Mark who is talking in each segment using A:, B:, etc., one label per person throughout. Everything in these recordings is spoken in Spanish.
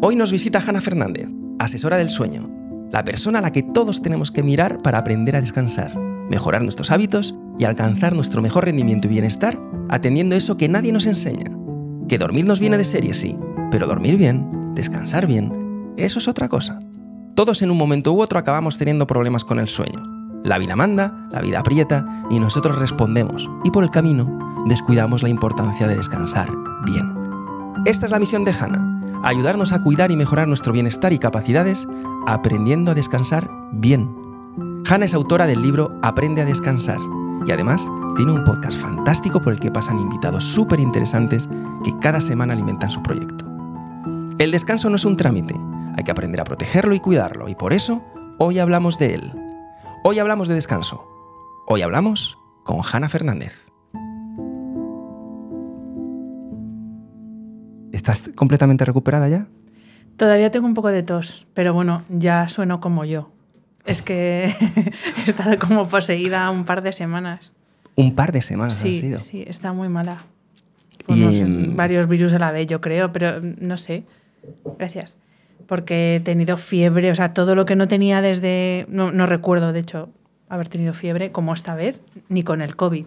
A: Hoy nos visita Hanna Fernández, asesora del sueño, la persona a la que todos tenemos que mirar para aprender a descansar, mejorar nuestros hábitos y alcanzar nuestro mejor rendimiento y bienestar atendiendo eso que nadie nos enseña. Que dormir nos viene de serie, sí, pero dormir bien, descansar bien, eso es otra cosa. Todos en un momento u otro acabamos teniendo problemas con el sueño. La vida manda, la vida aprieta y nosotros respondemos y por el camino descuidamos la importancia de descansar esta es la misión de Hanna, ayudarnos a cuidar y mejorar nuestro bienestar y capacidades aprendiendo a descansar bien. Hanna es autora del libro Aprende a descansar y además tiene un podcast fantástico por el que pasan invitados súper interesantes que cada semana alimentan su proyecto. El descanso no es un trámite, hay que aprender a protegerlo y cuidarlo y por eso hoy hablamos de él. Hoy hablamos de descanso. Hoy hablamos con Hanna Fernández. ¿Estás completamente recuperada ya?
B: Todavía tengo un poco de tos, pero bueno, ya sueno como yo. Es que he estado como poseída un par de semanas.
A: Un par de semanas sí, sido. Sí,
B: está muy mala.
A: Y, em,
B: varios virus a la vez, yo creo, pero mm, no sé. Gracias. Porque he tenido fiebre, o sea, todo lo que no tenía desde. No, recuerdo, de hecho, haber tenido fiebre como esta vez, ni con el COVID.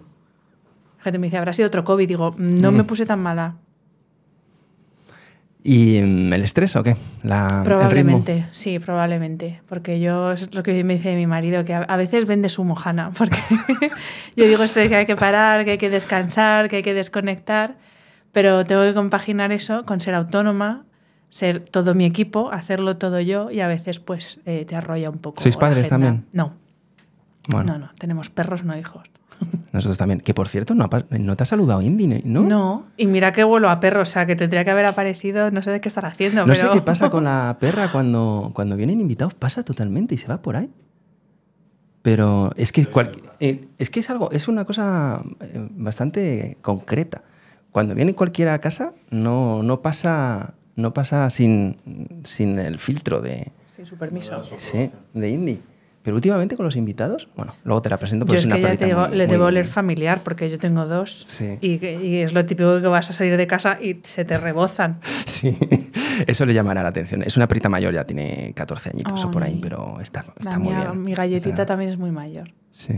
B: gente me dice, habrá sido otro COVID. Digo, mm, no mm. me puse tan mala.
A: ¿Y mm, el estrés o qué? La, probablemente,
B: sí, probablemente. Porque yo, es lo que me dice mi marido, que a veces vende su mojana. Porque yo digo esto que hay que parar, que hay que descansar, que hay que desconectar. Pero tengo que compaginar eso con ser autónoma, ser todo mi equipo, hacerlo todo yo y a veces pues eh, te arrolla un poco. ¿Sois padres también? No. Bueno. No, no, tenemos perros, no hijos.
A: Nosotros también. Que por cierto, no, no te ha saludado Indy, ¿no?
B: No. Y mira qué vuelo a perro, o sea, que tendría que haber aparecido, no sé de qué estar haciendo. No sé qué pasa con
A: la perra cuando, cuando vienen invitados, pasa totalmente y se va por ahí. Pero es que, eh, es, que es algo, es una cosa eh, bastante concreta. Cuando viene cualquiera a casa, no, no pasa, no pasa sin, sin el filtro de. Sin su permiso. Sí, de Indy. Pero últimamente con los invitados, bueno, luego te la presento porque yo es, que ya Le debo
B: oler familiar porque yo tengo dos. Sí. Y, y, es lo típico que vas a salir de casa y se te rebozan.
A: sí, eso le llamará la atención. Es una perita mayor, ya tiene 14 añitos o por ahí, pero está, está muy bien. Mi galletita también es muy mayor. Sí.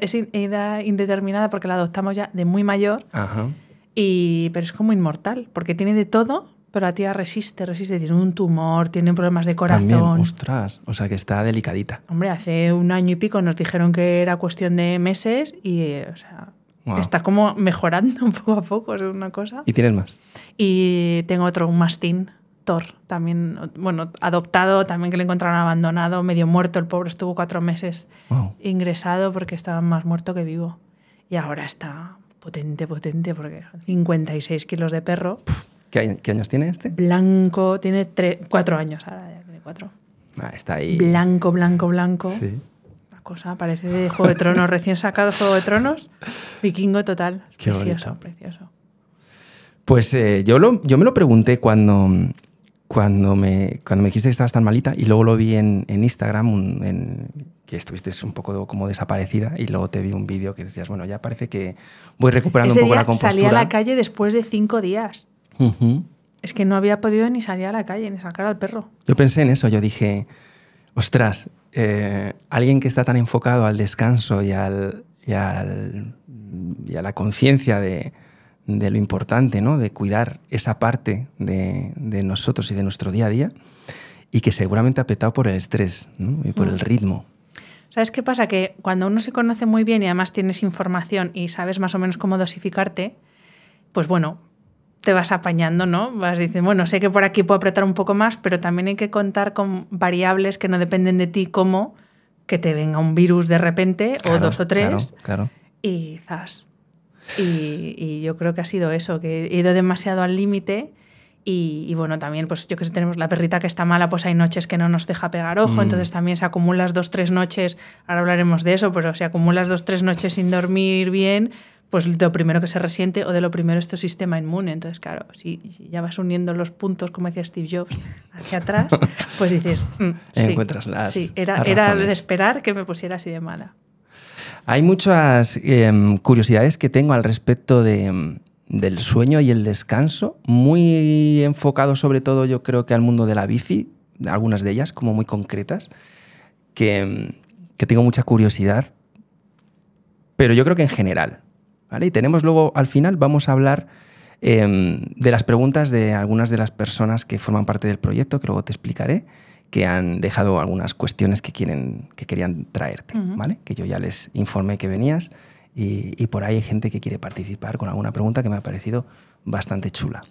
B: es edad indeterminada porque la adoptamos ya de muy mayor. Ajá. Y, pero es como inmortal, porque tiene de todo, pero la tía resiste, resiste, tiene un tumor, tiene problemas de corazón. También,
A: ostras, o sea que está delicadita.
B: Hombre, hace un año y pico nos dijeron que era cuestión de meses y, eh, o sea, está como mejorando poco a poco, es una cosa. ¿Y tienes más? Y tengo otro, un mastín, Thor, también, bueno, adoptado, también que le encontraron abandonado, medio muerto, el pobre estuvo cuatro meses ingresado porque estaba más muerto que vivo. Y ahora está potente, potente, porque 56 kilos de perro.
A: ¿Qué, años tiene este?
B: Blanco, tiene cuatro años ahora, tiene
A: ah, está ahí. Blanco,
B: blanco, blanco. Sí. La cosa, parece de Juego de Tronos, recién sacado Juego de Tronos. Vikingo total. precioso, precioso.
A: Pues eh, yo, lo, yo me lo pregunté cuando, cuando, me, cuando me dijiste que estabas tan malita y luego lo vi en, Instagram, que estuviste un poco como desaparecida y luego te vi un vídeo que decías, bueno, ya parece que voy recuperando un poco la compostura. Salí a la
B: calle después de cinco días. Es que no había podido ni salir a la calle, ni sacar al perro.
A: Yo pensé en eso, yo dije, ostras, eh, alguien que está tan enfocado al descanso y, al, y, a la conciencia de, de, lo importante, ¿no? de cuidar esa parte de, de, nosotros y de nuestro día a día, y que seguramente ha petado por el estrés y por el mm. ritmo.
B: ¿Sabes qué pasa? Que cuando uno se conoce muy bien y además tienes información y sabes más o menos cómo dosificarte, pues bueno, te vas apañando, ¿no? Vas diciendo, bueno, sé que por aquí puedo apretar un poco más, pero también hay que contar con variables que no dependen de ti, como que te venga un virus de repente o dos o tres. Claro, claro. Y quizás Y, yo creo que ha sido eso, que he ido demasiado al límite. Y, bueno, también, pues yo que sé, tenemos la perrita que está mala, pues hay noches que no nos deja pegar ojo, mm. entonces también se acumulas dos, tres noches, ahora hablaremos de eso, pero si acumulas dos, tres noches sin dormir bien, pues lo primero que se resiente o de lo primero es sistema inmune. Entonces, claro, si, ya vas uniendo los puntos, como decía Steve Jobs, hacia atrás, pues dices, mm, encuentras las, sí, era, de esperar que me pusiera así de mala.
A: Hay muchas em, curiosidades que tengo al respecto em, del sueño y el descanso, muy enfocado sobre todo yo creo que al mundo de la bici, algunas de ellas como muy concretas, que, em, que tengo mucha curiosidad, pero yo creo que en general, y tenemos luego, al final, vamos a hablar em, de las preguntas de algunas de las personas que forman parte del proyecto, que luego te explicaré, que han dejado algunas cuestiones que, quieren, que querían traerte, ¿vale? Que yo ya les informé que venías y, por ahí hay gente que quiere participar con alguna pregunta que me ha parecido bastante chula.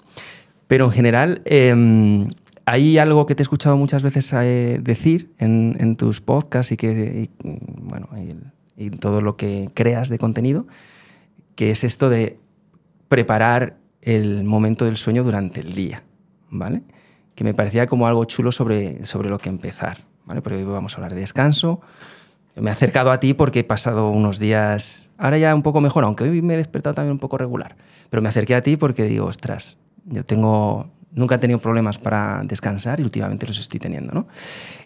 A: Pero en general, em, hay algo que te he escuchado muchas veces eh, decir en, tus podcasts y que y todo lo que creas de contenido, que es esto de preparar el momento del sueño durante el día, ¿vale? Que me parecía como algo chulo sobre, sobre lo que empezar, ¿vale? Pero hoy vamos a hablar de descanso. me he acercado a ti porque he pasado unos días, ahora ya un poco mejor, aunque hoy me he despertado también un poco regular, pero me acerqué a ti porque digo, ostras, yo tengo, nunca he tenido problemas para descansar y últimamente los estoy teniendo, ¿no?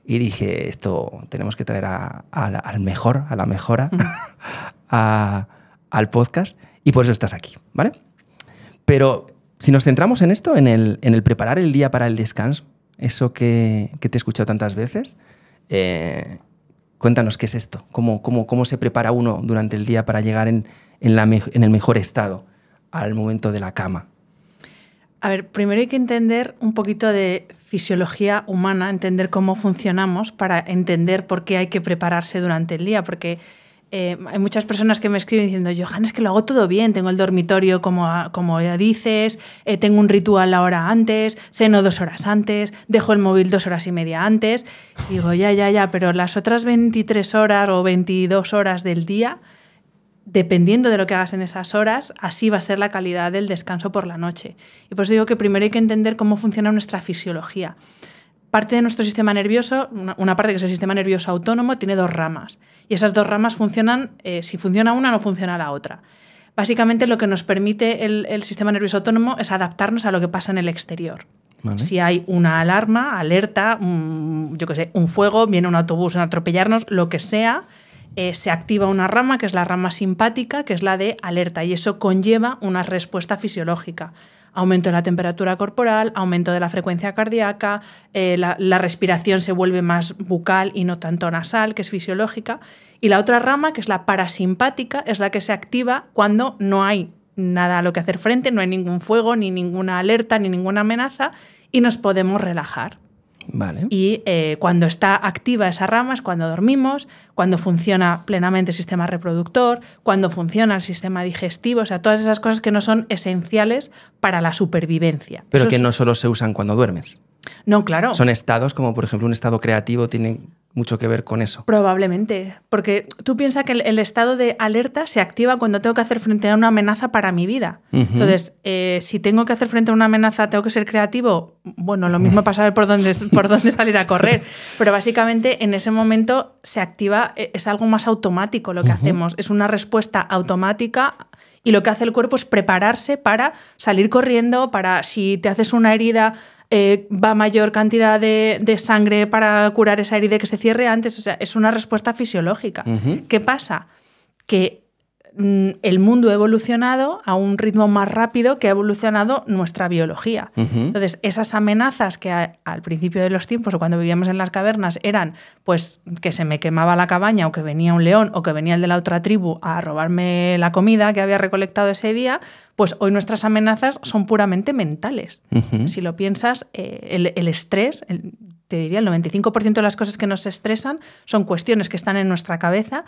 A: Y dije, esto tenemos que traer a, al mejor, a la mejora, a al podcast y por eso estás aquí, ¿vale? Pero si nos centramos en esto, en el, preparar el día para el descanso, eso que, te he escuchado tantas veces, eh, cuéntanos qué es esto, cómo, cómo, se prepara uno durante el día para llegar en, en el mejor estado al momento de la cama.
B: A ver, primero hay que entender un poquito de fisiología humana, entender cómo funcionamos para entender por qué hay que prepararse durante el día, porque eh, hay muchas personas que me escriben diciendo, Johan, es que lo hago todo bien, tengo el dormitorio como, ya dices, eh, tengo un ritual la hora antes, ceno dos horas antes, dejo el móvil dos horas y media antes. digo, ya, ya, ya, pero las otras 23 horas o 22 horas del día, dependiendo de lo que hagas en esas horas, así va a ser la calidad del descanso por la noche. Y pues digo que primero hay que entender cómo funciona nuestra fisiología parte de nuestro sistema nervioso, una parte que es el sistema nervioso autónomo, tiene dos ramas. Y esas dos ramas funcionan, eh, si funciona una, no funciona la otra. Básicamente lo que nos permite el, sistema nervioso autónomo es adaptarnos a lo que pasa en el exterior. Si hay una alarma, alerta, un, yo sé, un fuego, viene un autobús a atropellarnos, lo que sea, eh, se activa una rama, que es la rama simpática, que es la de alerta, y eso conlleva una respuesta fisiológica aumento de la temperatura corporal, aumento de la frecuencia cardíaca, eh, la, respiración se vuelve más bucal y no tanto nasal, que es fisiológica. Y la otra rama, que es la parasimpática, es la que se activa cuando no hay nada a lo que hacer frente, no hay ningún fuego, ni ninguna alerta, ni ninguna amenaza, y nos podemos relajar. Y eh, cuando está activa esa rama es cuando dormimos, cuando funciona plenamente el sistema reproductor, cuando funciona el sistema digestivo, o sea, todas esas cosas que no son esenciales para la
A: supervivencia. Pero que no solo se usan cuando duermes.
B: No, claro. Son
A: estados como, por ejemplo, un estado creativo tiene mucho que ver con eso.
B: Probablemente, porque tú piensas que el, estado de alerta se activa cuando tengo que hacer frente a una amenaza para mi vida.
A: Entonces,
B: eh, si tengo que hacer frente a una amenaza, tengo que ser creativo. Bueno, lo mismo para saber por dónde, por dónde salir a correr, pero básicamente en ese momento se activa, e, es algo más automático lo que hacemos, es una respuesta automática y lo que hace el cuerpo es prepararse para salir corriendo, para si te haces una herida, eh, va mayor cantidad de, sangre para curar esa herida que se cierre antes. O sea, es una respuesta fisiológica. ¿Qué pasa? Que Mm, el mundo ha evolucionado a un ritmo más rápido que ha evolucionado nuestra biología.
C: Entonces,
B: esas amenazas que al principio de los tiempos o cuando vivíamos en las cavernas eran pues que se me quemaba la cabaña o que venía un león o que venía el de la otra tribu a robarme la comida que había recolectado ese día, pues hoy nuestras amenazas son puramente mentales. Si lo piensas, eh, el, estrés, te diría el 95% de las cosas que nos estresan son cuestiones que están en nuestra cabeza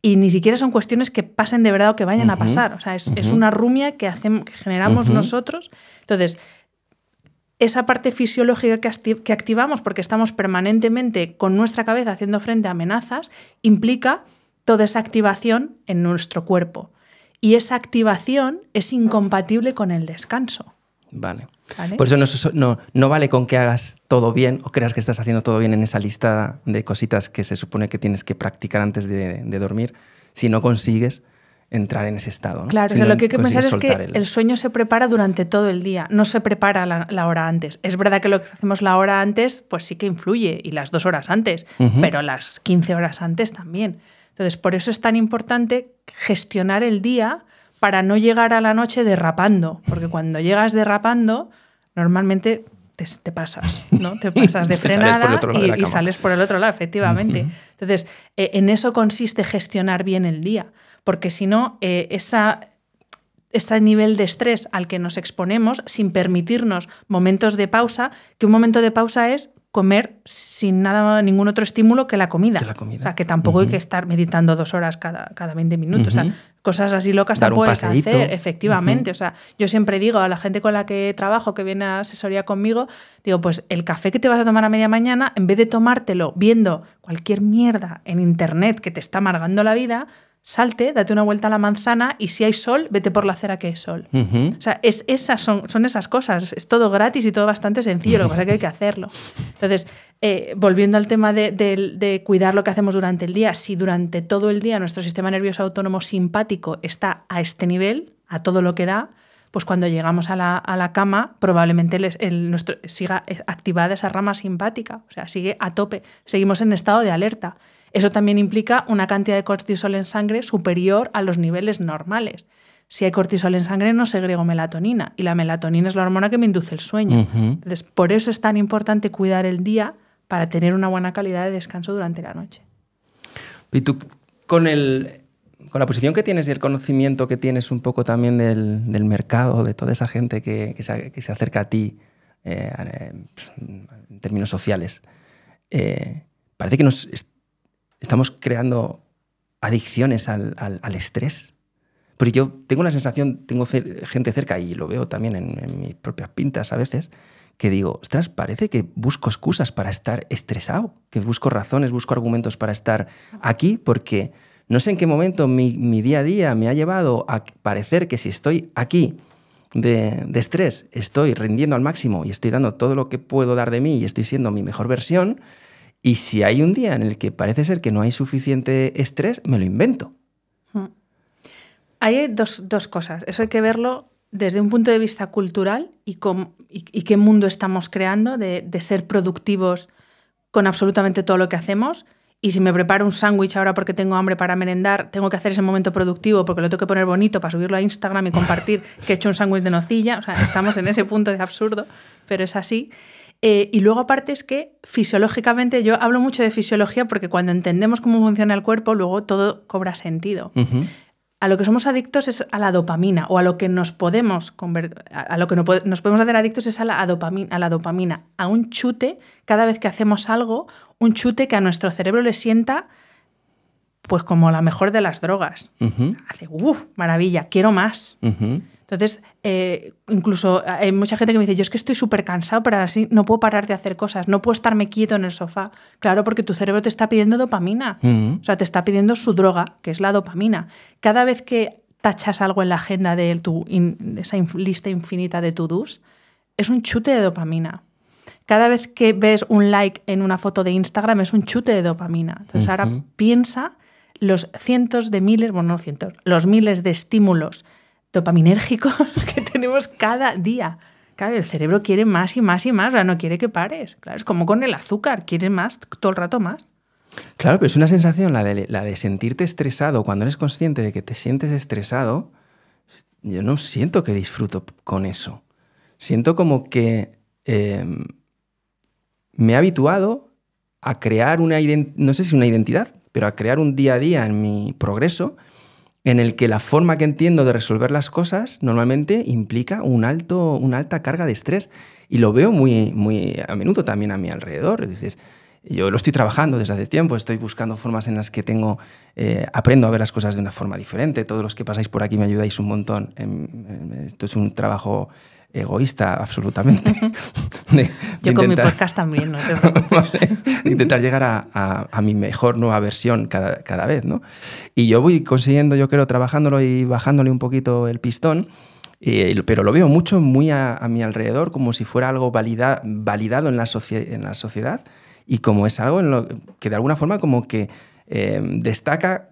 B: y ni siquiera son cuestiones que pasen de verdad o que vayan a pasar. O sea, es, una rumia que, hacemos, que generamos nosotros. Entonces, esa parte fisiológica que, que, activamos porque estamos permanentemente con nuestra cabeza haciendo frente a amenazas implica toda esa activación en nuestro cuerpo. Y esa activación es incompatible con el descanso. Vale. Por
A: eso no, vale con que hagas todo bien o creas que estás haciendo todo bien en esa lista de cositas que se supone que tienes que practicar antes de, dormir, si no consigues entrar en ese estado. Claro, lo que hay que pensar es que el...
B: sueño se prepara durante todo el día, no se prepara la, hora antes. Es verdad que lo que hacemos la hora antes, pues sí que influye, y las dos horas antes, pero las 15 horas antes también. Entonces, por eso es tan importante gestionar el día para no llegar a la noche derrapando, porque cuando llegas derrapando, normalmente te, pasas, ¿no? Te pasas de frenada y, sales por el otro lado, efectivamente. Entonces, e, en eso consiste gestionar bien el día, porque si no, e, ese esa, nivel de estrés al que nos exponemos sin permitirnos momentos de pausa, que un momento de pausa es comer sin nada, ningún otro estímulo que la comida. Que O sea, que tampoco hay que estar meditando dos horas cada, cada 20 minutos. O sea, cosas así locas Dar tampoco hacer, efectivamente. O sea, yo siempre digo a la gente con la que trabajo, que viene a asesoría conmigo, digo, pues el café que te vas a tomar a media mañana, en vez de tomártelo viendo cualquier mierda en internet que te está amargando la vida, salte, date una vuelta a la manzana y si hay sol, vete por la acera que es sol.
C: O sea,
B: esas son, esas cosas. Es todo gratis y todo bastante sencillo, lo que pasa que hay que hacerlo. Entonces, eh, volviendo al tema de, cuidar lo que hacemos durante el día, si durante todo el día nuestro sistema nervioso autónomo simpático está a este nivel, a todo lo que da, pues cuando llegamos a la, cama probablemente nuestro, siga activada esa rama simpática, o sea, sigue a tope, seguimos en estado de alerta. Eso también implica una cantidad de cortisol en sangre superior a los niveles normales. Si hay cortisol en sangre no segrego melatonina y la melatonina es la hormona que me induce el sueño. Entonces, por eso es tan importante cuidar el día para tener una buena calidad de descanso durante la noche.
A: Y tú, con, el, con la posición que tienes y el conocimiento que tienes un poco también del, mercado, de toda esa gente que, se, acerca a ti eh, en términos sociales, eh, parece que nos estamos creando adicciones al, al, estrés. Porque yo tengo una sensación, tengo gente cerca y lo veo también en, mis propias pintas a veces, que digo, ostras, parece que busco excusas para estar estresado, que busco razones, busco argumentos para estar aquí, porque no sé en qué momento mi, día a día me ha llevado a parecer que si estoy aquí de, de estrés, estoy rindiendo al máximo y estoy dando todo lo que puedo dar de mí y estoy siendo mi mejor versión, y si hay un día en el que parece ser que no hay suficiente estrés, me lo invento.
C: Hmm.
B: Hay dos, cosas. Eso hay que verlo desde un punto de vista cultural y, qué mundo estamos creando de, de, ser productivos con absolutamente todo lo que hacemos. Y si me preparo un sándwich ahora porque tengo hambre para merendar, tengo que hacer ese momento productivo porque lo tengo que poner bonito para subirlo a Instagram y compartir que he hecho un sándwich de nocilla. O sea, estamos en ese punto de absurdo, pero es así. Eh, y luego aparte es que fisiológicamente, yo hablo mucho de fisiología porque cuando entendemos cómo funciona el cuerpo, luego todo cobra sentido. A lo que somos adictos es a la dopamina o a lo que nos podemos a lo que nos podemos hacer adictos es a la, dopamina, a la dopamina, a un chute cada vez que hacemos algo, un chute que a nuestro cerebro le sienta pues como la mejor de las drogas. Hace, uff, maravilla, quiero más. Entonces, eh, incluso hay mucha gente que me dice, yo es que estoy súper cansado, pero así no puedo parar de hacer cosas, no puedo estarme quieto en el sofá. Claro, porque tu cerebro te está pidiendo dopamina, o sea, te está pidiendo su droga, que es la dopamina. Cada vez que tachas algo en la agenda de, tu esa lista infinita de to-dos, es un chute de dopamina. Cada vez que ves un like en una foto de Instagram es un chute de dopamina. Entonces ahora piensa los cientos de miles, bueno, no cientos, los miles de estímulos dopaminérgicos que tenemos cada día. Claro, el cerebro quiere más y más y más, o no quiere que pares. Claro, es como con el azúcar, quiere más, todo el rato más.
A: Claro, pero es una sensación, la de, sentirte estresado, cuando eres consciente de que te sientes estresado, yo no siento que disfruto con eso. Siento como que em, me he habituado a crear una, no sé si una identidad, pero a crear un día a día en mi progreso en el que la forma que entiendo de resolver las cosas normalmente implica un alto, una alta carga de estrés. Y lo veo muy, muy a menudo también a mi alrededor. Dices, yo lo estoy trabajando desde hace tiempo, estoy buscando formas en las que tengo, eh, aprendo a ver las cosas de una forma diferente. Todos los que pasáis por aquí me ayudáis un montón. Em, em, esto es un trabajo egoísta absolutamente. Yo con intentar, mi podcast también, no eh, intentar llegar a, a, mi mejor nueva versión cada, cada, vez, ¿no? Y yo voy consiguiendo, yo creo, trabajándolo y bajándole un poquito el pistón, pero lo veo mucho muy a, mi alrededor como si fuera algo validado en la, en la sociedad y como es algo en lo que de alguna forma como que eh, destaca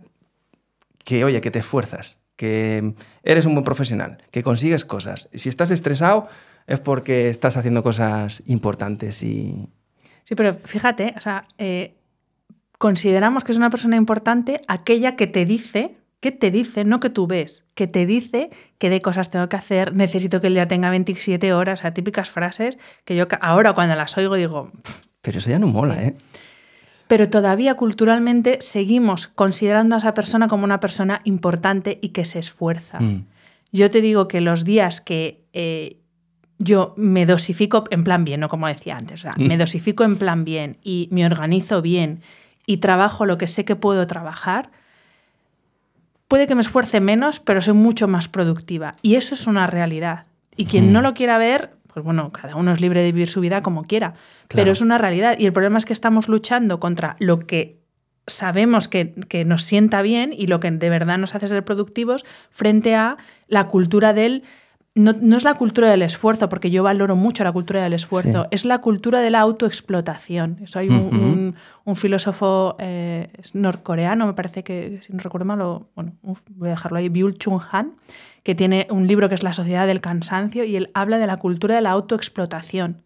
A: que, oye, que te esfuerzas, que eres un buen profesional, que consigues cosas. Si estás estresado es porque estás haciendo cosas importantes y...
B: Sí, pero fíjate, o sea, eh, consideramos que es una persona importante aquella que te dice, que te dice, no que tú ves, que te dice que de cosas tengo que hacer, necesito que el día tenga 27 horas, o sea, frases que yo ahora cuando las oigo digo...
A: Pero eso ya no mola, ¿eh?
B: pero todavía culturalmente seguimos considerando a esa persona como una persona importante y que se esfuerza. Mm. Yo te digo que los días que eh, yo me dosifico en plan bien, no como decía antes, mm. me dosifico en plan bien y me organizo bien y trabajo lo que sé que puedo trabajar, puede que me esfuerce menos, pero soy mucho más productiva. Y eso es una realidad. Y quien mm. no lo quiera ver, pues bueno, cada uno es libre de vivir su vida como quiera, pero es una realidad. Y el problema es que estamos luchando contra lo que sabemos que, nos sienta bien y lo que de verdad nos hace ser productivos frente a la cultura del... No, es la cultura del esfuerzo, porque yo valoro mucho la cultura del esfuerzo, es la cultura de la autoexplotación. Eso hay un, filósofo eh, norcoreano, me parece que, si no recuerdo mal, bueno, voy a dejarlo ahí, Byul Chung Han, que tiene un libro que es La sociedad del cansancio y él habla de la cultura de la autoexplotación.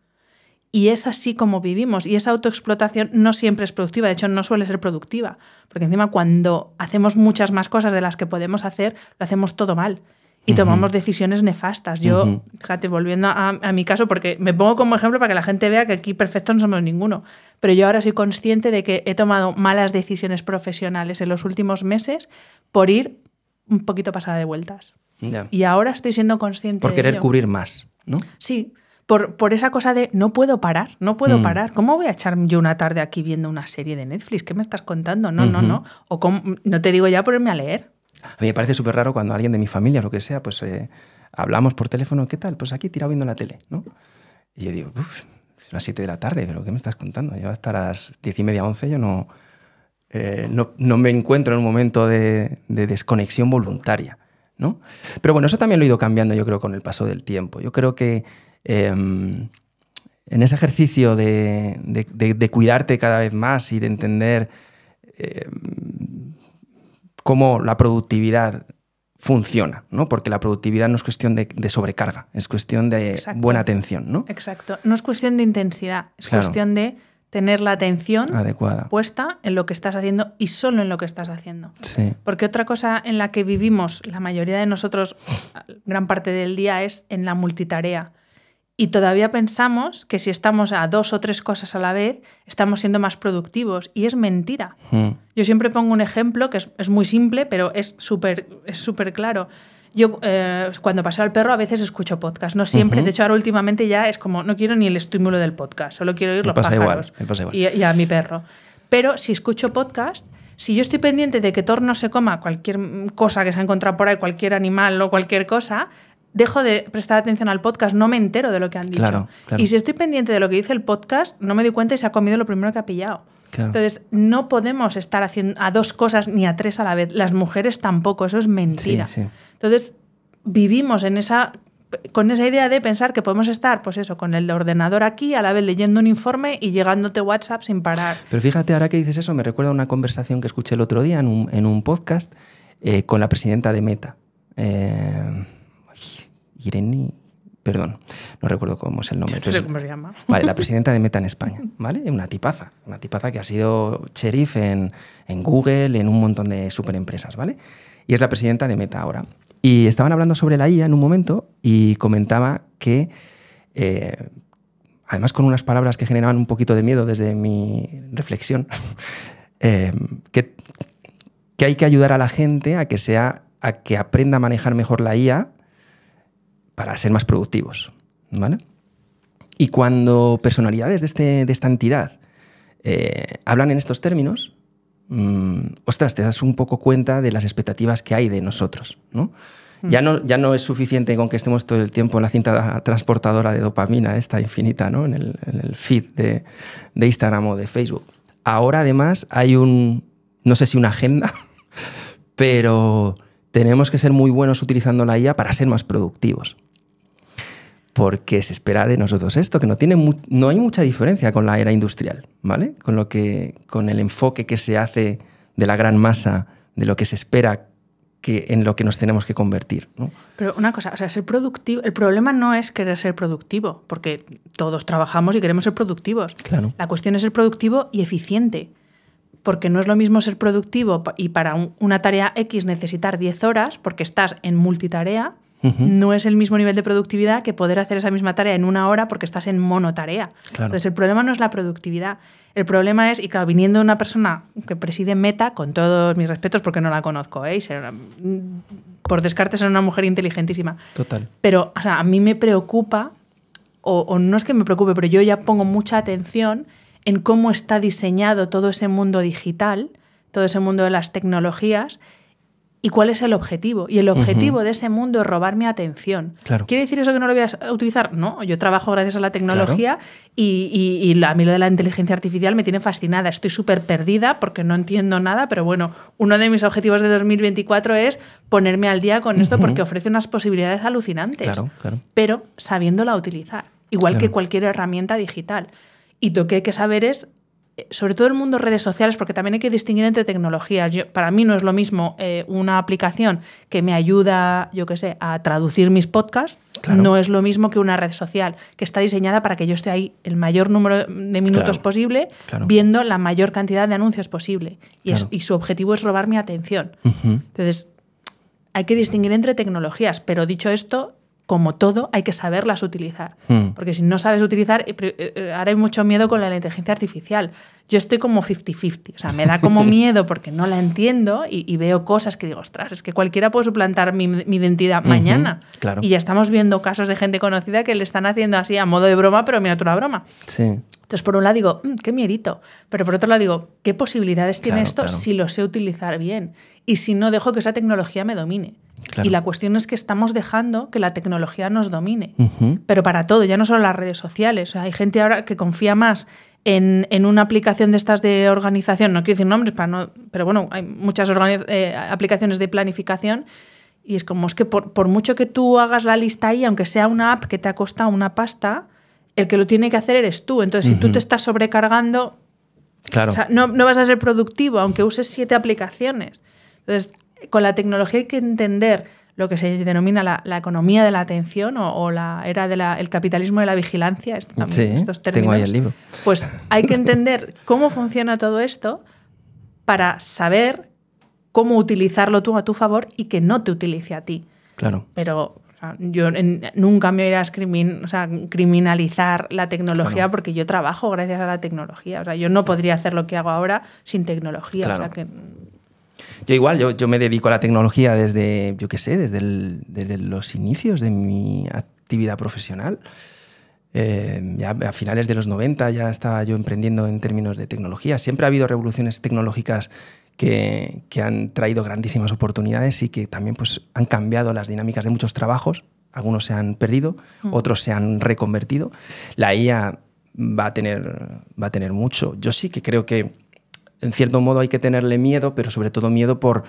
B: Y es así como vivimos. Y esa autoexplotación no siempre es productiva, de hecho no suele ser productiva, porque encima cuando hacemos muchas más cosas de las que podemos hacer, lo hacemos todo mal y tomamos decisiones nefastas. Yo, fíjate, volviendo a, a, mi caso, porque me pongo como ejemplo para que la gente vea que aquí perfectos no somos ninguno, pero yo ahora soy consciente de que he tomado malas decisiones profesionales en los últimos meses por ir un poquito pasada de vueltas. Y ahora estoy siendo consciente. Por querer cubrir
A: más, ¿no?
B: Sí. Por, por, esa cosa de no puedo parar, no puedo mm. parar. ¿Cómo voy a echar yo una tarde aquí viendo una serie de Netflix? ¿Qué me estás contando? No, no, no. O no te digo ya ponerme a leer.
A: A mí me parece súper raro cuando alguien de mi familia o lo que sea, pues eh, hablamos por teléfono, ¿qué tal? Pues aquí tirado viendo la tele, ¿no? Y yo digo, Uf, son las 7 de la tarde, pero ¿qué me estás contando? Yo hasta las 10 y media, 11, yo no, eh, no, no, me encuentro en un momento de desconexión voluntaria. Pero bueno, eso también lo he ido cambiando, yo creo, con el paso del tiempo. Yo creo que em, en ese ejercicio de, cuidarte cada vez más y de entender em, cómo la productividad funciona, ¿no? Porque la productividad no es cuestión de, sobrecarga, es cuestión de buena atención,
B: Exacto. No es cuestión de intensidad, es cuestión de tener la atención adecuada puesta en lo que estás haciendo y solo en lo que estás haciendo. Porque otra cosa en la que vivimos la mayoría de nosotros gran parte del día es en la multitarea. Y todavía pensamos que si estamos a dos o tres cosas a la vez, estamos siendo más productivos. Y es mentira. Hmm. Yo siempre pongo un ejemplo que es, muy simple, pero es súper es super claro. Yo eh, cuando paso al perro a veces escucho podcast, no siempre. De hecho, ahora últimamente ya es como, no quiero ni el estímulo del podcast, solo quiero oír los pájaros igual, Y, a mi perro. Pero si escucho podcast, si yo estoy pendiente de que Torno se coma cualquier cosa que se ha encontrado por ahí, cualquier animal o cualquier cosa, dejo de prestar atención al podcast, no me entero de lo que han dicho. Y si estoy pendiente de lo que dice el podcast, no me doy cuenta y se ha comido lo primero que ha pillado. Entonces, no podemos estar haciendo a dos cosas ni a tres a la vez. Las mujeres tampoco, eso es mentira. Entonces, vivimos en esa con esa idea de pensar que podemos estar, pues eso, con el ordenador aquí, a la vez leyendo un informe y llegándote WhatsApp sin parar.
A: Pero fíjate, ahora que dices eso, me recuerda una conversación que escuché el otro día en un, en un podcast eh, con la presidenta de Meta. Eh, Irene, perdón, no recuerdo cómo es el nombre. ¿Cómo se llama? Vale, la presidenta de Meta en España, ¿vale? Una tipaza, una tipaza que ha sido sheriff en, Google, en un montón de superempresas, ¿vale? Y es la presidenta de Meta ahora. Y estaban hablando sobre la IA en un momento y comentaba que, eh, además con unas palabras que generaban un poquito de miedo desde mi reflexión, eh, que, que hay que ayudar a la gente a que sea a que aprenda a manejar mejor la IA para ser más productivos. ¿vale? Y cuando personalidades de, este, esta entidad eh, hablan en estos términos, mm, ostras, te das un poco cuenta de las expectativas que hay de nosotros. ¿no? Ya mm. no, ya no es suficiente con que estemos todo el tiempo en la cinta transportadora de dopamina, esta infinita, ¿no? en, el, feed de, de, Instagram o de Facebook. Ahora además hay un, no sé si una agenda, pero tenemos que ser muy buenos utilizando la IA para ser más productivos porque se espera de nosotros esto, que no, tiene no hay mucha diferencia con la era industrial, ¿vale? Con, lo que, con el enfoque que se hace de la gran masa, de lo que se espera que, en lo que nos tenemos que convertir.
B: Pero una cosa, o sea, ser productivo, el problema no es querer ser productivo, porque todos trabajamos y queremos ser productivos. Claro. La cuestión es ser productivo y eficiente, porque no es lo mismo ser productivo y para una tarea X necesitar 10 horas, porque estás en multitarea, no es el mismo nivel de productividad que poder hacer esa misma tarea en una hora porque estás en monotarea. Entonces, el problema no es la productividad. El problema es, y claro, viniendo una persona que preside Meta, con todos mis respetos porque no la conozco, ¿eh? mm, por descarte ser una mujer inteligentísima. Total. Pero, a mí me preocupa, o no es que me preocupe, pero yo ya pongo mucha atención en cómo está diseñado todo ese mundo digital, todo ese mundo de las tecnologías ¿Y cuál es el objetivo? Y el objetivo de ese mundo es robar mi atención. ¿Quiere decir eso que no lo voy a utilizar? No, yo trabajo gracias a la tecnología y, a mí lo de la inteligencia artificial me tiene fascinada. Estoy súper perdida porque no entiendo nada, pero bueno, uno de mis objetivos de 2024 es ponerme al día con esto porque ofrece unas posibilidades alucinantes, claro, pero sabiéndola utilizar, igual que cualquier herramienta digital. Y lo que hay que saber es sobre todo el mundo redes sociales, porque también hay que distinguir entre tecnologías. para mí no es lo mismo eh, una aplicación que me ayuda, yo qué sé, a traducir mis podcasts, no es lo mismo que una red social que está diseñada para que yo esté ahí el mayor número de minutos posible, viendo la mayor cantidad de anuncios posible. Y, su objetivo es robar mi atención. Entonces, hay que distinguir entre tecnologías, pero dicho esto, como todo, hay que saberlas utilizar. Hmm. Porque si no sabes utilizar, eh, eh, eh, ahora hay mucho miedo con la inteligencia artificial. Yo estoy como 50-50, o sea, me da como miedo porque no la entiendo y, veo cosas que digo, ostras, es que cualquiera puede suplantar mi, identidad mañana. Claro. Y ya estamos viendo casos de gente conocida que le están haciendo así a modo de broma, pero mira tú la broma. Sí. Entonces, por un lado digo, mm, qué mierito. pero por otro lado digo, ¿qué posibilidades tiene esto si lo sé utilizar bien? Y si no dejo que esa tecnología me domine. Y la cuestión es que estamos dejando que la tecnología nos domine, pero para todo, ya no solo las redes sociales. hay gente ahora que confía más en, una aplicación de estas de organización, no quiero decir nombres, pero bueno, hay muchas eh, aplicaciones de planificación y es como es que por, por, mucho que tú hagas la lista ahí, aunque sea una app que te ha costado una pasta, el que lo tiene que hacer eres tú. Entonces, si tú te estás sobrecargando, no, vas a ser productivo, aunque uses siete aplicaciones. Entonces, con la tecnología hay que entender lo que se denomina la, economía de la atención o, la era del capitalismo de la vigilancia, estos términos. Tengo ahí el libro. Pues hay que entender cómo funciona todo esto para saber cómo utilizarlo tú a tu favor y que no te utilice a ti. Claro. Pero yo nunca me iría a criminalizar la tecnología porque yo trabajo gracias a la tecnología. O sea, yo no podría hacer lo que hago ahora sin tecnología. O sea, que...
A: Yo igual, yo, yo, me dedico a la tecnología desde, yo qué sé, desde, los inicios de mi actividad profesional. Eh, ya a finales de los 90 ya estaba yo emprendiendo en términos de tecnología. Siempre ha habido revoluciones tecnológicas que, han traído grandísimas oportunidades y que también pues, han cambiado las dinámicas de muchos trabajos. Algunos se han perdido, mm. otros se han reconvertido. La IA va a, tener, va a tener mucho. Yo sí que creo que, en cierto modo, hay que tenerle miedo, pero sobre todo miedo por,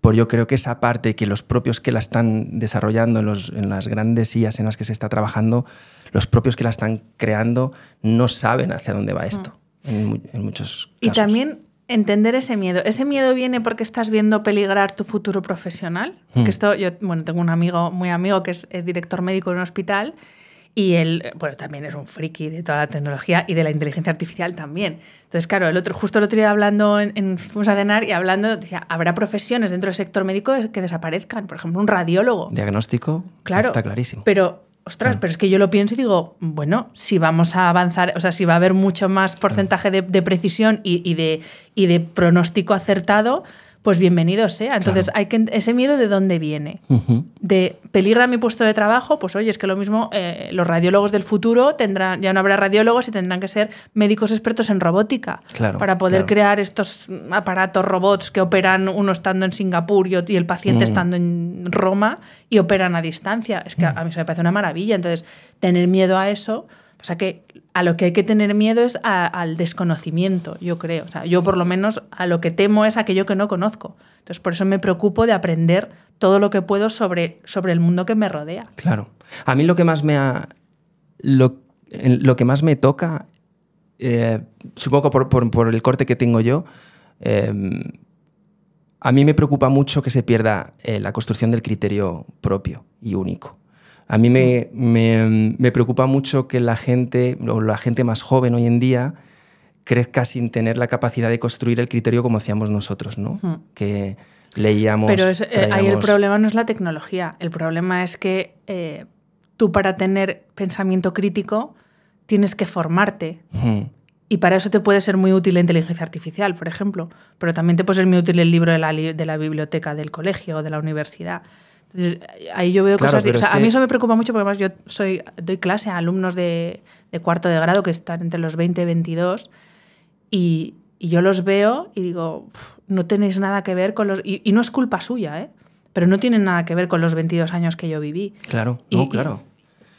A: por yo creo que esa parte que los propios que la están desarrollando en, los, en las grandes IAs en las que se está trabajando, los propios que la están creando no saben hacia dónde va mm. esto. En, muchos Y también
B: Entender ese miedo. ¿Ese miedo viene porque estás viendo peligrar tu futuro profesional? Hmm. esto, yo, bueno, tengo un amigo, muy amigo, que es, director médico de un hospital y él, bueno, también es un friki de toda la tecnología y de la inteligencia artificial también. Entonces, claro, el otro, justo el otro día hablando, en, en a cenar y hablando, decía, habrá profesiones dentro del sector médico que desaparezcan, por ejemplo, un radiólogo.
A: Diagnóstico, claro, está clarísimo.
B: Pero Ostras, mm. pero es que yo lo pienso y digo, bueno, si vamos a avanzar, o sea, si va a haber mucho más porcentaje de, precisión y de pronóstico acertado, pues bienvenido sea. ¿eh? Entonces, hay que, ese miedo de dónde viene. ¿De De mi puesto de trabajo, pues oye, es que lo mismo, eh, los radiólogos del futuro tendrán, ya no habrá radiólogos y tendrán que ser médicos expertos en robótica para poder crear estos aparatos robots que operan uno estando en Singapur y, el paciente mm. estando en Roma y operan a distancia. Es que a mm. mí eso me parece una maravilla. Entonces, tener miedo a eso, pasa que a lo que hay que tener miedo es al desconocimiento, yo creo. sea, yo por lo menos a lo que temo es aquello que no conozco. Entonces, por eso me preocupo de aprender todo lo que puedo sobre, sobre el mundo que me rodea.
A: Claro. A mí lo que más me lo, que más me toca, eh, supongo por, el corte que tengo yo, em, a mí me preocupa mucho que se pierda eh, la construcción del criterio propio y único. A mí me, preocupa mucho que la gente, o la gente más joven hoy en día, crezca sin tener la capacidad de construir el criterio como hacíamos nosotros, ¿no? Que leíamos. Pero eh, ahí el
B: problema no es la tecnología, el problema es que eh, tú para tener pensamiento crítico tienes que formarte. Y para eso te puede ser muy útil la inteligencia artificial, por ejemplo, pero también te puede ser muy útil el libro de la, de la biblioteca del colegio o de la universidad ahí yo veo cosas... a mí eso me preocupa mucho porque además yo doy clase a alumnos de, cuarto de grado que están entre los 20 y 22 y, yo los veo y digo, no tenéis nada que ver con los... Y, no es culpa suya, ¿eh? Pero no tienen nada que ver con los 22 años que yo viví.
A: Claro, claro.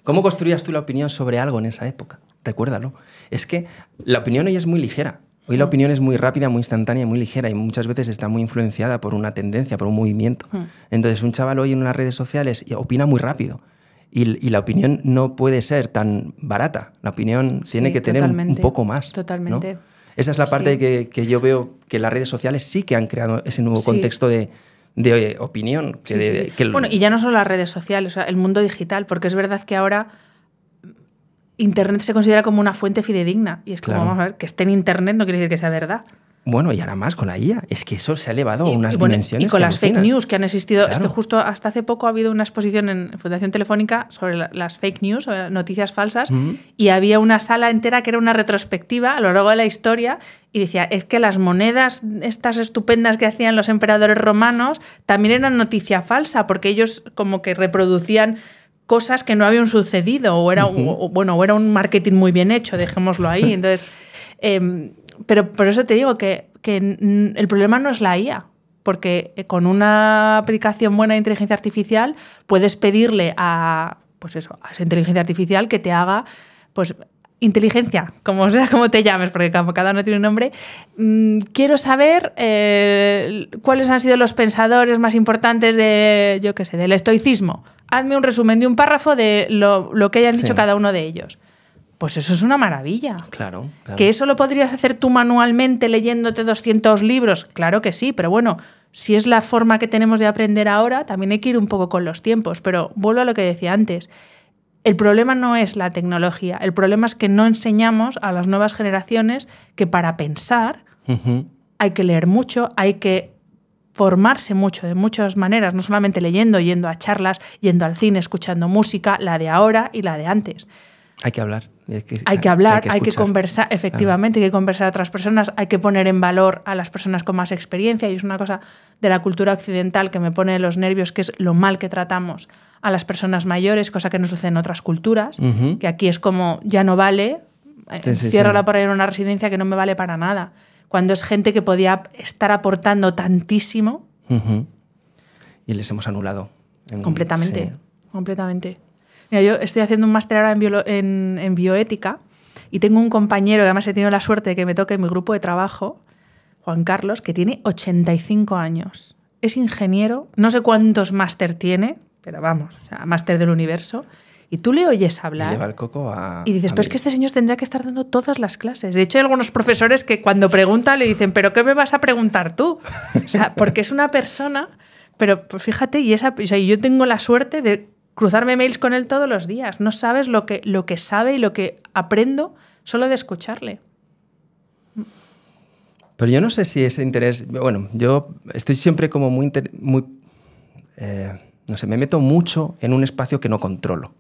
A: ¿Cómo construías tú la opinión sobre algo en esa época? Recuérdalo. Es que la opinión hoy es muy ligera. Hoy la mm. opinión es muy rápida, muy instantánea, muy ligera y muchas veces está muy influenciada por una tendencia, por un movimiento. Mm. Entonces, un chaval hoy en unas redes sociales opina muy rápido y, la opinión no puede ser tan barata. La opinión tiene que tener un poco más. Totalmente. Esa es la parte que, yo veo que las redes sociales sí que han creado ese nuevo contexto de, opinión. bueno, y
B: ya no solo las redes sociales, el mundo digital, porque es verdad que ahora Internet se considera como una fuente fidedigna. Y es que, vamos a ver, que esté en Internet no quiere decir que sea verdad.
A: Bueno, y ahora más con la IA. Es que eso se ha elevado a unas dimensiones. Y con las fake news
B: que han existido. Es que justo hasta hace poco ha habido una exposición en Fundación Telefónica sobre las fake news, noticias falsas, y había una sala entera que era una retrospectiva a lo largo de la historia y decía, es que las monedas estas estupendas que hacían los emperadores romanos también eran noticia falsa, porque ellos como que reproducían cosas que no habían sucedido o era, bueno, era un marketing muy bien hecho, dejémoslo ahí. Entonces, em, pero por eso te digo que, el problema no es la IA, porque eh, con una aplicación buena de inteligencia artificial puedes pedirle a, pues eso, esa inteligencia artificial que te haga pues inteligencia, como sea, como te llames, porque cada uno tiene un nombre, mm, quiero saber eh, cuáles han sido los pensadores más importantes de, yo sé, del estoicismo. Hazme un resumen de un párrafo de lo, que hayan dicho cada uno de ellos. Pues eso es una maravilla. Claro, claro, Que eso lo podrías hacer tú manualmente leyéndote 200 libros. Claro que sí, pero bueno, si es la forma que tenemos de aprender ahora, también hay que ir un poco con los tiempos. Pero vuelvo a lo que decía antes. El problema no es la tecnología, el problema es que no enseñamos a las nuevas generaciones que para pensar hay que leer mucho, hay que formarse mucho de muchas maneras, no solamente leyendo, yendo a charlas, yendo al cine, escuchando música, la de ahora y la de antes.
A: Hay que hablar. Hay que, hablar, hay que,
B: conversar, efectivamente, hay que conversar a otras personas, hay que poner en valor a las personas con más experiencia y es una cosa de la cultura occidental que me pone los nervios, que es lo mal que tratamos a las personas mayores, cosa que no sucede en otras culturas, que aquí es como, ya no vale, eh, cierra la puerta en una residencia que no me vale para nada, cuando es gente que podía estar aportando tantísimo.
A: Y les hemos anulado. completamente,
B: completamente yo estoy haciendo un máster ahora en, bioética y tengo un compañero, que además he tenido la suerte de que me toque en mi grupo de trabajo, Juan Carlos, que tiene 85 años. Es ingeniero, no sé cuántos máster tiene, pero vamos, o máster del universo. Y tú le oyes hablar. Y, lleva el coco a, y dices, pero es que este señor tendría que estar dando todas las clases. De hecho, hay algunos profesores que cuando pregunta le dicen, ¿pero qué me vas a preguntar tú? O sea, porque es una persona. Pero pues fíjate, y esa, yo tengo la suerte de cruzarme mails con él todos los días. No sabes lo que, lo que sabe y lo que aprendo solo de escucharle.
A: Pero yo no sé si ese interés, bueno, yo estoy siempre como muy, muy eh, no sé, me meto mucho en un espacio que no controlo.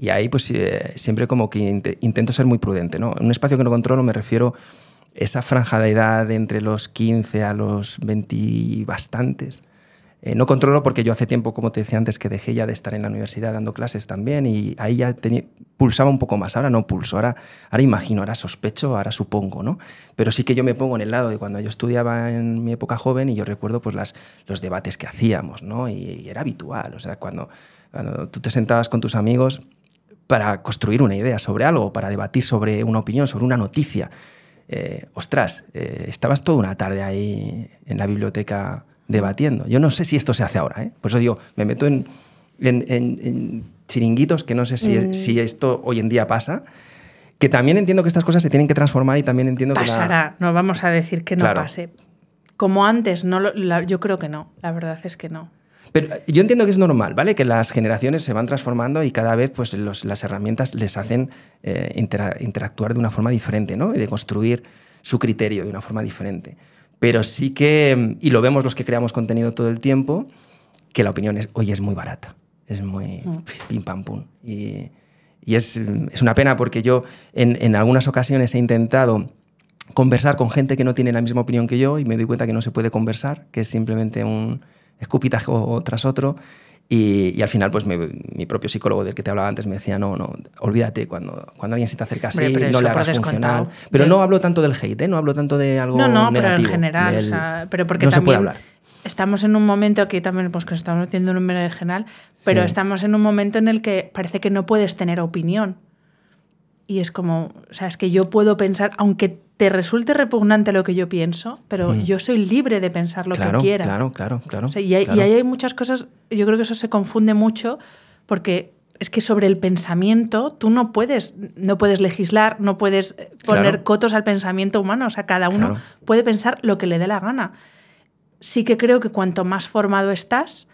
A: Y ahí pues eh, siempre como que intento ser muy prudente, ¿no? En un espacio que no controlo me refiero a esa franja de edad entre los 15 a los 20 y bastantes, eh, no controlo porque yo hace tiempo, como te decía antes, que dejé ya de estar en la universidad dando clases también y ahí ya pulsaba un poco más. Ahora no pulso, ahora, ahora imagino, ahora sospecho, ahora supongo, ¿no? Pero sí que yo me pongo en el lado de cuando yo estudiaba en mi época joven y yo recuerdo pues los debates que hacíamos, ¿no? Y, era habitual, o sea, cuando, tú te sentabas con tus amigos para construir una idea sobre algo, para debatir sobre una opinión, sobre una noticia. Eh, ostras, eh, estabas toda una tarde ahí en la biblioteca debatiendo. Yo no sé si esto se hace ahora, ¿eh? por eso digo, me meto en, chiringuitos que no sé mm. si, esto hoy en día pasa. Que también entiendo que estas cosas se tienen que transformar y también entiendo que. Pasará,
B: no vamos a decir que no pase. Como antes, no yo creo que no, la verdad es que no.
A: Pero eh, yo entiendo que es normal, ¿vale? Que las generaciones se van transformando y cada vez pues, las herramientas les hacen eh, interactuar de una forma diferente, ¿no? Y de construir su criterio de una forma diferente. Pero sí que, y lo vemos los que creamos contenido todo el tiempo, que la opinión es, oye, es muy barata, es muy mm. pim pam pum. Y, es, una pena porque yo en, algunas ocasiones he intentado conversar con gente que no tiene la misma opinión que yo y me doy cuenta que no se puede conversar, que es simplemente un escupitajo tras otro. Y, al final, pues mi propio psicólogo del que te hablaba antes me decía, no, no, olvídate, cuando, cuando alguien se te acerca así, no le hagas funcional. Pero no hablo tanto del hate, ¿eh? no hablo tanto de algo No, no, pero en general,
B: pero porque no también... se puede hablar estamos en un momento aquí también pues que estamos metiendo en un general, pero estamos en un momento en el que parece que no puedes tener opinión. Y es como, o sea, es que yo puedo pensar, aunque te resulte repugnante lo que yo pienso, pero yo soy libre de pensar lo que quiera. Claro,
A: claro, claro, y hay, ahí hay
B: muchas cosas, yo creo que eso se confunde mucho porque es que sobre el pensamiento tú no puedes, no puedes legislar, no puedes eh, poner cotos al pensamiento humano. O sea, cada uno puede pensar lo que le dé la gana. Sí que creo que cuanto más formado estás,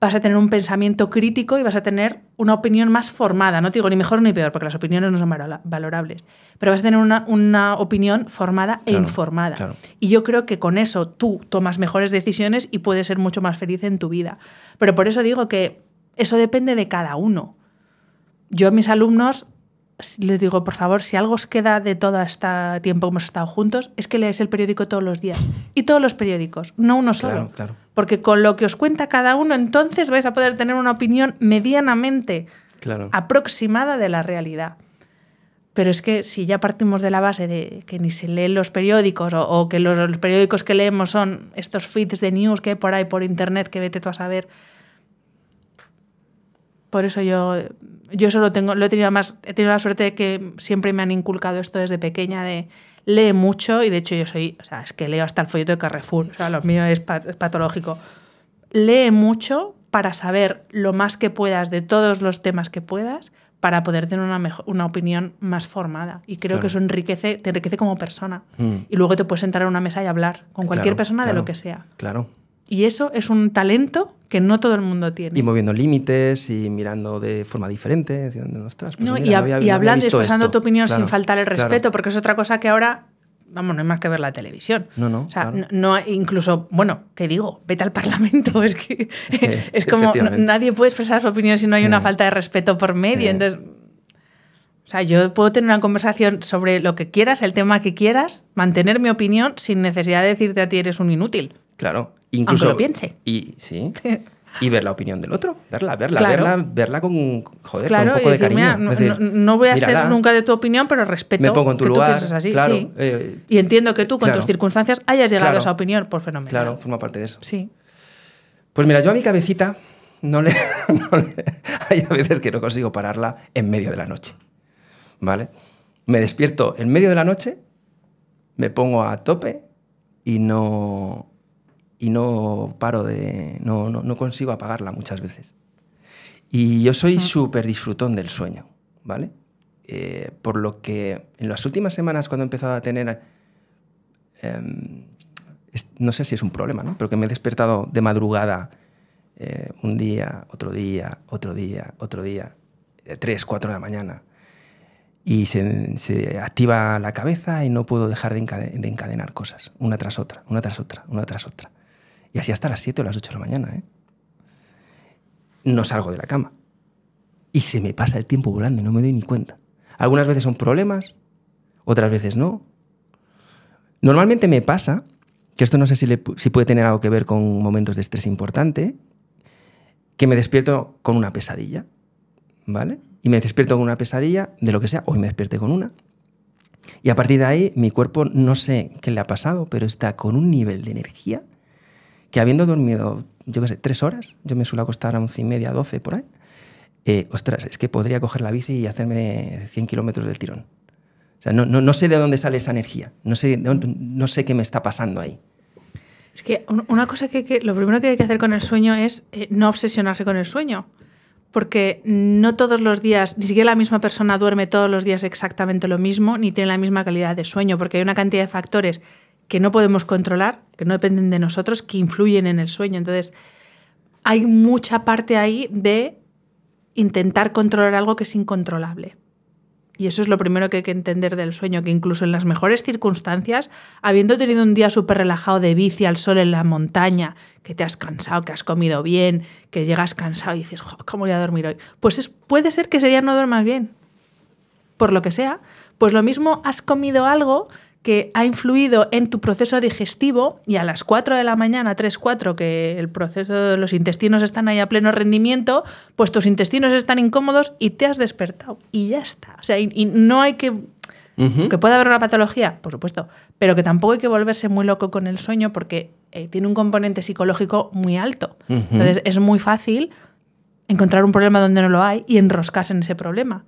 B: vas a tener un pensamiento crítico y vas a tener una opinión más formada. No te digo ni mejor ni peor, porque las opiniones no son valorables, pero vas a tener una, una opinión formada e informada. Y yo creo que con eso tú tomas mejores decisiones y puedes ser mucho más feliz en tu vida. Pero por eso digo que eso depende de cada uno. Yo a mis alumnos les digo, por favor, si algo os queda de todo este tiempo que hemos estado juntos, es que leáis el periódico todos los días. Y todos los periódicos, no uno solo. Claro, claro porque con lo que os cuenta cada uno entonces vais a poder tener una opinión medianamente aproximada de la realidad. Pero es que si ya partimos de la base de que ni se leen los periódicos o, que los, periódicos que leemos son estos feeds de news que hay por ahí por internet que vete tú a saber. Por eso yo, yo solo tengo, lo he tenido más, he tenido la suerte de que siempre me han inculcado esto desde pequeña de lee mucho y de hecho yo soy, o sea, es que leo hasta el folleto de Carrefour, o sea, lo mío es, patológico. Lee mucho para saber lo más que puedas de todos los temas que puedas para poder tener una, mejor, una opinión más formada. Y creo que eso enriquece, te enriquece como persona. Mm. Y luego te puedes sentar a una mesa y hablar con cualquier persona de lo que sea. Claro, y eso es un talento que no todo el mundo tiene. Y moviendo
A: límites y mirando de forma diferente. Pues y, hablando y expresando tu opinión sin faltar el respeto,
B: porque es otra cosa que ahora vamos, no hay más que ver la televisión. No, no. O sea, no, incluso, bueno, ¿qué digo? Vete al Parlamento. Es que es, como nadie puede expresar su opinión si no hay una falta de respeto por medio. Entonces, o sea, yo puedo tener una conversación sobre lo que quieras, el tema que quieras, mantener mi opinión sin necesidad de decirte a ti eres un inútil.
A: Claro. Incluso, Aunque piense. Y, sí. y ver la opinión del otro, verla, verla, verla, con, joder, un poco de cariño. no, voy a ser nunca
B: de tu opinión, pero respeto me pongo en tu lugar, eh, y entiendo que tú, con tus circunstancias, hayas llegado a esa opinión, por fenómeno. Claro,
A: forma parte de eso. Sí. Pues mira, yo a mi cabecita no le, Hay a veces que no consigo pararla en medio de la noche, ¿vale? Me despierto en medio de la noche, me pongo a tope y no y no paro de. No, no, no consigo apagarla muchas veces. Y yo soy súper disfrutón del sueño, ¿vale? Eh, por lo que en las últimas semanas, cuando he empezado a tener. Em, no sé si es un problema, ¿no? Pero que me he despertado de madrugada eh, un día, otro día, otro día, otro día, eh, tres, cuatro de la mañana. Y se, activa la cabeza y no puedo dejar de, encadenar cosas, una tras otra, una tras otra, una tras otra. Y así hasta las 7 o las 8 de la mañana. ¿eh? No salgo de la cama. Y se me pasa el tiempo volando no me doy ni cuenta. Algunas veces son problemas, otras veces no. Normalmente me pasa, que esto no sé si, puede tener algo que ver con momentos de estrés importante, que me despierto con una pesadilla, ¿vale? Y me despierto con una pesadilla de lo que sea, hoy me despierte con una. Y a partir de ahí, mi cuerpo no sé qué le ha pasado, pero está con un nivel de energía que habiendo dormido, yo qué sé, tres horas, yo me suelo acostar a once y media, doce por ahí, eh, ostras, es que podría coger la bici y hacerme 100 kilómetros del tirón. O sea, no, sé de dónde sale esa energía, no sé, no, sé qué me está pasando ahí.
B: Es que una cosa que, que, lo primero que hay que hacer con el sueño es eh, no obsesionarse con el sueño, porque no todos los días, ni siquiera la misma persona duerme todos los días exactamente lo mismo, ni tiene la misma calidad de sueño, porque hay una cantidad de factores que no podemos controlar, que no dependen de nosotros, que influyen en el sueño. Entonces, hay mucha parte ahí de intentar controlar algo que es incontrolable. Y eso es lo primero que hay que entender del sueño, que incluso en las mejores circunstancias, habiendo tenido un día súper relajado de bici al sol en la montaña, que te has cansado, que has comido bien, que llegas cansado y dices, ¿cómo voy a dormir hoy? Pues es, puede ser que ese día no duermas bien, por lo que sea. Pues lo mismo has comido algo que ha influido en tu proceso digestivo y a las 4 de la mañana, 3, 4, que el proceso de los intestinos están ahí a pleno rendimiento, pues tus intestinos están incómodos y te has despertado y ya está. O sea, y, no hay que... Que pueda haber una patología, por supuesto, pero que tampoco hay que volverse muy loco con el sueño porque eh, tiene un componente psicológico muy alto. Entonces es muy fácil encontrar un problema donde no lo hay y enroscarse en ese problema.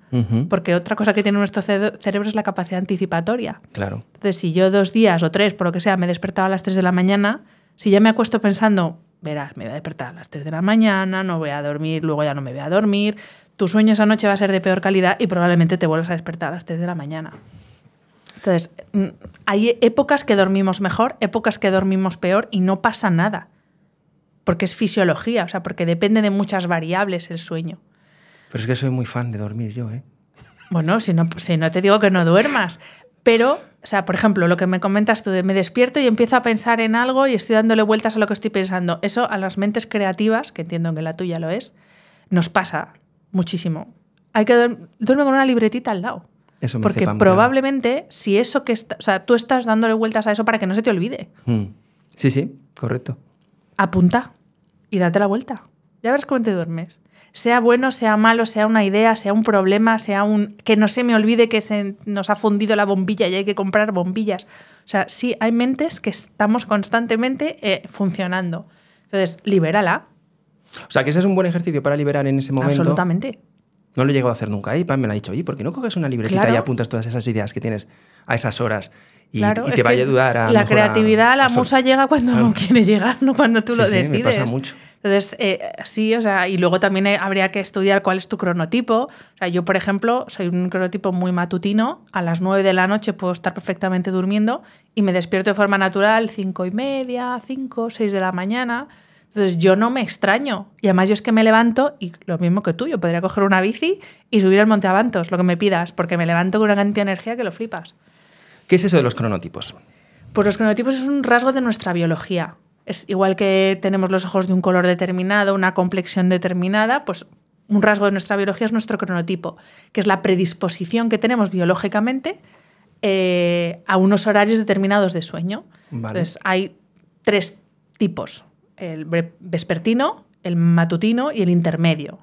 B: Porque otra cosa que tiene nuestro cerebro es la capacidad anticipatoria. Claro. Entonces, si yo dos días o tres, por lo que sea, me he despertado a las tres de la mañana, si ya me acuesto pensando, verás, me voy a despertar a las tres de la mañana, no voy a dormir, luego ya no me voy a dormir, tu sueño esa noche va a ser de peor calidad y probablemente te vuelvas a despertar a las tres de la mañana. Entonces, mm, hay épocas que dormimos mejor, épocas que dormimos peor y no pasa nada porque es fisiología, o sea, porque depende de muchas variables el sueño.
A: Pero es que soy muy fan de dormir yo, ¿eh?
B: Bueno, si no, si no te digo que no duermas, pero, o sea, por ejemplo, lo que me comentas tú de me despierto y empiezo a pensar en algo y estoy dándole vueltas a lo que estoy pensando, eso a las mentes creativas, que entiendo que la tuya lo es, nos pasa muchísimo. Hay que duerme con una libretita al lado. Eso me Porque probablemente si eso que está, o sea, tú estás dándole vueltas a eso para que no se te olvide.
A: Mm. Sí, sí, correcto apunta
B: y date la vuelta. Ya verás cómo te duermes. Sea bueno, sea malo, sea una idea, sea un problema, sea un... que no se me olvide que se nos ha fundido la bombilla y hay que comprar bombillas. O sea, sí, hay mentes que estamos constantemente eh, funcionando. Entonces, libérala.
A: O sea, que ese es un buen ejercicio para liberar en ese momento. Absolutamente. No lo he llegado a hacer nunca. Y Pam me lo ha dicho, ¿y por qué no coges una libretita y apuntas todas esas ideas que tienes a esas horas y, te vaya a ayudar a. La creatividad, la musa
B: llega cuando quiere llegar, no cuando tú lo decides. Sí, pasa mucho. Entonces, eh, sí, o sea, y luego también eh, habría que estudiar cuál es tu cronotipo. O sea, yo, por ejemplo, soy un cronotipo muy matutino. A las nueve de la noche puedo estar perfectamente durmiendo y me despierto de forma natural cinco y media, cinco, seis de la mañana. Entonces yo no me extraño. Y además yo es que me levanto y lo mismo que tú, yo podría coger una bici y subir al Monte Avantos, lo que me pidas, porque me levanto con una cantidad de energía que lo flipas.
A: ¿Qué es eso de los cronotipos?
B: Pues los cronotipos es un rasgo de nuestra biología. Es igual que tenemos los ojos de un color determinado, una complexión determinada, pues un rasgo de nuestra biología es nuestro cronotipo, que es la predisposición que tenemos biológicamente eh, a unos horarios determinados de sueño. hay tres tipos, el vespertino, el matutino y el intermedio.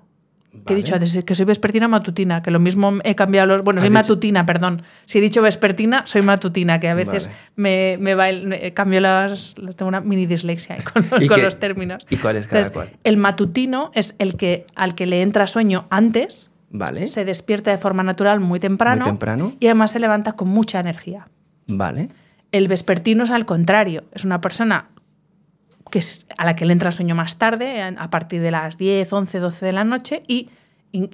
B: Que he dicho antes, que soy vespertina matutina, que lo mismo he cambiado los. Bueno, soy matutina, perdón. Si he dicho vespertina, soy matutina, que a veces me, va el… cambio las. Tengo una mini dislexia con, los, términos. ¿Y cuál es cada Entonces, El matutino es el que al que le entra sueño antes. Vale. Se despierta de forma natural muy temprano. Muy temprano. Y además se levanta con mucha energía. Vale. El vespertino es al contrario, es una persona que es a la que le entra el sueño más tarde, a partir de las 10, 11, 12 de la noche, y,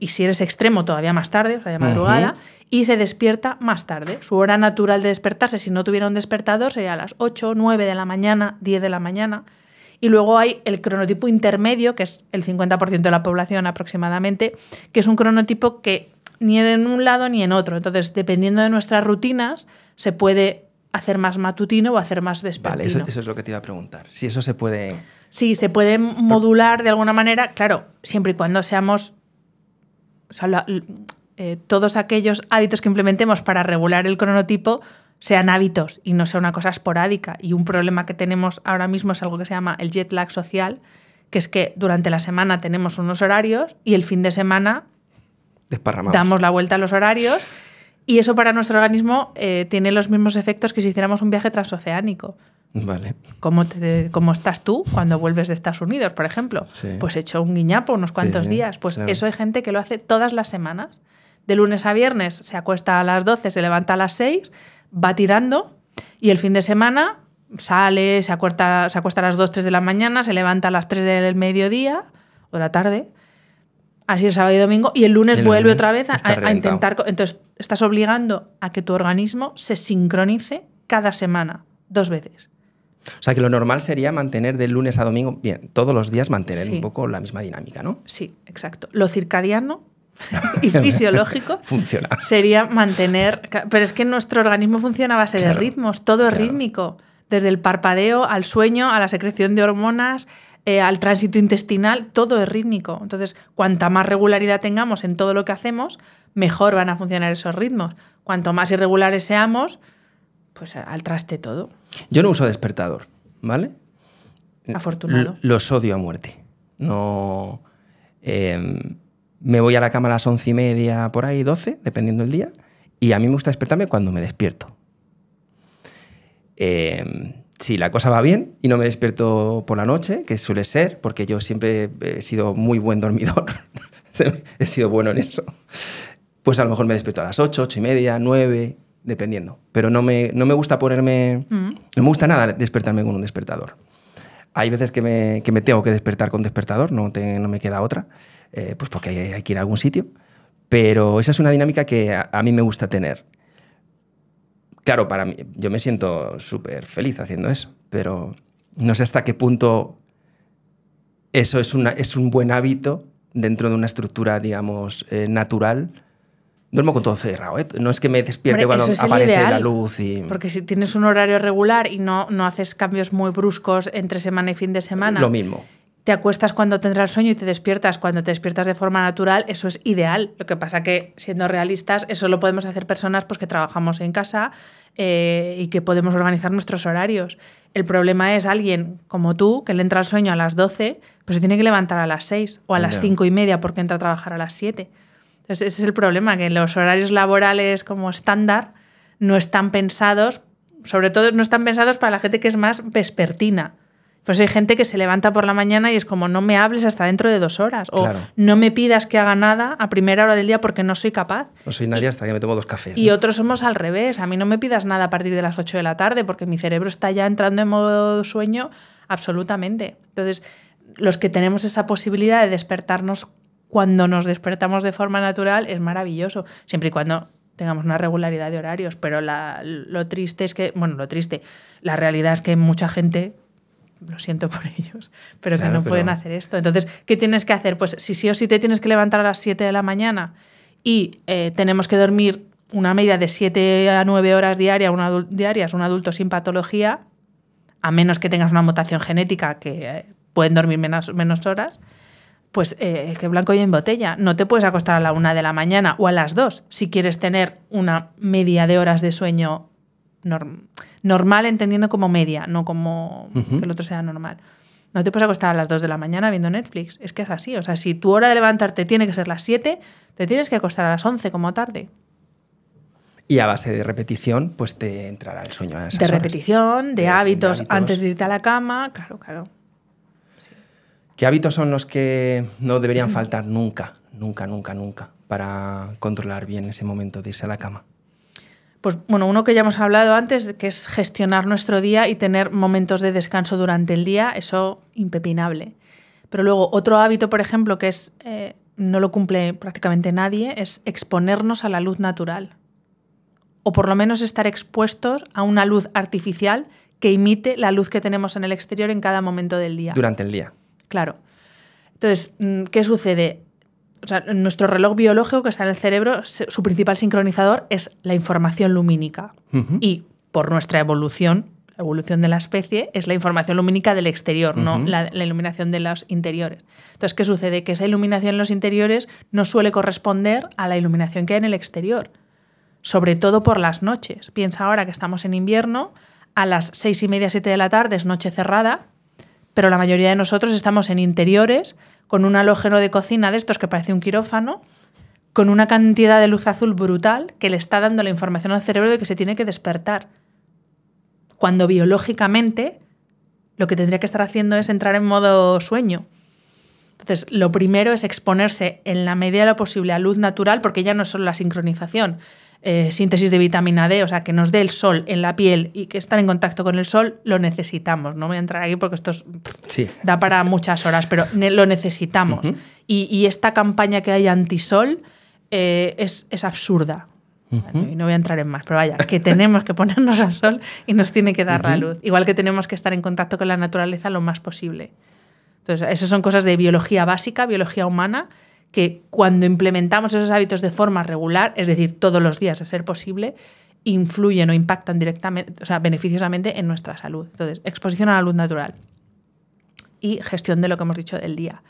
B: si eres extremo todavía más tarde, o sea, de madrugada, y se despierta más tarde. Su hora natural de despertarse, si no tuviera un despertador, sería a las 8, 9 de la mañana, 10 de la mañana. Y luego hay el cronotipo intermedio, que es el 50% de la población aproximadamente, que es un cronotipo que ni en un lado ni en otro. Entonces, dependiendo de nuestras rutinas, se puede hacer más matutino o hacer más vespertino. eso,
A: es lo que te iba a preguntar. Si eso se puede...
B: Sí, se puede modular de alguna manera, claro, siempre y cuando seamos... Eh, todos aquellos hábitos que implementemos para regular el cronotipo sean hábitos y no sea una cosa esporádica. Y un problema que tenemos ahora mismo es algo que se llama el jet lag social, que es que durante la semana tenemos unos horarios y el fin de semana Damos la vuelta a los horarios y eso para nuestro organismo eh, tiene los mismos efectos que si hiciéramos un viaje transoceánico.
A: Vale. ¿Cómo,
B: estás tú cuando vuelves de Estados Unidos, por ejemplo? Pues he hecho un guiñapo unos cuantos días. Pues eso hay gente que lo hace todas las semanas. De lunes a viernes se acuesta a las 12, se levanta a las 6, va tirando y el fin de semana sale, se acuesta, se acuesta a las 2, 3 de la mañana, se levanta a las 3 del mediodía o la tarde Así el sábado y domingo, y el lunes vuelve otra vez a, intentar. Entonces, estás obligando a que tu organismo se sincronice cada semana, dos veces.
A: O sea, que lo normal sería mantener del lunes a domingo, bien, todos los días mantener un poco la misma dinámica, ¿no? Sí,
B: exacto. Lo circadiano y fisiológico funciona. sería mantener. Pero es que nuestro organismo funciona a base de ritmos, todo es rítmico, desde el parpadeo al sueño, a la secreción de hormonas. Eh, al tránsito intestinal, todo es rítmico. Entonces, cuanta más regularidad tengamos en todo lo que hacemos, mejor van a funcionar esos ritmos. Cuanto más irregulares seamos, pues al traste todo.
A: Yo no uso despertador, ¿vale? Afortunado. los odio a muerte. No. Em, me voy a la cama a las once y media, por ahí, doce, dependiendo del día. Y a mí me gusta despertarme cuando me despierto. Eh, si la cosa va bien y no me despierto por la noche, que suele ser, porque yo siempre he sido muy buen dormidor, he sido bueno en eso, pues a lo mejor me despierto a las 8, 8 y media, 9, dependiendo. Pero no me, no me gusta ponerme, mm. no me gusta nada despertarme con un despertador. Hay veces que me, tengo que despertar con despertador, no, no me queda otra, eh, pues porque hay, que ir a algún sitio. Pero esa es una dinámica que a mí me gusta tener claro, para mí, yo me siento súper feliz haciendo eso, pero no sé hasta qué punto eso es, una, es un buen hábito dentro de una estructura, digamos, eh, natural. Duermo con todo cerrado, ¿eh? no es que me despierte cuando aparece la luz. Y... Porque
B: si tienes un horario regular y no, no haces cambios muy bruscos entre semana y fin de semana. Lo mismo te acuestas cuando tendrás sueño y te despiertas cuando te despiertas de forma natural, eso es ideal. Lo que pasa que, siendo realistas, eso lo podemos hacer personas pues, que trabajamos en casa eh, y que podemos organizar nuestros horarios. El problema es alguien como tú, que le entra el sueño a las 12, pues se tiene que levantar a las 6 o a las cinco y media porque entra a trabajar a las 7. Entonces, ese es el problema, que los horarios laborales como estándar no están pensados, sobre todo no están pensados para la gente que es más vespertina pues hay gente que se levanta por la mañana y es como, no me hables hasta dentro de dos horas. O no me pidas que haga nada a primera hora del día porque no soy capaz.
A: No soy nadie hasta que me tomo dos cafés. Y otros
B: somos al revés. A mí no me pidas nada a partir de las ocho de la tarde porque mi cerebro está ya entrando en modo sueño absolutamente. Entonces, los que tenemos esa posibilidad de despertarnos cuando nos despertamos de forma natural es maravilloso. Siempre y cuando tengamos una regularidad de horarios, pero lo triste es que, bueno, lo triste, la realidad es que mucha gente lo siento por ellos, pero que no pueden hacer esto. Entonces, ¿qué tienes que hacer? Pues si sí o sí te tienes que levantar a las 7 de la mañana y eh, tenemos que dormir una media de 7 a 9 horas diaria, diarias, un adulto sin patología, a menos que tengas una mutación genética que eh, pueden dormir menos, horas, pues eh, que blanco y en botella. No te puedes acostar a la una de la mañana o a las dos si quieres tener una media de horas de sueño normal Normal entendiendo como media, no como que el otro sea normal. No te puedes acostar a las 2 de la mañana viendo Netflix. Es que es así. O sea, si tu hora de levantarte tiene que ser las 7, te tienes que acostar a las 11 como tarde.
A: Y a base de repetición, pues te entrará el sueño. A esas de
B: repetición, de, hábitos, antes de irte a la cama. Claro, claro.
A: ¿Qué hábitos son los que no deberían faltar nunca, nunca, nunca, nunca para controlar bien ese momento de irse a la cama?
B: pues bueno, uno que ya hemos hablado antes, que es gestionar nuestro día y tener momentos de descanso durante el día, eso impepinable. Pero luego otro hábito, por ejemplo, que es eh, no lo cumple prácticamente nadie, es exponernos a la luz natural. O por lo menos estar expuestos a una luz artificial que imite la luz que tenemos en el exterior en cada momento del día. Durante el día. Claro. Entonces, mm, ¿qué sucede? nuestro reloj biológico que está en el cerebro, su principal sincronizador es la información lumínica. Y por nuestra evolución, la evolución de la especie es la información lumínica del exterior, no la, la, iluminación de los interiores. Entonces, ¿qué sucede? Que esa iluminación en los interiores no suele corresponder a la iluminación que hay en el exterior, sobre todo por las noches. Piensa ahora que estamos en invierno, a las seis y media, siete de la tarde es noche cerrada, pero la mayoría de nosotros estamos en interiores con un halógeno de cocina de estos que parece un quirófano, con una cantidad de luz azul brutal que le está dando la información al cerebro de que se tiene que despertar. Cuando biológicamente lo que tendría que estar haciendo es entrar en modo sueño. Entonces, lo primero es exponerse en la medida de lo posible a luz natural, porque ya no es solo la sincronización, eh, síntesis de vitamina D, o sea, que nos dé el sol en la piel y que estar en contacto con el sol, lo necesitamos. No voy a entrar aquí porque esto sí. da para muchas horas, pero lo necesitamos. y, esta campaña que hay antisol eh, es, absurda. y no voy a entrar en más, pero vaya, que tenemos que ponernos al sol y nos tiene que dar la luz. Igual que tenemos que estar en contacto con la naturaleza lo más posible. Entonces, esas son cosas de biología básica, biología humana, que cuando implementamos esos hábitos de forma regular, es decir, todos los días a ser posible, influyen o impactan directamente, o sea, beneficiosamente en nuestra salud. Entonces, exposición a la luz natural y gestión de lo que hemos dicho del día.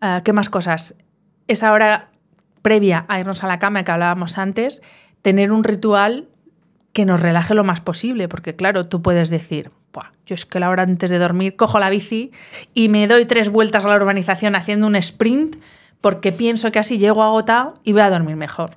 B: Ah, ¿Qué más cosas? Esa hora previa a irnos a la cama que hablábamos antes, tener un ritual que nos relaje lo más posible, porque claro, tú puedes decir, yo es que la hora antes de dormir cojo la bici y me doy tres vueltas a la urbanización haciendo un sprint porque pienso que así llego agotado y voy a dormir mejor.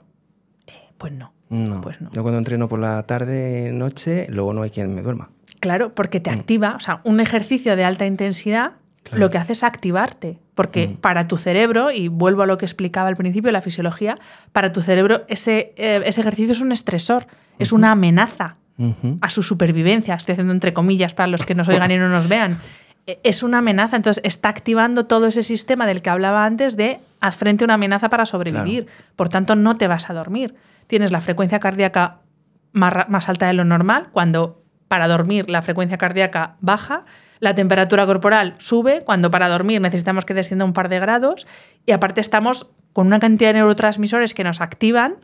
A: Eh, pues no. No. Pues no. Yo cuando entreno por la tarde, noche, luego no hay quien me duerma.
B: Claro, porque te mm. activa, o sea, un ejercicio de alta intensidad lo que hace es activarte, porque mm. para tu cerebro, y vuelvo a lo que explicaba al principio, la fisiología, para tu cerebro ese, eh, ejercicio es un estresor, es una amenaza a su supervivencia, estoy haciendo entre comillas para los que nos oigan y no nos vean, e, es una amenaza, entonces está activando todo ese sistema del que hablaba antes de haz frente a una amenaza para sobrevivir. Por tanto, no te vas a dormir. Tienes la frecuencia cardíaca más, alta de lo normal, cuando para dormir la frecuencia cardíaca baja, la temperatura corporal sube, cuando para dormir necesitamos que descienda un par de grados, y aparte estamos con una cantidad de neurotransmisores que nos activan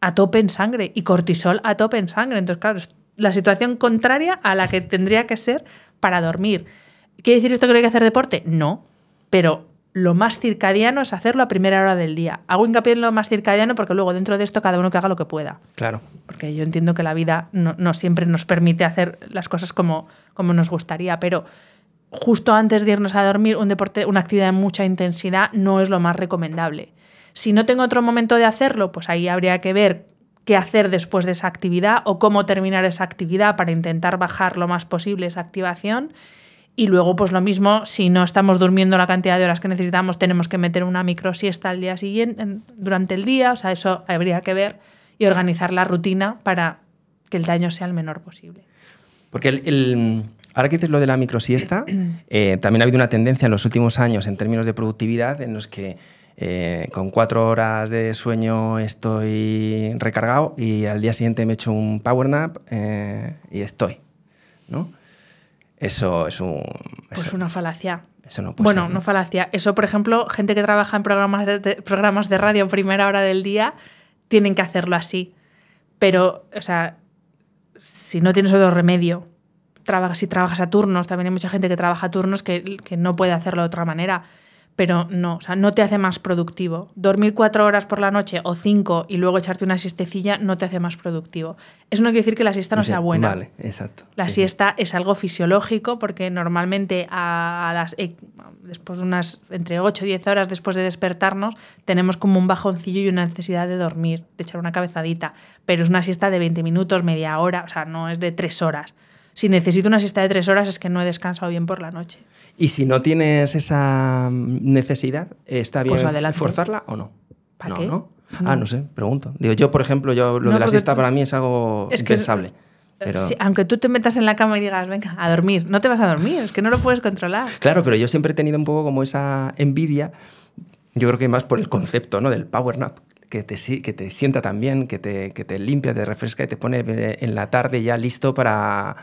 B: a tope en sangre y cortisol a tope en sangre. Entonces, claro, es la situación contraria a la que tendría que ser para dormir. ¿Quiere decir esto que hay que hacer deporte? No, pero lo más circadiano es hacerlo a primera hora del día. Hago hincapié en lo más circadiano porque luego dentro de esto cada uno que haga lo que pueda. Claro. Porque yo entiendo que la vida no, siempre nos permite hacer las cosas como, como nos gustaría, pero justo antes de irnos a dormir, un deporte, una actividad de mucha intensidad no es lo más recomendable. Si no tengo otro momento de hacerlo, pues ahí habría que ver qué hacer después de esa actividad o cómo terminar esa actividad para intentar bajar lo más posible esa activación y luego, pues lo mismo, si no estamos durmiendo la cantidad de horas que necesitamos, tenemos que meter una micro siesta al día siguiente, durante el día, o sea, eso habría que ver y organizar la rutina para que el daño sea el menor posible.
A: Porque el, ahora que dices lo de la microsiesta, eh, también ha habido una tendencia en los últimos años en términos de productividad en los que eh, con cuatro horas de sueño estoy recargado y al día siguiente me echo un power nap eh, y estoy, ¿no? Eso es un...
B: Pues una falacia.
A: Eso no bueno, ¿no?
B: falacia. Eso, por ejemplo, gente que trabaja en programas de, programas de radio en primera hora del día tienen que hacerlo así. Pero, o sea, si no tienes otro remedio, trabajas, si trabajas a turnos, también hay mucha gente que trabaja a turnos que no puede hacerlo de otra manera pero no, o sea, no te hace más productivo. Dormir cuatro horas por la noche o cinco y luego echarte una siestecilla no te hace más productivo. Eso no quiere decir que la siesta no sea, buena. Vale,
A: exacto. La
B: siesta es algo fisiológico porque normalmente a las eh, después unas entre ocho y diez horas después de despertarnos tenemos como un bajoncillo y una necesidad de dormir, de echar una cabezadita, pero es una siesta de 20 minutos, media hora, o sea, no es de tres horas si necesito una siesta de tres horas es que no he descansado bien por
A: la noche. Y si no tienes esa necesidad, ¿está pues bien forzarla o no? ¿Para no, qué? Ah, no sé, pregunto. Digo, yo, por ejemplo, yo lo de la siesta para mí es algo impensable. Eh,
B: aunque tú te metas en la cama y digas, venga, a dormir, no te vas a dormir, es que no lo puedes controlar.
A: Claro, pero yo siempre he tenido un poco como esa envidia, yo creo que más por el concepto ¿no? del power nap, que te, que te sienta tan bien, que te, que te limpia, te refresca y te pone eh, en la tarde ya listo para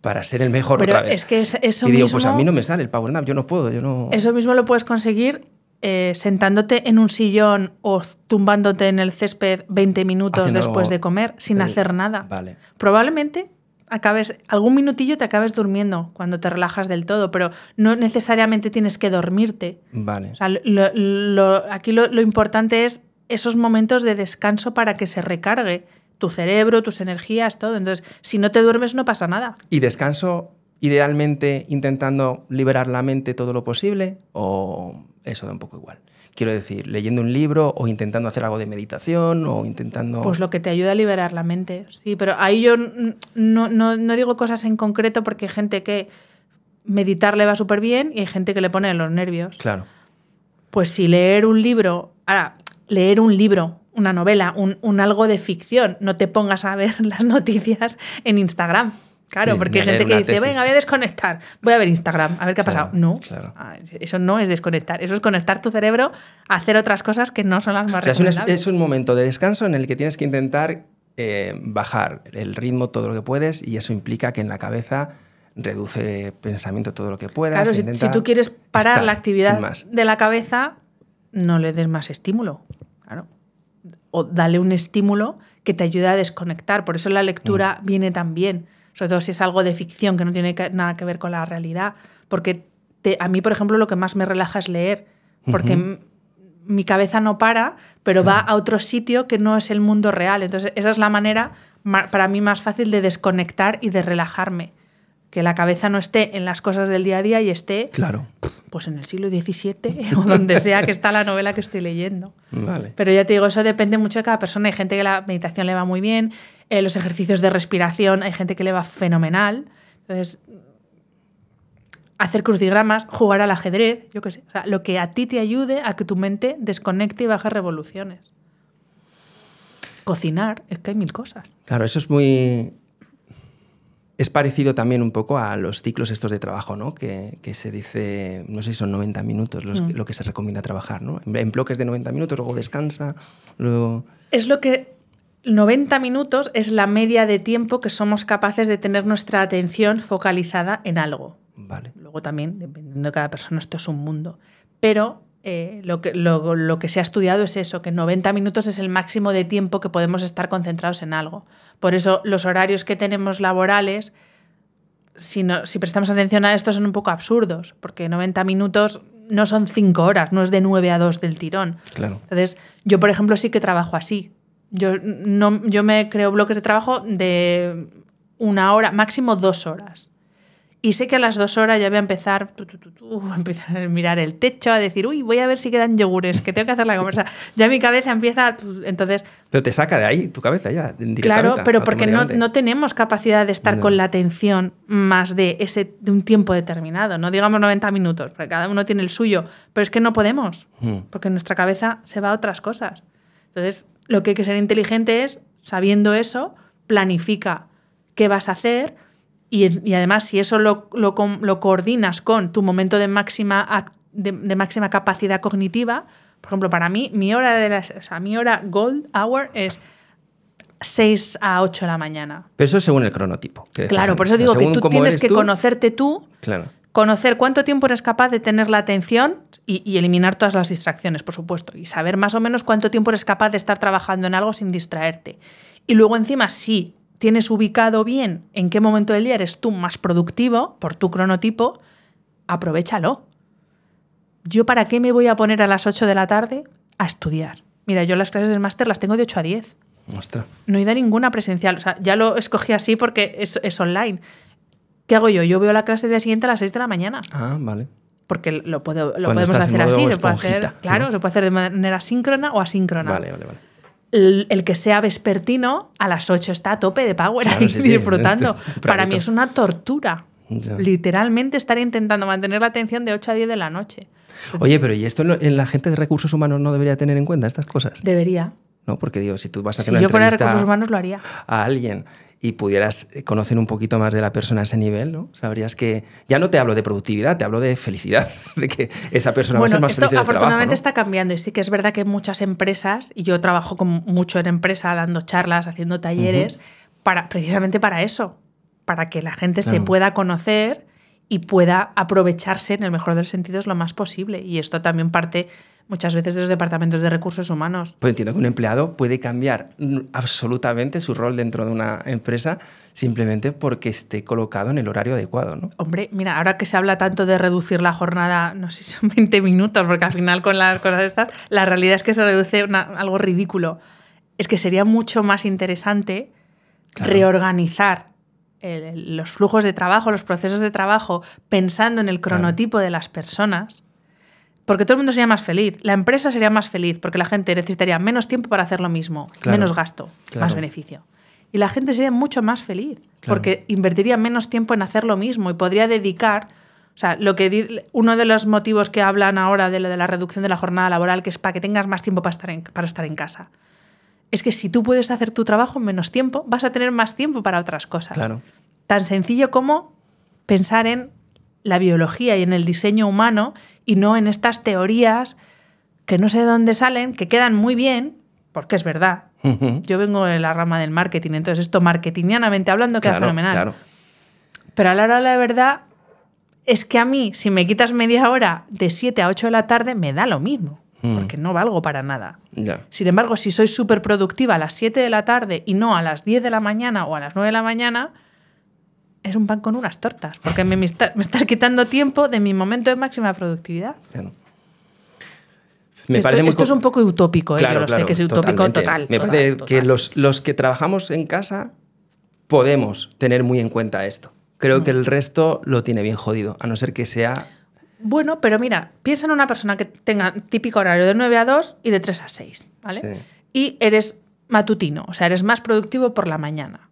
A: para ser el mejor otra vez. Es
B: que es, eso y digo, pues a mí no me
A: sale el power nap, yo no puedo, yo no. Eso
B: mismo lo puedes conseguir eh, sentándote en un sillón o tumbándote en el césped 20 minutos después de comer sin hacer nada. Vale. Probablemente acabes algún minutillo te acabes durmiendo cuando te relajas del todo, pero no necesariamente tienes que dormirte. Vale. aquí lo importante es esos momentos de descanso para que se recargue tu cerebro, tus energías, todo. Entonces, si no te duermes no pasa nada.
A: ¿Y descanso idealmente intentando liberar la mente todo lo posible o eso da un poco igual? Quiero decir, leyendo un libro o intentando hacer algo de meditación o intentando... Pues
B: lo que te ayuda a liberar la mente, sí, pero ahí yo no, digo cosas en concreto porque hay gente que meditar le va súper bien y hay gente que le pone los nervios. Claro. Pues si leer un libro, ahora, leer un libro una novela, un, algo de ficción. No te pongas a ver las noticias en Instagram. Claro, porque hay gente que dice, venga, voy a desconectar, voy a ver Instagram, a ver qué ha pasado. No, ah, eso no es desconectar, eso es conectar tu cerebro a hacer otras cosas que no son las más Es
A: un, momento de descanso en el que tienes que intentar eh, bajar el ritmo todo lo que puedes y eso implica que en la cabeza reduce pensamiento todo lo que puedas. Claro, e si, tú quieres parar la actividad
B: de la cabeza, no le des más estímulo. Claro o dale un estímulo que te ayude a desconectar. Por eso la lectura mm. viene tan bien, sobre todo si es algo de ficción que no tiene nada que ver con la realidad. Porque a mí, por ejemplo, lo que más me relaja es leer, porque mi cabeza no para, pero va a otro sitio que no es el mundo real. Entonces, esa es la manera para mí más fácil de desconectar y de relajarme que la cabeza no esté en las cosas del día a día y esté claro. pues en el siglo XVII o donde sea que está la novela que estoy leyendo. Vale. Pero ya te digo, eso depende mucho de cada persona. Hay gente que la meditación le va muy bien, eh, los ejercicios de respiración, hay gente que le va fenomenal. Entonces, hacer crucigramas, jugar al ajedrez, yo qué sé. O sea, lo que a ti te ayude a que tu mente desconecte y baje revoluciones. Cocinar, es que hay mil cosas.
A: Claro, eso es muy es parecido también un poco a los ciclos estos de trabajo, ¿no? Que, se dice, no sé si son 90 minutos mm. lo que se recomienda trabajar, ¿no? En, bloques de 90 minutos, luego descansa, luego...
B: Es lo que... 90 minutos es la media de tiempo que somos capaces de tener nuestra atención focalizada en algo. Vale. Luego también, dependiendo de cada persona, esto es un mundo. Pero eh, lo, que, lo, que se ha estudiado es eso, que 90 minutos es el máximo de tiempo que podemos estar concentrados en algo. Por eso los horarios que tenemos laborales, si, si prestamos atención a esto, son un poco absurdos, porque 90 minutos no son 5 horas, no es de 9 a 2 del tirón. Claro. Entonces, yo, por ejemplo, sí que trabajo así. Yo, yo me creo bloques de trabajo de una hora, máximo dos horas. Y sé que a las dos horas ya voy a empezar, a mirar el techo, a decir, uy, voy a ver si quedan yogures, que tengo que hacer la conversa. Ya mi cabeza empieza, pues, entonces...
A: Pero te saca de ahí tu cabeza ya. Claro, pero porque no,
B: tenemos capacidad de estar con la atención más de, ese, de un tiempo determinado, no digamos 90 minutos, porque cada uno tiene el suyo, pero es que no podemos, hmm. porque nuestra cabeza se va a otras cosas. Entonces, lo que hay que ser inteligente es, sabiendo eso, planifica qué vas a hacer y, además, si eso lo, coordinas con tu momento de máxima, de, máxima capacidad cognitiva, por ejemplo, para mí, mi hora, de las, mi hora gold hour es 6 a 8 de la mañana.
A: Pero eso es según el cronotipo. Claro, por eso digo que tú tienes que conocerte tú, claro.
B: conocer cuánto tiempo eres capaz de tener la atención y, eliminar todas las distracciones, por supuesto, y saber más o menos cuánto tiempo eres capaz de estar trabajando en algo sin distraerte. Y luego encima, sí tienes ubicado bien en qué momento del día eres tú más productivo por tu cronotipo, aprovechalo. ¿Yo para qué me voy a poner a las 8 de la tarde a estudiar? Mira, yo las clases del máster las tengo de 8 a 10. No he ido a ninguna presencial. O sea, ya lo escogí así porque es, online. ¿Qué hago yo? Yo veo la clase de día siguiente a las 6 de la mañana. Ah, vale. Porque lo, puedo,
A: podemos hacer así. claro, se
B: puede hacer de manera síncrona o asíncrona. Vale, vale, vale el, que sea vespertino a las 8 está a tope de power disfrutando. Para mí es una tortura. Literalmente estar intentando mantener la atención de 8 a 10 de la noche. Oye,
A: pero ¿y esto en la gente de recursos humanos no debería tener en cuenta estas cosas? Debería. No, porque digo, si tú vas a hacer si yo fuera de recursos humanos lo haría. A alguien y pudieras eh, conocer un poquito más de la persona a ese nivel, ¿no? Sabrías que ya no te hablo de productividad, te hablo de felicidad, de que esa persona va a ser más feliz. Esto afortunadamente está
B: cambiando y sí que es verdad que muchas empresas, y yo trabajo con, mucho en empresa dando charlas, haciendo talleres, para, precisamente para eso, para que la gente se pueda conocer y pueda aprovecharse en el mejor de los sentidos lo más posible. Y esto también parte muchas veces de los departamentos de recursos humanos.
A: Pues entiendo que un empleado puede cambiar absolutamente su rol dentro de una empresa simplemente porque esté colocado en el horario adecuado, ¿no?
B: Hombre, mira, ahora que se habla tanto de reducir la jornada, no sé si son 20 minutos, porque al final con las cosas estas, la realidad es que se reduce algo ridículo. Es que sería mucho más interesante reorganizar los flujos de trabajo, los procesos de trabajo, pensando en el cronotipo de las personas porque todo el mundo sería más feliz, la empresa sería más feliz, porque la gente necesitaría menos tiempo para hacer lo mismo, menos gasto, más beneficio. Y la gente sería mucho más feliz, porque invertiría menos tiempo en hacer lo mismo y podría dedicar, o sea, lo que uno de los motivos que hablan ahora de, la reducción de la jornada laboral, que es para que tengas más tiempo para estar para estar en casa. Es que si tú puedes hacer tu trabajo en menos tiempo, vas a tener más tiempo para otras cosas. Tan sencillo como pensar en la biología y en el diseño humano y no en estas teorías que no sé de dónde salen, que quedan muy bien, porque es verdad. Yo vengo de la rama del marketing, entonces esto marketingianamente hablando que fenomenal. Pero a la hora de la verdad, es que a mí, si me quitas media hora de 7 a 8 de la tarde, me da lo mismo, mm. porque no valgo para nada. Sin embargo, si soy súper productiva a las 7 de la tarde y no a las 10 de la mañana o a las 9 de la mañana, es un pan con unas tortas, porque me, me, estás quitando tiempo de mi momento de máxima productividad.
A: Me esto, es un poco utópico, ¿eh? sé que es utópico total. Me parece que los, que trabajamos en casa podemos tener muy en cuenta esto. Creo que el mm. resto lo tiene bien jodido, a no ser que sea...
B: Bueno, pero mira, piensa en una persona que tenga típico horario de 9 a 2 y de 3 a 6, ¿vale? Y eres matutino, o sea, eres más productivo por la mañana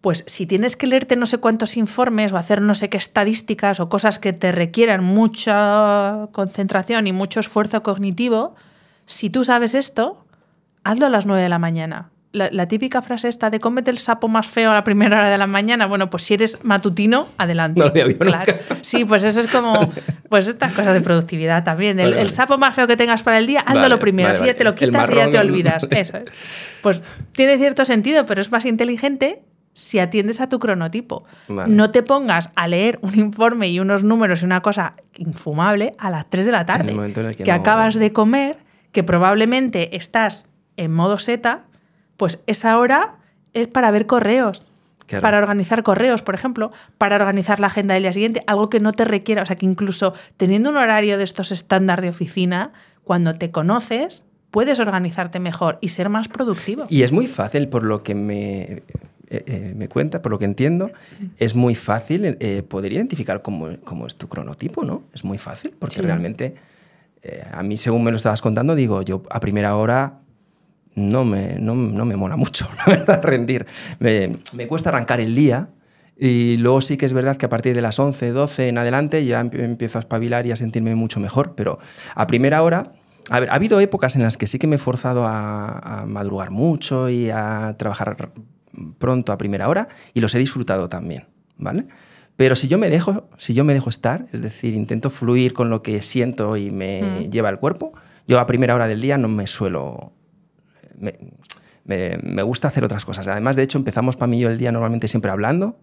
B: pues si tienes que leerte no sé cuántos informes o hacer no sé qué estadísticas o cosas que te requieran mucha concentración y mucho esfuerzo cognitivo, si tú sabes esto, hazlo a las 9 de la mañana. La, típica frase esta de cómete el sapo más feo a la primera hora de la mañana. Bueno, pues si eres matutino, adelante. No Sí, pues eso es como, pues estas cosas de productividad también. El, sapo más feo que tengas para el día, hazlo primero. Si ya te lo quitas y ya te olvidas. Eso es. Pues tiene cierto sentido, pero es más inteligente si atiendes a tu cronotipo. No te pongas a leer un informe y unos números y una cosa infumable a las 3 de la tarde, que, acabas de comer, que probablemente estás en modo seta, pues esa hora es para ver correos, para organizar correos, por ejemplo, para organizar la agenda del día siguiente, algo que no te requiera, o sea, que incluso teniendo un horario de estos estándares de oficina, cuando te conoces, puedes organizarte mejor y ser más productivo. Y es muy
A: fácil, por lo que me, eh, eh, me cuenta, por lo que entiendo, es muy fácil eh, poder identificar cómo, cómo, es tu cronotipo, ¿no? Es muy fácil, porque realmente a mí, según me lo estabas contando, digo, yo a primera hora no me, no, me mola mucho, la verdad, rendir. Me, cuesta arrancar el día. Y luego sí que es verdad que a partir de las 11, 12 en adelante ya empiezo a espabilar y a sentirme mucho mejor, pero a primera hora a ver, ha habido épocas en las que sí que me he forzado a, madrugar mucho y a trabajar pronto a primera hora y los he disfrutado también, ¿vale? Pero si yo me dejo, si yo me dejo estar, es decir, intento fluir con lo que siento y me mm. lleva el cuerpo, yo a primera hora del día no me suelo me, gusta hacer otras cosas. Además, de hecho, empezamos para mí yo el día normalmente siempre hablando.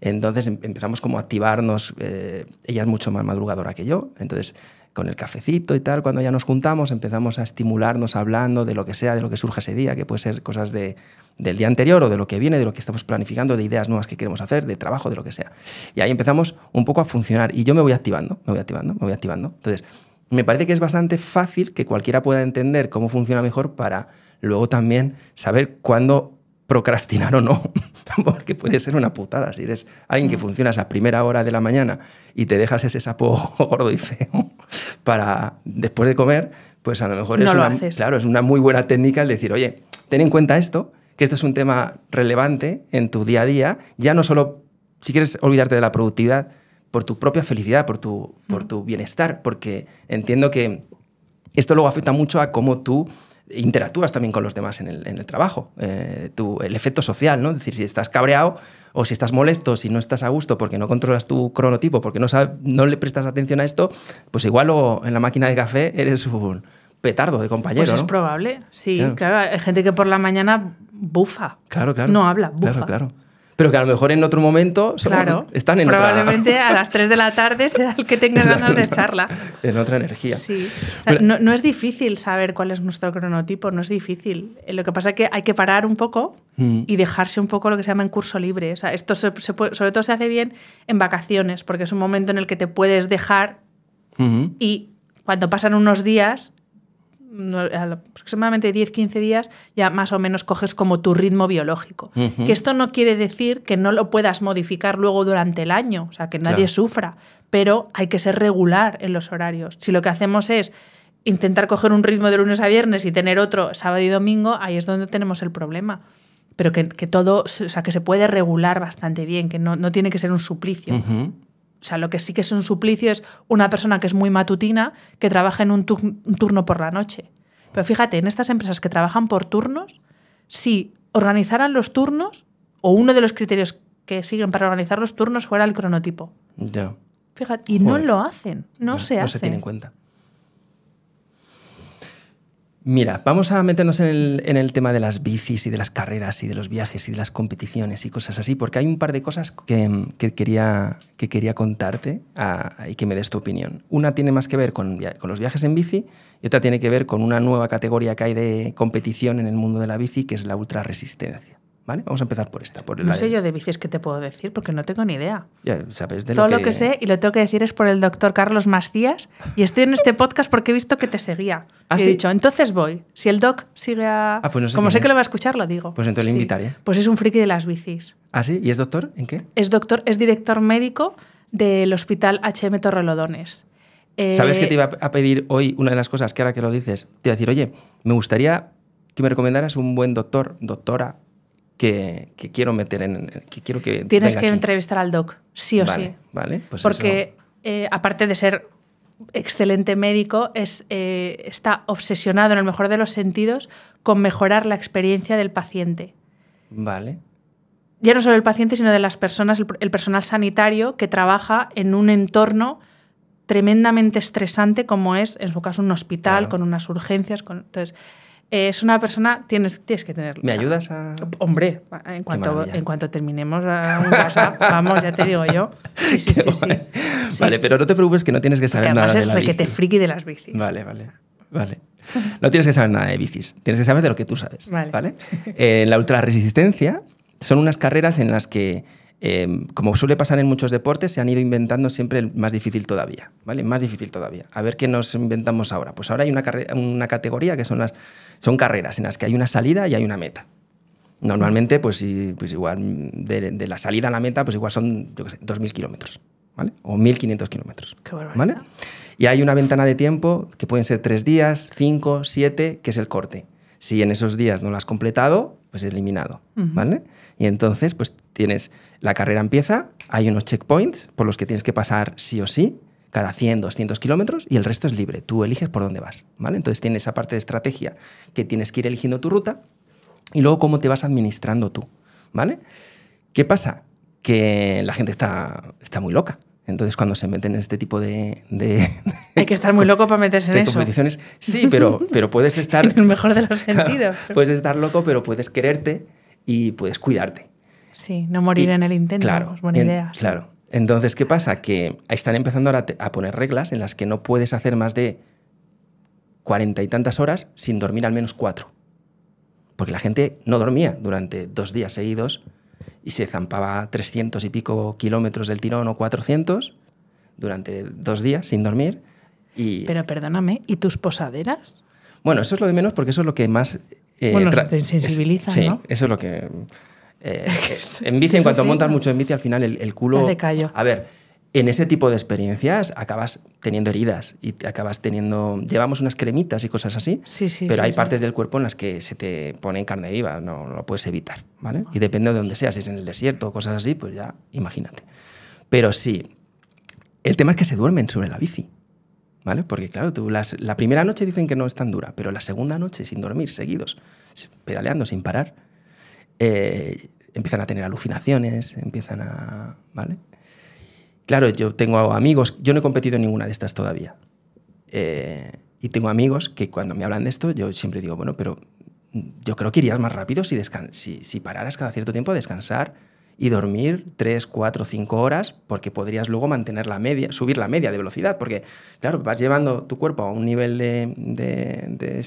A: Entonces em, empezamos como a activarnos, eh, ella es mucho más madrugadora que yo, entonces con el cafecito y tal, cuando ya nos juntamos, empezamos a estimularnos hablando de lo que sea, de lo que surja ese día, que puede ser cosas del día anterior o de lo que viene, de lo que estamos planificando, de ideas nuevas que queremos hacer, de trabajo, de lo que sea. Y ahí empezamos un poco a funcionar y yo me voy activando, me voy activando, me voy activando. Entonces, me parece que es bastante fácil que cualquiera pueda entender cómo funciona mejor para luego también saber cuándo procrastinar o no, porque puede ser una putada. Si eres alguien que funciona a primera hora de la mañana y te dejas ese sapo gordo y feo para después de comer, pues a lo mejor es, una, claro, es una muy buena técnica el decir, oye, ten en cuenta esto, que esto es un tema relevante en tu día a día, ya no solo si quieres olvidarte de la productividad, por tu propia felicidad, por tu, por mm. tu bienestar, porque entiendo que esto luego afecta mucho a cómo tú interactúas también con los demás en el, trabajo. Eh, tu, el efecto social, ¿no? decir, si estás cabreado o si estás molesto, si no estás a gusto porque no controlas tu cronotipo, porque no, no le prestas atención a esto, pues igual o en la máquina de café eres un petardo de compañero. Pues es
B: probable, sí. Claro. hay gente que por la mañana bufa.
A: Claro, claro. No habla, bufa. claro pero que a lo mejor en otro momento claro, están en probablemente
B: a las 3 de la tarde sea el que tenga ganas de charla
A: En otra energía. Sí. no,
B: es difícil saber cuál es nuestro cronotipo, no es difícil. Eh, lo que pasa es que hay que parar un poco mm. y dejarse un poco lo que se llama en curso libre. O esto sobre todo se hace bien en vacaciones, porque es un momento en el que te puedes dejar y cuando pasan unos días aproximadamente 10-15 días ya más o menos coges como tu ritmo biológico. Que esto no quiere decir que no lo puedas modificar luego durante el año, o sea, que nadie sufra, pero hay que ser regular en los horarios. Si lo que hacemos es intentar coger un ritmo de lunes a viernes y tener otro sábado y domingo, ahí es donde tenemos el problema. Pero que, todo, o sea, que se puede regular bastante bien, que no, no tiene que ser un suplicio. O sea, lo que sí que es un suplicio es una persona que es muy matutina, que trabaja en un, turno por la noche. Pero fíjate, en estas empresas que trabajan por turnos, si organizaran los turnos, o uno de los criterios que siguen para organizar los turnos fuera el cronotipo. Fíjate, y no lo hacen, no, se hace. No se tiene en
A: cuenta. Mira, vamos a meternos en el, tema de las bicis y de las carreras y de los viajes y de las competiciones y cosas así, porque hay un par de cosas que, quería, que quería contarte ah, y que me des tu opinión. Una tiene más que ver con, con, los viajes en bici y otra tiene que ver con una nueva categoría que hay de competición en el mundo de la bici, que es la ultra resistencia. ¿Vale? Vamos a empezar por esta. Por el no sé
B: yo de bicis que te puedo decir, porque no tengo ni idea.
A: sabes de Todo lo que... sé
B: y lo tengo que decir es por el doctor Carlos Macías. Y estoy en este podcast porque he visto que te seguía. ¿Ah, dicho, entonces voy. Si el doc sigue a. Ah, pues no sé Como sé que lo va a escuchar, lo digo. Pues
A: entonces le invitaré.
B: Pues es un friki de las bicis.
A: ¿Ah, sí? ¿Y es doctor? ¿En qué?
B: Es doctor, es director médico del hospital HM Torrelodones. Eh, ¿Sabes que te iba
A: a pedir hoy una de las cosas que ahora que lo dices? Te iba a decir, oye, me gustaría que me recomendaras un buen doctor, doctora, que, quiero meter en... Que quiero que Tienes que entrevistar
B: al doc, sí o sí. Vale, pues Porque eh, aparte de ser excelente médico, es, eh, está obsesionado en el mejor de los sentidos con mejorar la experiencia del paciente. Vale. Ya no solo del paciente, sino de las personas, el, personal sanitario que trabaja en un entorno tremendamente estresante como es, en su caso, un hospital, con unas urgencias. Entonces, es una persona, tienes, tienes que tenerlo. ¿Me ayudas a...? Hombre, en cuanto, en cuanto terminemos un WhatsApp, vamos, ya te digo yo.
A: Sí, sí, sí, vale. pero no te preocupes que no tienes que saber nada de la bici. es te
B: friki de las bicis. Vale,
A: vale, vale. No tienes que saber nada de bicis, tienes que saber de lo que tú sabes. Vale. la ultra la son unas carreras en las que, em, como suele pasar en muchos deportes, se han ido inventando siempre el más difícil todavía. ¿vale? Más difícil todavía. A ver qué nos inventamos ahora. Pues ahora hay una, una categoría que son las son carreras en las que hay una salida y hay una meta. Normalmente, pues, pues igual, de, la salida a la meta, pues igual son, yo qué sé, 2.000 kilómetros, ¿vale? O 1.500 kilómetros. ¿Vale? Y hay una ventana de tiempo que pueden ser tres días, cinco, siete, que es el corte. Si en esos días no lo has completado, pues eliminado, ¿vale? Y entonces, pues tienes, la carrera empieza, hay unos checkpoints por los que tienes que pasar sí o sí, cada 100, 200 kilómetros y el resto es libre. Tú eliges por dónde vas, ¿vale? Entonces tienes esa parte de estrategia que tienes que ir eligiendo tu ruta y luego cómo te vas administrando tú, ¿vale? ¿Qué pasa? Que la gente está, está muy loca. Entonces, cuando se meten en este tipo de. Hay que estar muy
B: loco para meterse en eso.
A: Sí, pero, pero puedes estar. en el mejor de los sentidos. puedes estar loco, pero puedes quererte y puedes cuidarte.
B: Sí, no morir en el intento. Claro. Es buena idea.
A: Claro. Entonces, ¿qué pasa? Que están empezando ahora a poner reglas en las que no puedes hacer más de cuarenta y tantas horas sin dormir al menos cuatro. Porque la gente no dormía durante dos días seguidos y se zampaba trescientos y pico kilómetros del tirón o 400 durante dos días sin dormir. Y... Pero
B: perdóname, ¿y tus posaderas?
A: Bueno, eso es lo de menos porque eso es lo que más... Eh, bueno, te sensibiliza, eso es lo que... Eh, en bici, en cuanto montas mucho en bici, al final el, culo. callo. A ver, en ese tipo de experiencias acabas teniendo heridas y acabas teniendo. Llevamos unas cremitas y cosas así, pero hay partes del cuerpo en las que se te pone carne viva, no, lo puedes evitar, ¿vale? Y depende de dónde seas, si es en el desierto o cosas así, pues ya imagínate. Pero sí, el tema es que se duermen sobre la bici, ¿vale? Porque claro, tú la primera noche dicen que no es tan dura, pero la segunda noche sin dormir, seguidos, pedaleando sin parar. Eh, empiezan a tener alucinaciones, empiezan a... ¿Vale? Claro, yo tengo amigos, yo no he competido en ninguna de estas todavía. Eh, y tengo amigos que cuando me hablan de esto, yo siempre digo, bueno, pero yo creo que irías más rápido si, si, si pararas cada cierto tiempo a descansar y dormir 3, 4, 5 horas, porque podrías luego mantener la media, subir la media de velocidad, porque, claro, vas llevando tu cuerpo a un nivel de, de, de,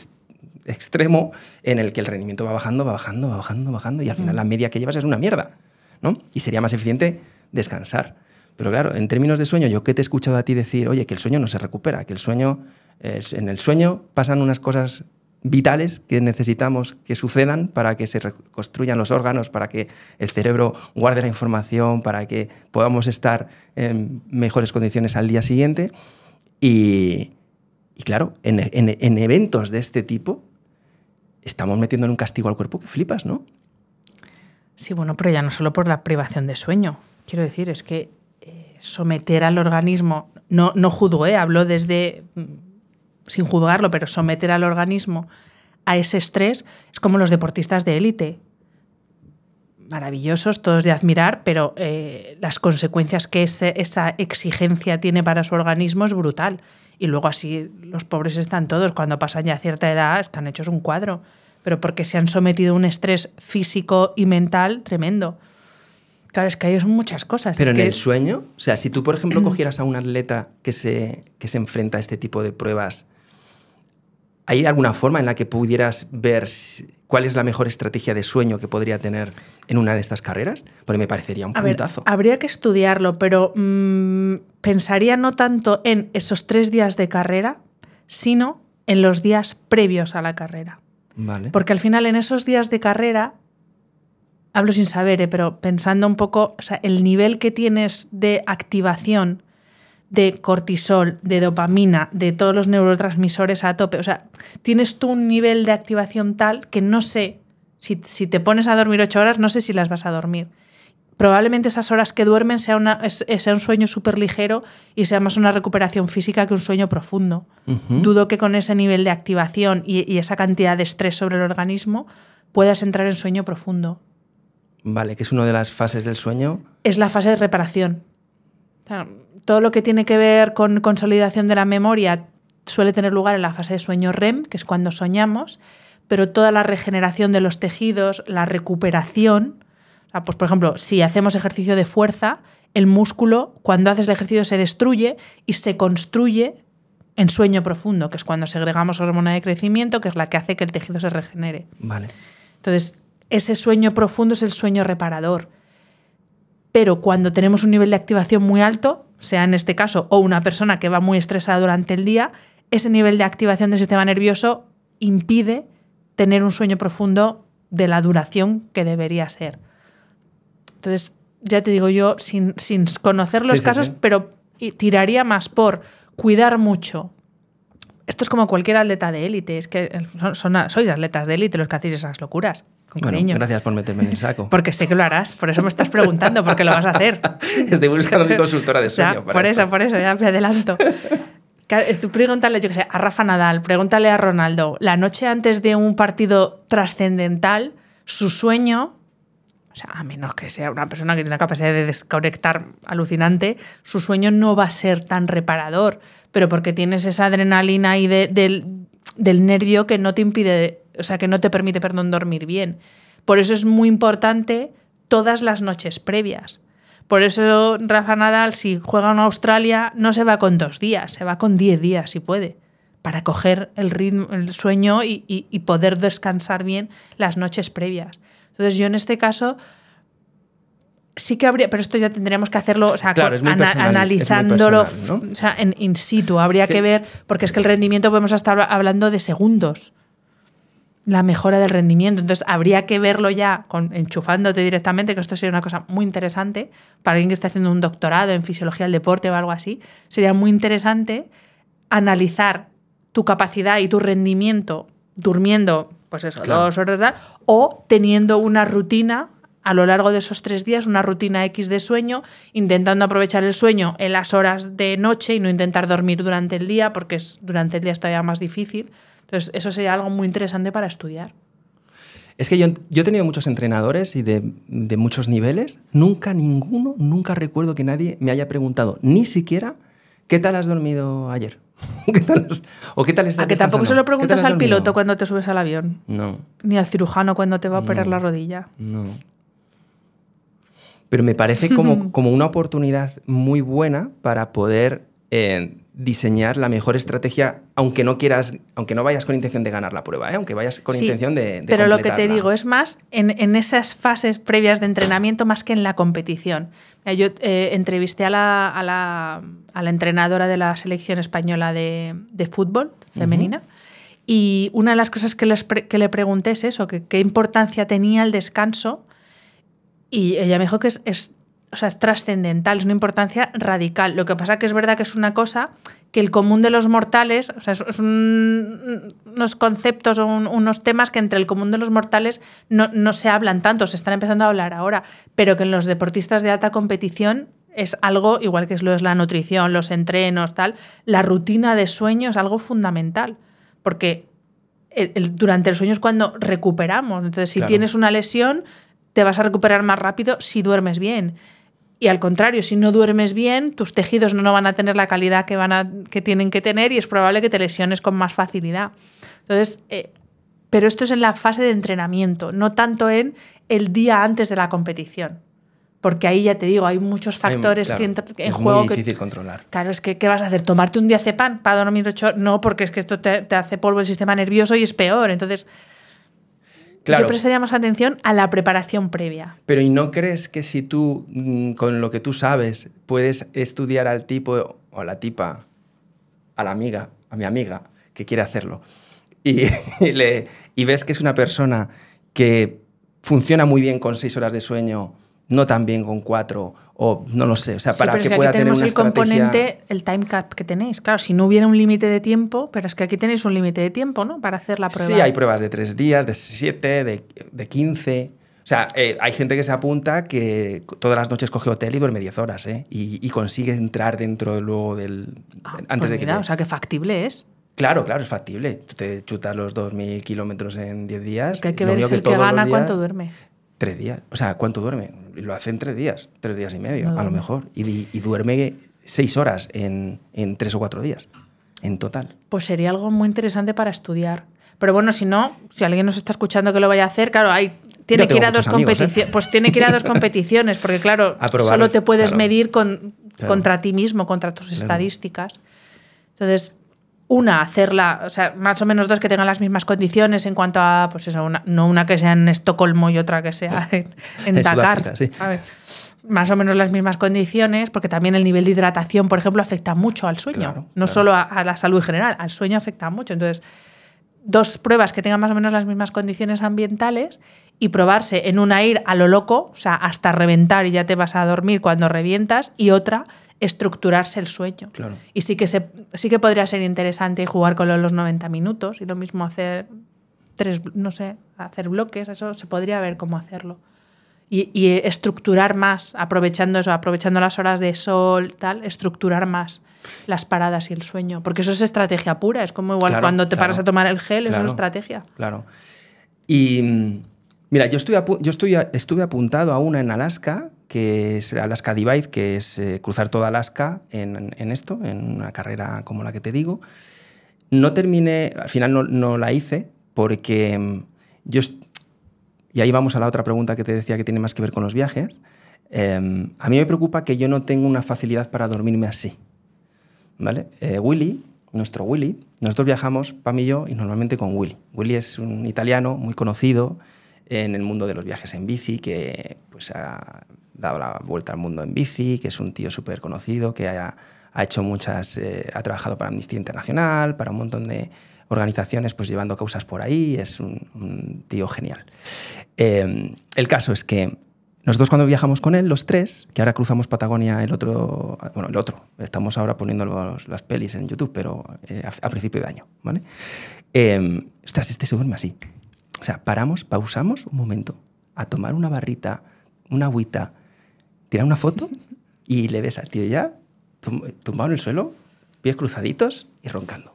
A: extremo en el que el rendimiento va bajando, va bajando, va bajando, bajando y al final la media que llevas es una mierda, ¿no? Y sería más eficiente descansar. Pero claro, en términos de sueño, yo que te he escuchado a ti decir, oye, que el sueño no se recupera, que el sueño, en el sueño pasan unas cosas vitales que necesitamos que sucedan para que se reconstruyan los órganos, para que el cerebro guarde la información, para que podamos estar en mejores condiciones al día siguiente. Y, claro, en, eventos de este tipo, estamos metiendo en un castigo al cuerpo que flipas, ¿no?
B: Sí, bueno, pero ya no solo por la privación de sueño. Quiero decir, es que eh, someter al organismo, no, no juzgo, hablo desde, mm, sin juzgarlo, pero someter al organismo a ese estrés es como los deportistas de élite maravillosos, todos de admirar, pero eh, las consecuencias que esa exigencia tiene para su organismo es brutal. Y luego así los pobres están todos, cuando pasan ya a cierta edad, están hechos un cuadro, pero porque se han sometido a un estrés físico y mental tremendo. Claro, es que hay muchas cosas. Pero en el sueño,
A: o sea, si tú, por ejemplo, cogieras a un atleta que se, que se enfrenta a este tipo de pruebas, ¿hay alguna forma en la que pudieras ver cuál es la mejor estrategia de sueño que podría tener en una de estas carreras, porque me parecería un puntazo.
B: habría que estudiarlo, pero mm, pensaría no tanto en esos tres días de carrera, sino en los días previos a la carrera. Vale. Porque al final en esos días de carrera, hablo sin saber, eh, pero pensando un poco el nivel que tienes de activación de cortisol, de dopamina, de todos los neurotransmisores a tope. O sea, tienes tú un nivel de activación tal que no sé, si, te pones a dormir ocho horas, no sé si las vas a dormir. Probablemente esas horas que duermen sea, sea un sueño súper ligero y sea más una recuperación física que un sueño profundo. Dudo que con ese nivel de activación y, esa cantidad de estrés sobre el organismo puedas entrar en sueño profundo.
A: Vale, que es una de las fases del sueño.
B: Es la fase de reparación todo lo que tiene que ver con consolidación de la memoria suele tener lugar en la fase de sueño REM, que es cuando soñamos, pero toda la regeneración de los tejidos, la recuperación, pues por ejemplo, si hacemos ejercicio de fuerza, el músculo cuando haces el ejercicio se destruye y se construye en sueño profundo, que es cuando segregamos hormona de crecimiento, que es la que hace que el tejido se regenere.
A: Entonces,
B: ese sueño profundo es el sueño reparador pero cuando tenemos un nivel de activación muy alto, sea en este caso o una persona que va muy estresada durante el día, ese nivel de activación del sistema nervioso impide tener un sueño profundo de la duración que debería ser. Entonces, ya te digo yo, sin, conocer los casos, pero tiraría más por cuidar mucho. Esto es como cualquier atleta de élite, es que sois atletas de élite los que hacéis esas locuras.
A: Gracias por meterme en el saco. Porque sé que lo harás, por eso me estás preguntando, porque lo vas a hacer. Estoy buscando mi consultora de sueño. por eso,
B: por eso, ya me adelanto. Tú pregúntale, yo qué sé, a Rafa Nadal, pregúntale a Ronaldo, la noche antes de un partido trascendental, su sueño, o sea, a menos que sea una persona que tiene capacidad de desconectar alucinante, su sueño no va a ser tan reparador, pero porque tienes esa adrenalina ahí del, del nervio que no te impide o sea, que no te permite, perdón, dormir bien. Por eso es muy importante todas las noches previas. Por eso Rafa Nadal, si juega en Australia, no se va con dos días, se va con diez días si puede, para coger el ritmo, el sueño y, poder descansar bien las noches previas. Entonces, yo en este caso sí que habría, pero esto ya tendríamos que hacerlo, o sea, analizándolo o sea, en in situ, habría que ver, porque es que el rendimiento podemos estar hablando de segundos la mejora del rendimiento. Entonces, habría que verlo ya con, enchufándote directamente, que esto sería una cosa muy interesante para alguien que está haciendo un doctorado en fisiología del deporte o algo así. Sería muy interesante analizar tu capacidad y tu rendimiento durmiendo, pues eso, dos horas, tal, o teniendo una rutina a lo largo de esos tres días, una rutina X de sueño, intentando aprovechar el sueño en las horas de noche y no intentar dormir durante el día, porque es, durante el día es todavía más difícil. Entonces, eso sería algo muy interesante para estudiar.
A: Es que yo, he tenido muchos entrenadores y de, muchos niveles. Nunca ninguno, nunca recuerdo que nadie me haya preguntado, ni siquiera, ¿qué tal has dormido ayer? ¿O qué tal estás A que tampoco se lo preguntas al piloto
B: cuando te subes al avión. No. Ni al cirujano cuando te va a operar la rodilla.
A: No. Pero me parece como, como una oportunidad muy buena para poder eh, diseñar la mejor estrategia, aunque no quieras, aunque no vayas con intención de ganar la prueba, ¿eh? aunque vayas con intención de, Pero lo que te digo
B: es más en, esas fases previas de entrenamiento más que en la competición. Yo eh, entrevisté a la, entrenadora de la selección española de, de fútbol femenina. Y una de las cosas que, le pregunté es eso, qué importancia tenía el descanso. Y ella me dijo que es o sea, es trascendental, es una importancia radical. Lo que pasa que es verdad que es una cosa que el común de los mortales, o sea, es, unos conceptos o unos temas que entre el común de los mortales no, no se hablan tanto, se están empezando a hablar ahora, pero que en los deportistas de alta competición es algo, igual que lo es la nutrición, los entrenos, tal, la rutina de sueño es algo fundamental, porque durante el sueño es cuando recuperamos. Entonces, si tienes una lesión, te vas a recuperar más rápido si duermes bien. Y al contrario, si no duermes bien, tus tejidos no van a tener la calidad que, van a, que tienen que tener y es probable que te lesiones con más facilidad. Entonces, eh, pero esto es en la fase de entrenamiento, no tanto en el día antes de la competición. Porque ahí ya te digo, hay muchos factores que en es juego. Es difícil controlar. Claro, es que ¿qué vas a hacer? ¿Tomarte un diazepam para dormir ocho? No, porque es que esto te, te hace polvo el sistema nervioso y es peor. Entonces, yo prestaría más atención a la preparación previa.
A: Pero ¿y no crees que si tú, mm, con lo que tú sabes, puedes estudiar al tipo o a la tipa, a la amiga, a mi amiga, que quiere hacerlo, y ves que es una persona que funciona muy bien con seis horas de sueño, no tan bien con cuatro o no lo sé, o sea, para que, pueda tenemos tener una el componente,
B: el time cap que tenéis. Claro, si no hubiera un límite de tiempo, pero es que aquí tenéis un límite de tiempo, ¿no? Para hacer la prueba. Sí, hay pruebas
A: de tres días, de siete, de, quince O sea, eh, hay gente que se apunta que todas las noches coge hotel y duerme diez horas, ¿eh? Y, y consigue entrar dentro luego del... Ah, antes de pues que... o sea,
B: que factible es.
A: Claro, claro, es factible. Tú te chutas los dos 2.000 kilómetros en diez días. Que hay que ver es el que gana cuánto duerme. Tres días. O sea, ¿cuánto duerme? lo hace en tres días, tres días y medio, a lo mejor. Y, duerme seis horas en, en, tres o cuatro días, en total.
B: Pues sería algo muy interesante para estudiar. Pero bueno, si no, si alguien nos está escuchando que lo vaya a hacer, claro, hay, tiene que ir a dos ¿eh? competiciones. Pues tiene que ir a dos competiciones, porque claro, solo te puedes medir con, contra ti mismo, contra tus estadísticas. Entonces, una, hacerla, o sea, más o menos dos que tengan las mismas condiciones en cuanto a, pues eso, no una que sea en Estocolmo y otra que sea eh, en, Dakar. sí. más o menos las mismas condiciones, porque también el nivel de hidratación, por ejemplo, afecta mucho al sueño, no solo a, la salud general, al sueño afecta mucho. Entonces, dos pruebas que tengan más o menos las mismas condiciones ambientales y probarse en una ir a lo loco, o sea, hasta reventar y ya te vas a dormir cuando revientas, y otra, estructurarse el sueño. Y sí que, se, sí que podría ser interesante jugar con los 90 minutos y lo mismo hacer tres, no sé, hacer bloques, eso se podría ver cómo hacerlo. Y, estructurar más, aprovechando eso, aprovechando las horas de sol, tal, estructurar más las paradas y el sueño. Porque eso es estrategia pura, es como igual cuando te paras a tomar el gel, eso es estrategia.
A: Claro. Y mm, Mira, yo, estuve apuntado a una en Alaska, que es Alaska Divide, que es eh, cruzar toda Alaska en, esto, en una carrera como la que te digo. No terminé, al final no, la hice, porque mm, yo... Y ahí vamos a la otra pregunta que te decía que tiene más que ver con los viajes. Em, a mí me preocupa que yo no tengo una facilidad para dormirme así. ¿Vale? Eh, Willy, nuestro Willy, nosotros viajamos, Pam y yo, y normalmente con Willy. Willy es un italiano muy conocido, en el mundo de los viajes en bici, que pues, ha dado la vuelta al mundo en bici, que es un tío súper conocido, que ha, hecho muchas, eh, ha trabajado para Amnistía Internacional, para un montón de organizaciones, pues llevando causas por ahí, es un, tío genial. Em, el caso es que nosotros cuando viajamos con él, los tres, que ahora cruzamos Patagonia el otro, bueno, el otro, estamos ahora poniendo las pelis en YouTube, pero eh, a, principio de año, ¿vale? Eh, ostras, este se duerme así. O sea, paramos, pausamos un momento a tomar una barrita, una agüita, tirar una foto y le ves al tío ya tumbado en el suelo, pies cruzaditos y roncando.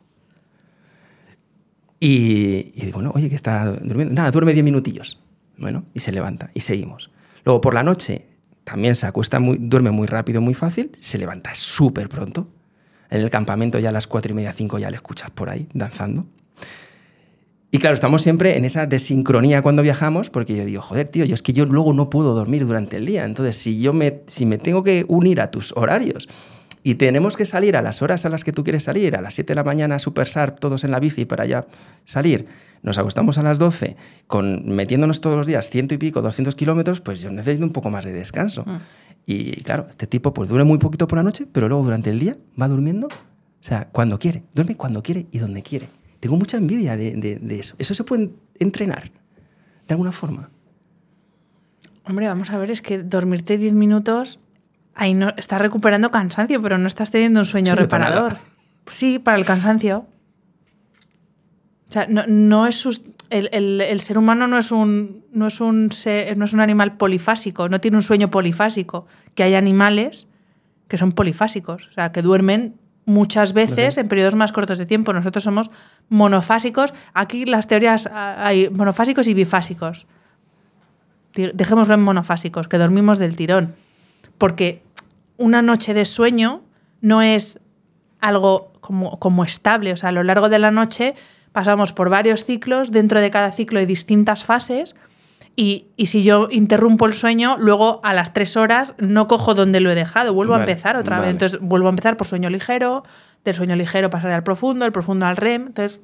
A: Y, y bueno, oye, que está durmiendo. Nada, duerme diez minutillos. Bueno, y se levanta y seguimos. Luego por la noche también se acuesta, muy, duerme muy rápido, muy fácil, se levanta súper pronto. En el campamento ya a las cuatro y media, cinco ya le escuchas por ahí danzando. Y claro, estamos siempre en esa desincronía cuando viajamos, porque yo digo, joder, tío, yo es que yo luego no puedo dormir durante el día. Entonces, si yo me, si me tengo que unir a tus horarios y tenemos que salir a las horas a las que tú quieres salir, a las 7 de la mañana, super todos en la bici para allá salir, nos acostamos a las 12, con, metiéndonos todos los días ciento y pico, 200 kilómetros, pues yo necesito un poco más de descanso. Mm. Y claro, este tipo pues duerme muy poquito por la noche, pero luego durante el día va durmiendo, o sea, cuando quiere, duerme cuando quiere y donde quiere. Tengo mucha envidia de, eso. ¿Eso se puede entrenar de alguna forma?
B: Hombre, vamos a ver, es que dormirte 10 minutos, ahí no, estás recuperando cansancio, pero no estás teniendo un sueño reparador. sí, para el cansancio. O sea, no, es el, ser humano no es, un, no, es un no es un animal polifásico, no tiene un sueño polifásico. Que hay animales que son polifásicos, o sea, que duermen muchas veces, en periodos más cortos de tiempo. Nosotros somos monofásicos. Aquí las teorías ah, hay monofásicos y bifásicos. Dejémoslo en monofásicos, que dormimos del tirón. Porque una noche de sueño no es algo como, como estable. O sea, a lo largo de la noche pasamos por varios ciclos. Dentro de cada ciclo hay distintas fases y, si yo interrumpo el sueño, luego a las tres horas no cojo donde lo he dejado, vuelvo a empezar otra vez. Entonces vuelvo a empezar por sueño ligero, del sueño ligero pasaré al profundo, el profundo al REM. Entonces.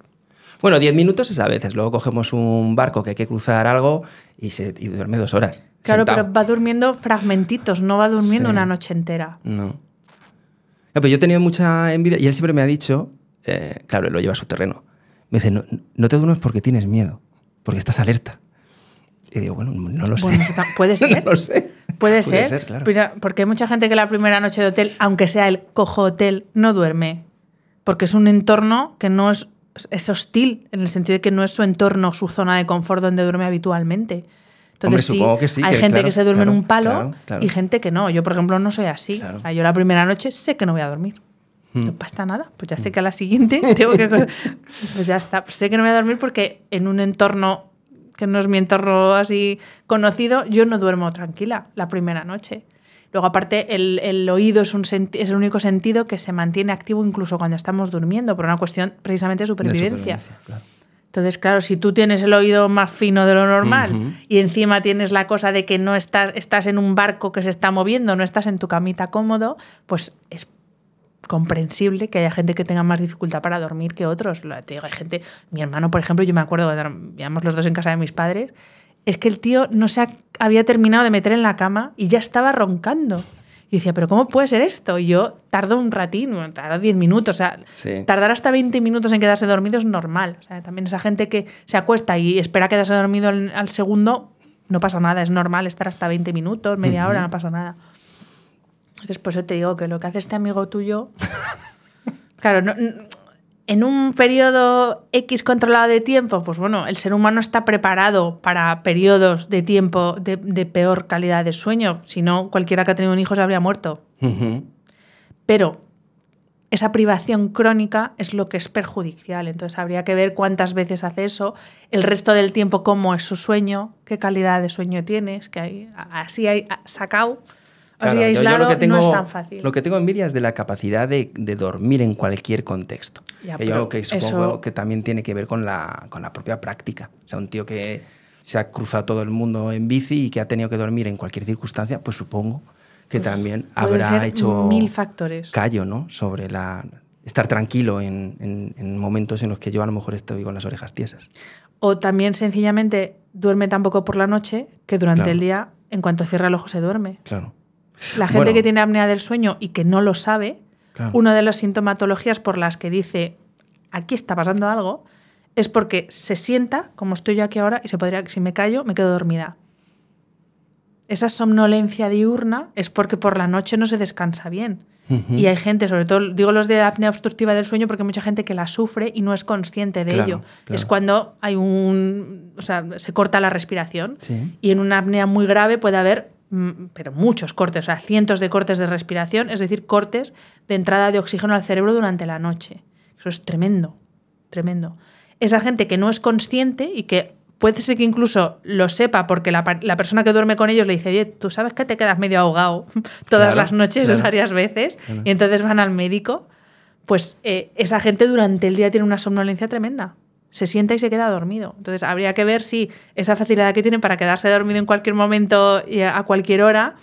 A: Bueno, diez minutos es a veces. Luego cogemos un barco que hay que cruzar algo y, duerme dos horas. Claro, pero
B: va durmiendo fragmentitos, no va durmiendo una noche entera.
A: No. yo he tenido mucha envidia y él siempre me ha dicho, eh, claro, él lo lleva a su terreno. Me dice, no te duermes porque tienes miedo, porque estás alerta. Y digo, bueno, no lo sé. Puede ser. no lo sé. Puede, ser. claro.
B: porque hay mucha gente que la primera noche de hotel, aunque sea el cojo hotel, no duerme. Porque es un entorno que no es, es hostil, en el sentido de que no es su entorno, su zona de confort donde duerme habitualmente. Entonces, sí, que sí, hay gente que se duerme en un palo y gente que no. Yo, por ejemplo, no soy así. yo la primera noche sé que no voy a dormir. Hmm. No pasa nada, pues ya sé hmm. que a la siguiente tengo que... pues ya está, sé que no voy a dormir porque en un entorno que no es mi entorno así conocido, yo no duermo tranquila la primera noche. Luego, aparte, el, oído es, un es el único sentido que se mantiene activo incluso cuando estamos durmiendo, por una cuestión precisamente de supervivencia. Entonces, claro, si tú tienes el oído más fino de lo normal y encima tienes la cosa de que no estás, estás en un barco que se está moviendo, no estás en tu camita cómodo, pues es comprensible que haya gente que tenga más dificultad para dormir que otros. Te digo, hay gente, mi hermano, por ejemplo, yo me acuerdo cuando vivíamos los dos en casa de mis padres, es que el tío no se había terminado de meter en la cama y ya estaba roncando. Y decía, ¿pero cómo puede ser esto? Y yo tardo un ratín, bueno, tardo 10 minutos. O sea, tardar hasta 20 minutos en quedarse dormido es normal. O sea, también esa gente que se acuesta y espera quedarse dormido al, segundo, no pasa nada, es normal estar hasta 20 minutos, media hora, no pasa nada. Entonces, pues yo te digo que lo que hace este amigo tuyo, claro, en un periodo X controlado de tiempo, pues bueno, el ser humano está preparado para periodos de tiempo de, peor calidad de sueño. Si no, cualquiera que ha tenido un hijo se habría muerto. Pero esa privación crónica es lo que es perjudicial. Entonces habría que ver cuántas veces hace eso, el resto del tiempo cómo es su sueño, qué calidad de sueño tienes, que hay, así hay sacado yo lo
A: que tengo, envidia es de la capacidad de, dormir en cualquier contexto. Ya, que que supongo que también tiene que ver con la, con la propia práctica. O sea, un tío que se ha cruzado todo el mundo en bici y que ha tenido que dormir en cualquier circunstancia, pues supongo que pues también habrá hecho mil factores. callo ¿no? sobre la, estar tranquilo en, momentos en los que yo a lo mejor estoy con las orejas tiesas.
B: O también sencillamente duerme tan poco por la noche que durante el día, en cuanto cierra el ojo, se duerme. Claro. La gente que tiene apnea del sueño y que no lo sabe, una de las sintomatologías por las que dice aquí está pasando algo es porque se sienta, como estoy yo aquí ahora, y se podría, si me callo, me quedo dormida. Esa somnolencia diurna es porque por la noche no se descansa bien. Y hay gente, sobre todo, digo los de apnea obstructiva del sueño, porque hay mucha gente que la sufre y no es consciente de ello. Es cuando hay un. O sea, se corta la respiración. Y en una apnea muy grave puede haber pero muchos cortes, o sea, cientos de cortes de respiración, es decir, cortes de entrada de oxígeno al cerebro durante la noche. Eso es tremendo, tremendo. Esa gente que no es consciente y que puede ser que incluso lo sepa porque la, persona que duerme con ellos le dice, oye, tú sabes que te quedas medio ahogado todas las noches varias veces y entonces van al médico, pues eh, esa gente durante el día tiene una somnolencia tremenda se sienta y se queda dormido. Entonces habría que ver si esa facilidad que tiene para quedarse dormido en cualquier momento y a cualquier hora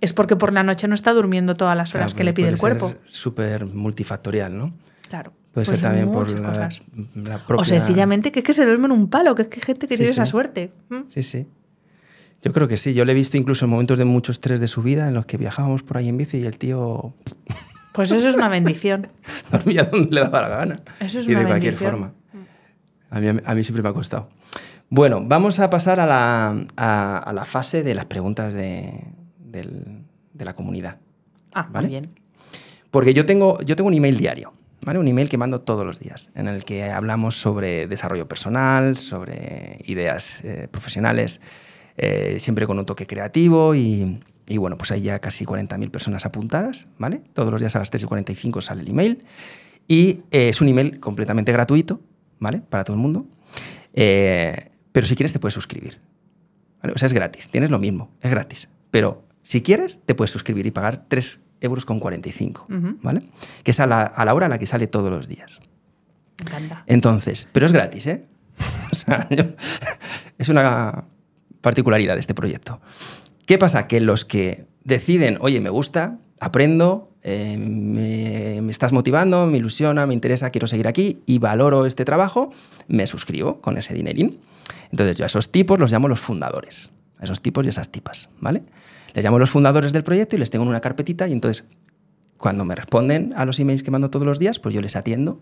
B: es porque por la noche no está durmiendo todas las horas que le pide el cuerpo.
A: Súper multifactorial, ¿no? Claro. Puede, ser, también por la, propia... O sencillamente
B: que es que se duerme en un palo, que es que hay gente que tiene esa suerte. Mm.
A: Sí, sí. Yo creo que sí. Yo lo he visto incluso en momentos de mucho estrés de su vida en los que viajábamos por ahí en bici y el tío...
B: Pues eso es una bendición.
A: Dormía donde le daba la gana. Eso es y de cualquier forma. A mí, siempre me ha costado. Bueno, vamos a pasar a la, fase de las preguntas de, la comunidad. Ah, ¿vale? bien. Porque yo tengo, yo tengo un email diario, ¿vale? Un email que mando todos los días, en el que hablamos sobre desarrollo personal, sobre ideas eh, profesionales, eh, siempre con un toque creativo y, bueno, pues hay ya casi 40.000 personas apuntadas, ¿vale? Todos los días a las 3 y 45 sale el email. Y eh, es un email completamente gratuito, ¿vale? Para todo el mundo. Eh, pero si quieres te puedes suscribir. O sea, es gratis, tienes lo mismo, es gratis. Pero si quieres te puedes suscribir y pagar 3,45 euros con 45, ¿vale? Que es a la, hora a la que sale todos los días. encanta. Entonces, pero es gratis, ¿eh? es una particularidad de este proyecto. ¿Qué pasa? Que los que deciden, oye, me gusta, aprendo, eh, me, estás motivando, me ilusiona, me interesa, quiero seguir aquí y valoro este trabajo, me suscribo con ese dinerín. Entonces yo a esos tipos los llamo los fundadores, a esos tipos y esas tipas, ¿vale? Les llamo los fundadores del proyecto y les tengo en una carpetita y entonces cuando me responden a los emails que mando todos los días, pues yo les atiendo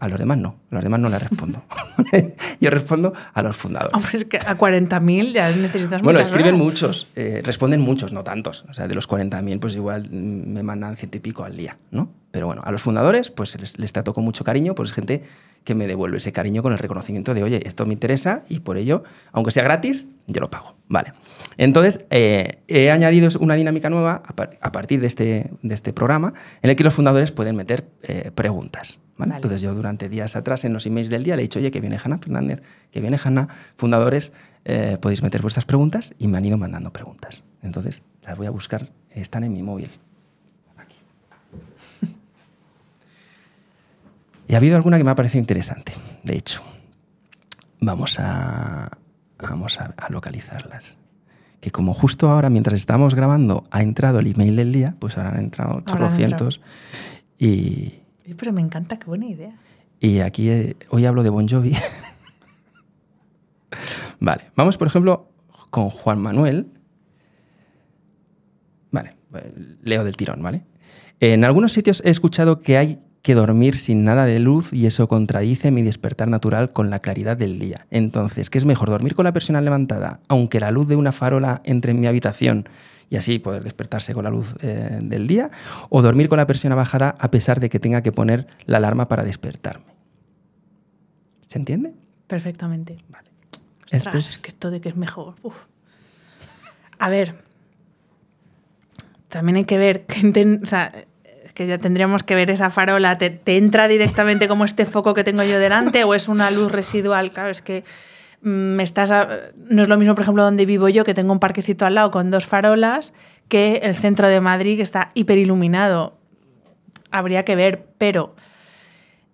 A: a los demás no, a los demás no les respondo. Yo respondo a los fundadores.
C: a
B: 40.000 ya necesitas Bueno, escriben
A: muchos, eh, responden muchos, no tantos. O sea, de los 40.000, pues igual me mandan ciento y pico al día, ¿no? Pero bueno, a los fundadores pues les, les trato con mucho cariño, pues es gente que me devuelve ese cariño con el reconocimiento de, oye, esto me interesa y por ello, aunque sea gratis, yo lo pago. Vale. Entonces, eh, he añadido una dinámica nueva a, partir de este, de este, programa en el que los fundadores pueden meter eh, preguntas. Entonces, yo durante días atrás, en los emails del día, le he dicho, oye, que viene Hanna Fernández, que viene Hanna, fundadores, eh, podéis meter vuestras preguntas y me han ido mandando preguntas. Entonces, las voy a buscar, están en mi móvil. Y ha habido alguna que me ha parecido interesante, de hecho. Vamos a, vamos a, localizarlas. Que como justo ahora, mientras estamos grabando, ha entrado el email del día, pues ahora han entrado 800 y...
B: Pero me encanta, qué buena idea.
A: Y aquí eh, hoy hablo de Bon Jovi. vale, vamos por ejemplo con Juan Manuel. Vale, eh, leo del tirón, ¿vale? En algunos sitios he escuchado que hay que dormir sin nada de luz y eso contradice mi despertar natural con la claridad del día. Entonces, ¿qué es mejor? ¿Dormir con la persona levantada, aunque la luz de una farola entre en mi habitación y así poder despertarse con la luz eh, del día? ¿O dormir con la persona bajada a pesar de que tenga que poner la alarma para despertarme? ¿Se entiende?
B: Perfectamente. Vale. es... que esto de que es mejor. A ver, también hay que ver, que que ya tendríamos que ver esa farola, ¿te, entra directamente como este foco que tengo yo delante o es una luz residual? Claro, es que mm, me estás no es lo mismo, por ejemplo, donde vivo yo, que tengo un parquecito al lado con dos farolas, que el centro de Madrid, que está hiperiluminado. Habría que ver, pero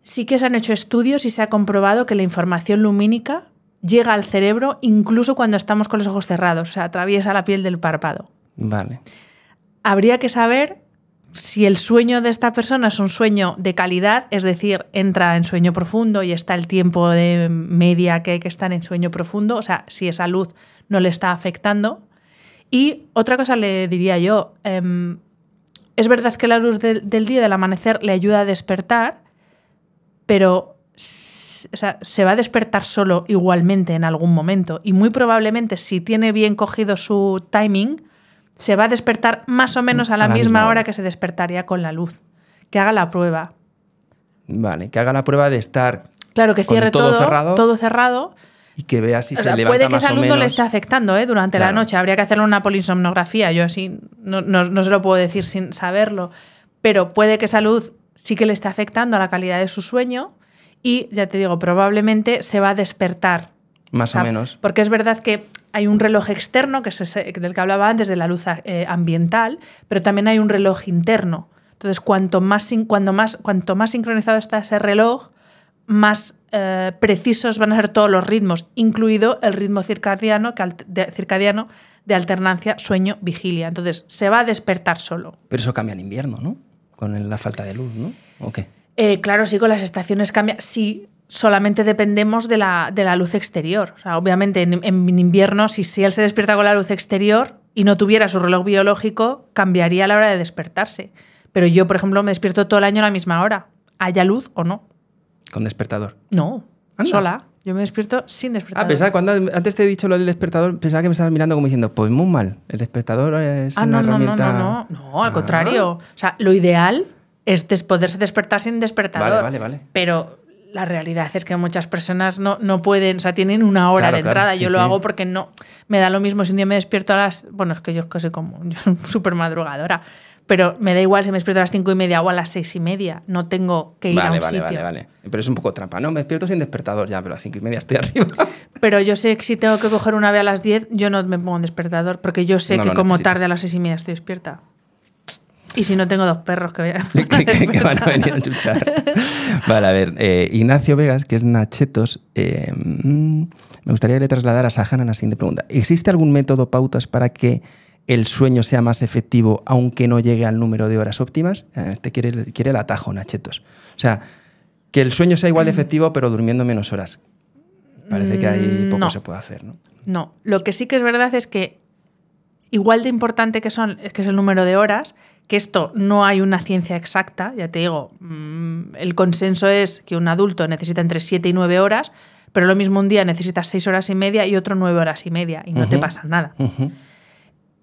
B: sí que se han hecho estudios y se ha comprobado que la información lumínica llega al cerebro incluso cuando estamos con los ojos cerrados, o sea, atraviesa la piel del párpado. Vale. Habría que saber si el sueño de esta persona es un sueño de calidad, es decir, entra en sueño profundo y está el tiempo de media que hay que estar en sueño profundo, o sea, si esa luz no le está afectando. Y otra cosa le diría yo, em, es verdad que la luz del día del amanecer le ayuda a despertar, pero se va a despertar solo igualmente en algún momento y muy probablemente si tiene bien cogido su timing, se va a despertar más o menos a la, misma, hora que se despertaría con la luz. Que haga la prueba.
A: Vale, que haga la prueba de estar
B: Claro, que cierre todo, cerrado. Todo
A: cerrado. Y que vea si se levanta Puede que esa luz no le esté
B: afectando ¿eh? durante la noche. Habría que hacerle una polinsomnografía. Yo así no, se lo puedo decir sin saberlo. Pero puede que esa luz sí que le esté afectando a la calidad de su sueño. Y ya te digo, probablemente se va a despertar.
A: Más o menos.
B: Porque es verdad que hay un reloj externo, que es del que hablaba antes, de la luz eh, ambiental, pero también hay un reloj interno. Entonces, cuanto más, cuando más, cuanto más sincronizado está ese reloj, más eh, precisos van a ser todos los ritmos, incluido el ritmo circadiano, de, circadiano de alternancia sueño-vigilia. Entonces, se va a despertar solo.
A: Pero eso cambia en invierno, ¿no? Con la falta de luz, ¿no? ¿O qué?
B: Eh, claro, sí, con las estaciones cambia. Sí, solamente dependemos de la, de la luz exterior. sea, obviamente en, invierno, si, si, él se despierta con la luz exterior y no tuviera su reloj biológico, cambiaría la hora de despertarse. Pero yo, por ejemplo, me despierto todo el año a la misma hora, haya luz o no.
A: ¿Con despertador?
B: No, sola. Yo me despierto sin despertador. Ah,
A: pensaba, cuando antes te he dicho lo del despertador, pensaba que me estabas mirando como diciendo, pues muy mal, el despertador es ah, una herramienta... No, no,
B: no, no, al ah. contrario. O sea, lo ideal es poderse despertar sin despertador. Vale, vale, vale. Pero la realidad es que muchas personas no, no pueden, o sea, tienen una hora de entrada. yo lo hago porque no, me da lo mismo si un día me despierto a las, bueno, es que yo soy como, yo soy súper madrugadora, pero me da igual si me despierto a las cinco y media o a las seis y media, no tengo que ir a un sitio. Vale, vale,
A: pero es un poco trampa, ¿no? Me despierto sin despertador ya, pero a las cinco y media estoy arriba.
B: Pero yo sé que si tengo que coger una vez a las diez, yo no me pongo un despertador, porque yo sé que como tarde a las seis y media estoy despierta. Y si no tengo dos perros que, van a venir a chuchar.
A: Vale, a ver, eh, Ignacio Vegas, que es Nachetos, eh, mm, me gustaría le trasladar a Sahana la siguiente pregunta. ¿Existe algún método, pautas para que el sueño sea más efectivo aunque no llegue al número de horas óptimas? Este te quiere, el atajo, Nachetos. O sea, que el sueño sea igual de mm. efectivo pero durmiendo menos horas. Parece que ahí mm, poco se puede hacer, ¿no?
B: No, lo que sí que es verdad es que igual de importante que son es que es el número de horas, que esto no hay una ciencia exacta, ya te digo, mm, el consenso es que un adulto necesita entre 7 y 9 horas, pero lo mismo un día necesitas 6 horas y media y otro 9 horas y media y no te pasa nada.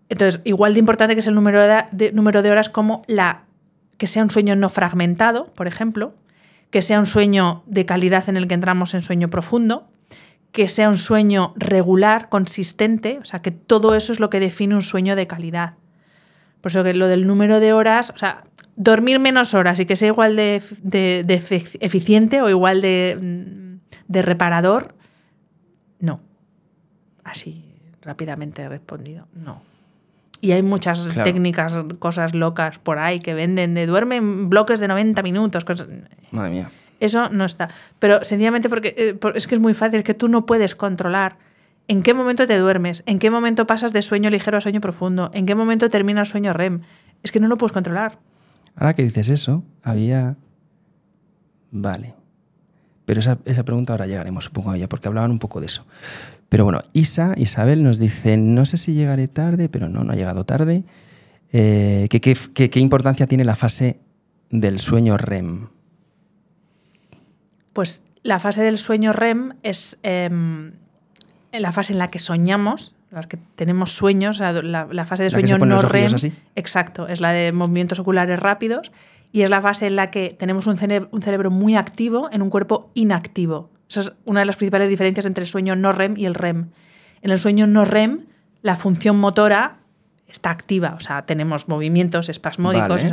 B: Entonces, igual de importante que es el número de, de, número de horas como la que sea un sueño no fragmentado, por ejemplo, que sea un sueño de calidad en el que entramos en sueño profundo, que sea un sueño regular, consistente, o sea, que todo eso es lo que define un sueño de calidad. Por eso que lo del número de horas, o sea, dormir menos horas y que sea igual de, eficiente o igual mm, de, reparador, no. Así rápidamente he respondido, no. Y hay muchas técnicas, cosas locas por ahí que venden de duermen bloques de 90 minutos. Madre mía. Eso no está. Pero sencillamente porque eh, es que es muy fácil, es que tú no puedes controlar en qué momento te duermes, en qué momento pasas de sueño ligero a sueño profundo, en qué momento termina el sueño REM. Es que no lo puedes controlar.
A: Ahora que dices eso, había... Vale. Pero esa, pregunta ahora llegaremos, supongo, a ella, porque hablaban un poco de eso. Pero bueno, Isa, Isabel nos dice, no sé si llegaré tarde, pero no, no ha llegado tarde. Eh, ¿qué, importancia tiene la fase del sueño REM?
B: Pues la fase del sueño REM es em, en la fase en la que soñamos, la que tenemos sueños, la, fase de sueño no REM, así. exacto, es la de movimientos oculares rápidos y es la fase en la que tenemos un, cerebro muy activo en un cuerpo inactivo. Esa es una de las principales diferencias entre el sueño no REM y el REM. En el sueño no REM, la función motora está activa, o sea, tenemos movimientos espasmódicos,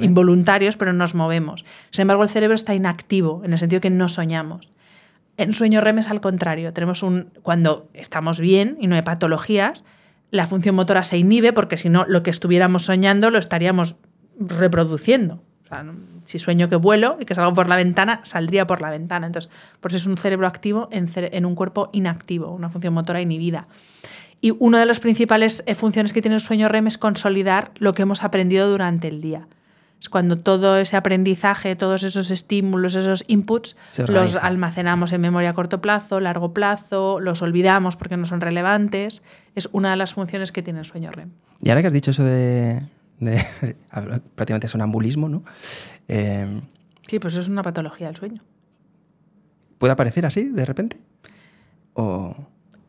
B: involuntarios, pero nos movemos. Sin embargo, el cerebro está inactivo, en el sentido que no soñamos. En sueño REM es al contrario. Tenemos un, cuando estamos bien y no hay patologías, la función motora se inhibe porque si no, lo que estuviéramos soñando lo estaríamos reproduciendo. si sueño que vuelo y que salgo por la ventana, saldría por la ventana. Entonces, por eso es un cerebro activo en, en un cuerpo inactivo, una función motora inhibida. Y una de las principales eh, funciones que tiene el sueño REM es consolidar lo que hemos aprendido durante el día cuando todo ese aprendizaje, todos esos estímulos, esos inputs, los almacenamos en memoria a corto plazo, largo plazo, los olvidamos porque no son relevantes. Es una de las funciones que tiene el sueño REM.
A: Y ahora que has dicho eso de, de prácticamente sonambulismo, ¿no? Em,
B: sí, pues es una patología del sueño.
A: ¿Puede aparecer así de repente? ¿O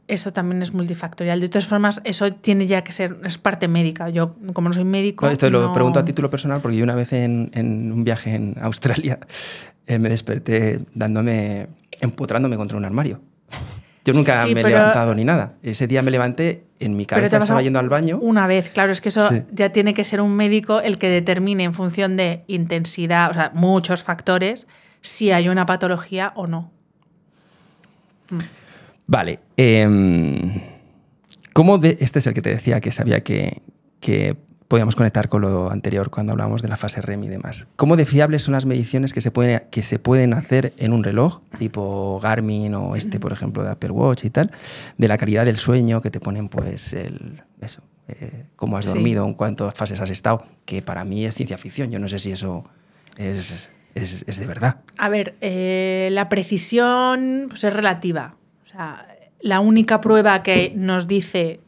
B: eso también es multifactorial. De todas formas, eso tiene ya que ser, es parte médica. Yo, como no soy médico... esto lo pregunto a título
A: personal porque yo una vez en, un viaje en Australia eh, me desperté dándome, empotrándome contra un armario. Yo nunca me he levantado ni nada. Ese día me levanté, en mi cabeza estaba yendo al baño.
B: Una vez, claro, es que eso ya tiene que ser un médico el que determine en función de intensidad, o sea, muchos factores, si hay una patología o no.
A: Mm. Vale. Em, este es el que te decía que sabía que, que podíamos conectar con lo anterior cuando hablábamos de la fase REM y demás. ¿Cómo de fiables son las mediciones que se, pueden, que se pueden hacer en un reloj, tipo Garmin o este, por ejemplo, de Apple Watch y tal, de la calidad del sueño que te ponen, pues, el, eso, eh, cómo has dormido, en cuántas fases has estado, que para mí es ciencia ficción. Yo no sé si eso es, de verdad.
B: A ver, eh, la precisión pues, es relativa la única prueba que nos dice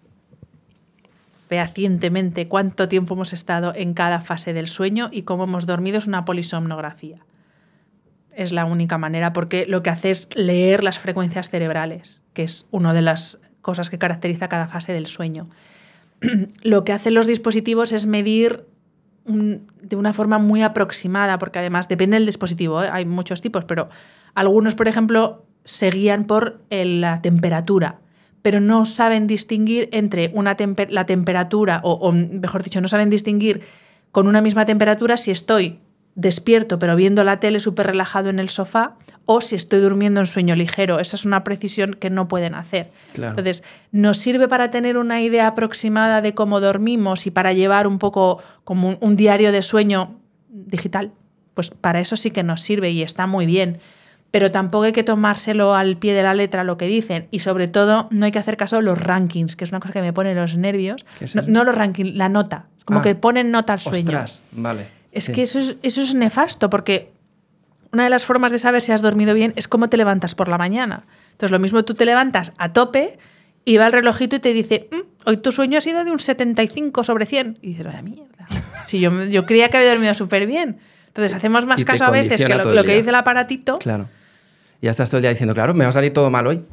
B: fehacientemente cuánto tiempo hemos estado en cada fase del sueño y cómo hemos dormido es una polisomnografía. Es la única manera, porque lo que hace es leer las frecuencias cerebrales, que es una de las cosas que caracteriza cada fase del sueño. lo que hacen los dispositivos es medir de una forma muy aproximada, porque además depende del dispositivo, ¿eh? hay muchos tipos, pero algunos, por ejemplo, seguían por eh, la temperatura, pero no saben distinguir entre una la temperatura, o, mejor dicho, no saben distinguir con una misma temperatura si estoy despierto pero viendo la tele súper relajado en el sofá o si estoy durmiendo en sueño ligero. Esa es una precisión que no pueden hacer. Entonces, nos sirve para tener una idea aproximada de cómo dormimos y para llevar un poco como un diario de sueño digital. Pues para eso sí que nos sirve y está muy bien pero tampoco hay que tomárselo al pie de la letra lo que dicen y sobre todo no hay que hacer caso a los rankings, que es una cosa que me pone los nervios. no, los rankings, la nota, como ah. que ponen nota al sueño.
A: vale. Es que
B: eso es, eso es nefasto porque una de las formas de saber si has dormido bien es cómo te levantas por la mañana. Entonces, lo mismo tú te levantas a tope y va el relojito y te dice, mm, hoy tu sueño ha sido de un 75 sobre 100. Y dices, vaya mierda. si yo, yo creía que había dormido súper bien. Entonces, hacemos más caso a veces que lo, lo que dice el aparatito. Claro
A: ya estás todo el día diciendo, claro, me va a salir todo mal hoy.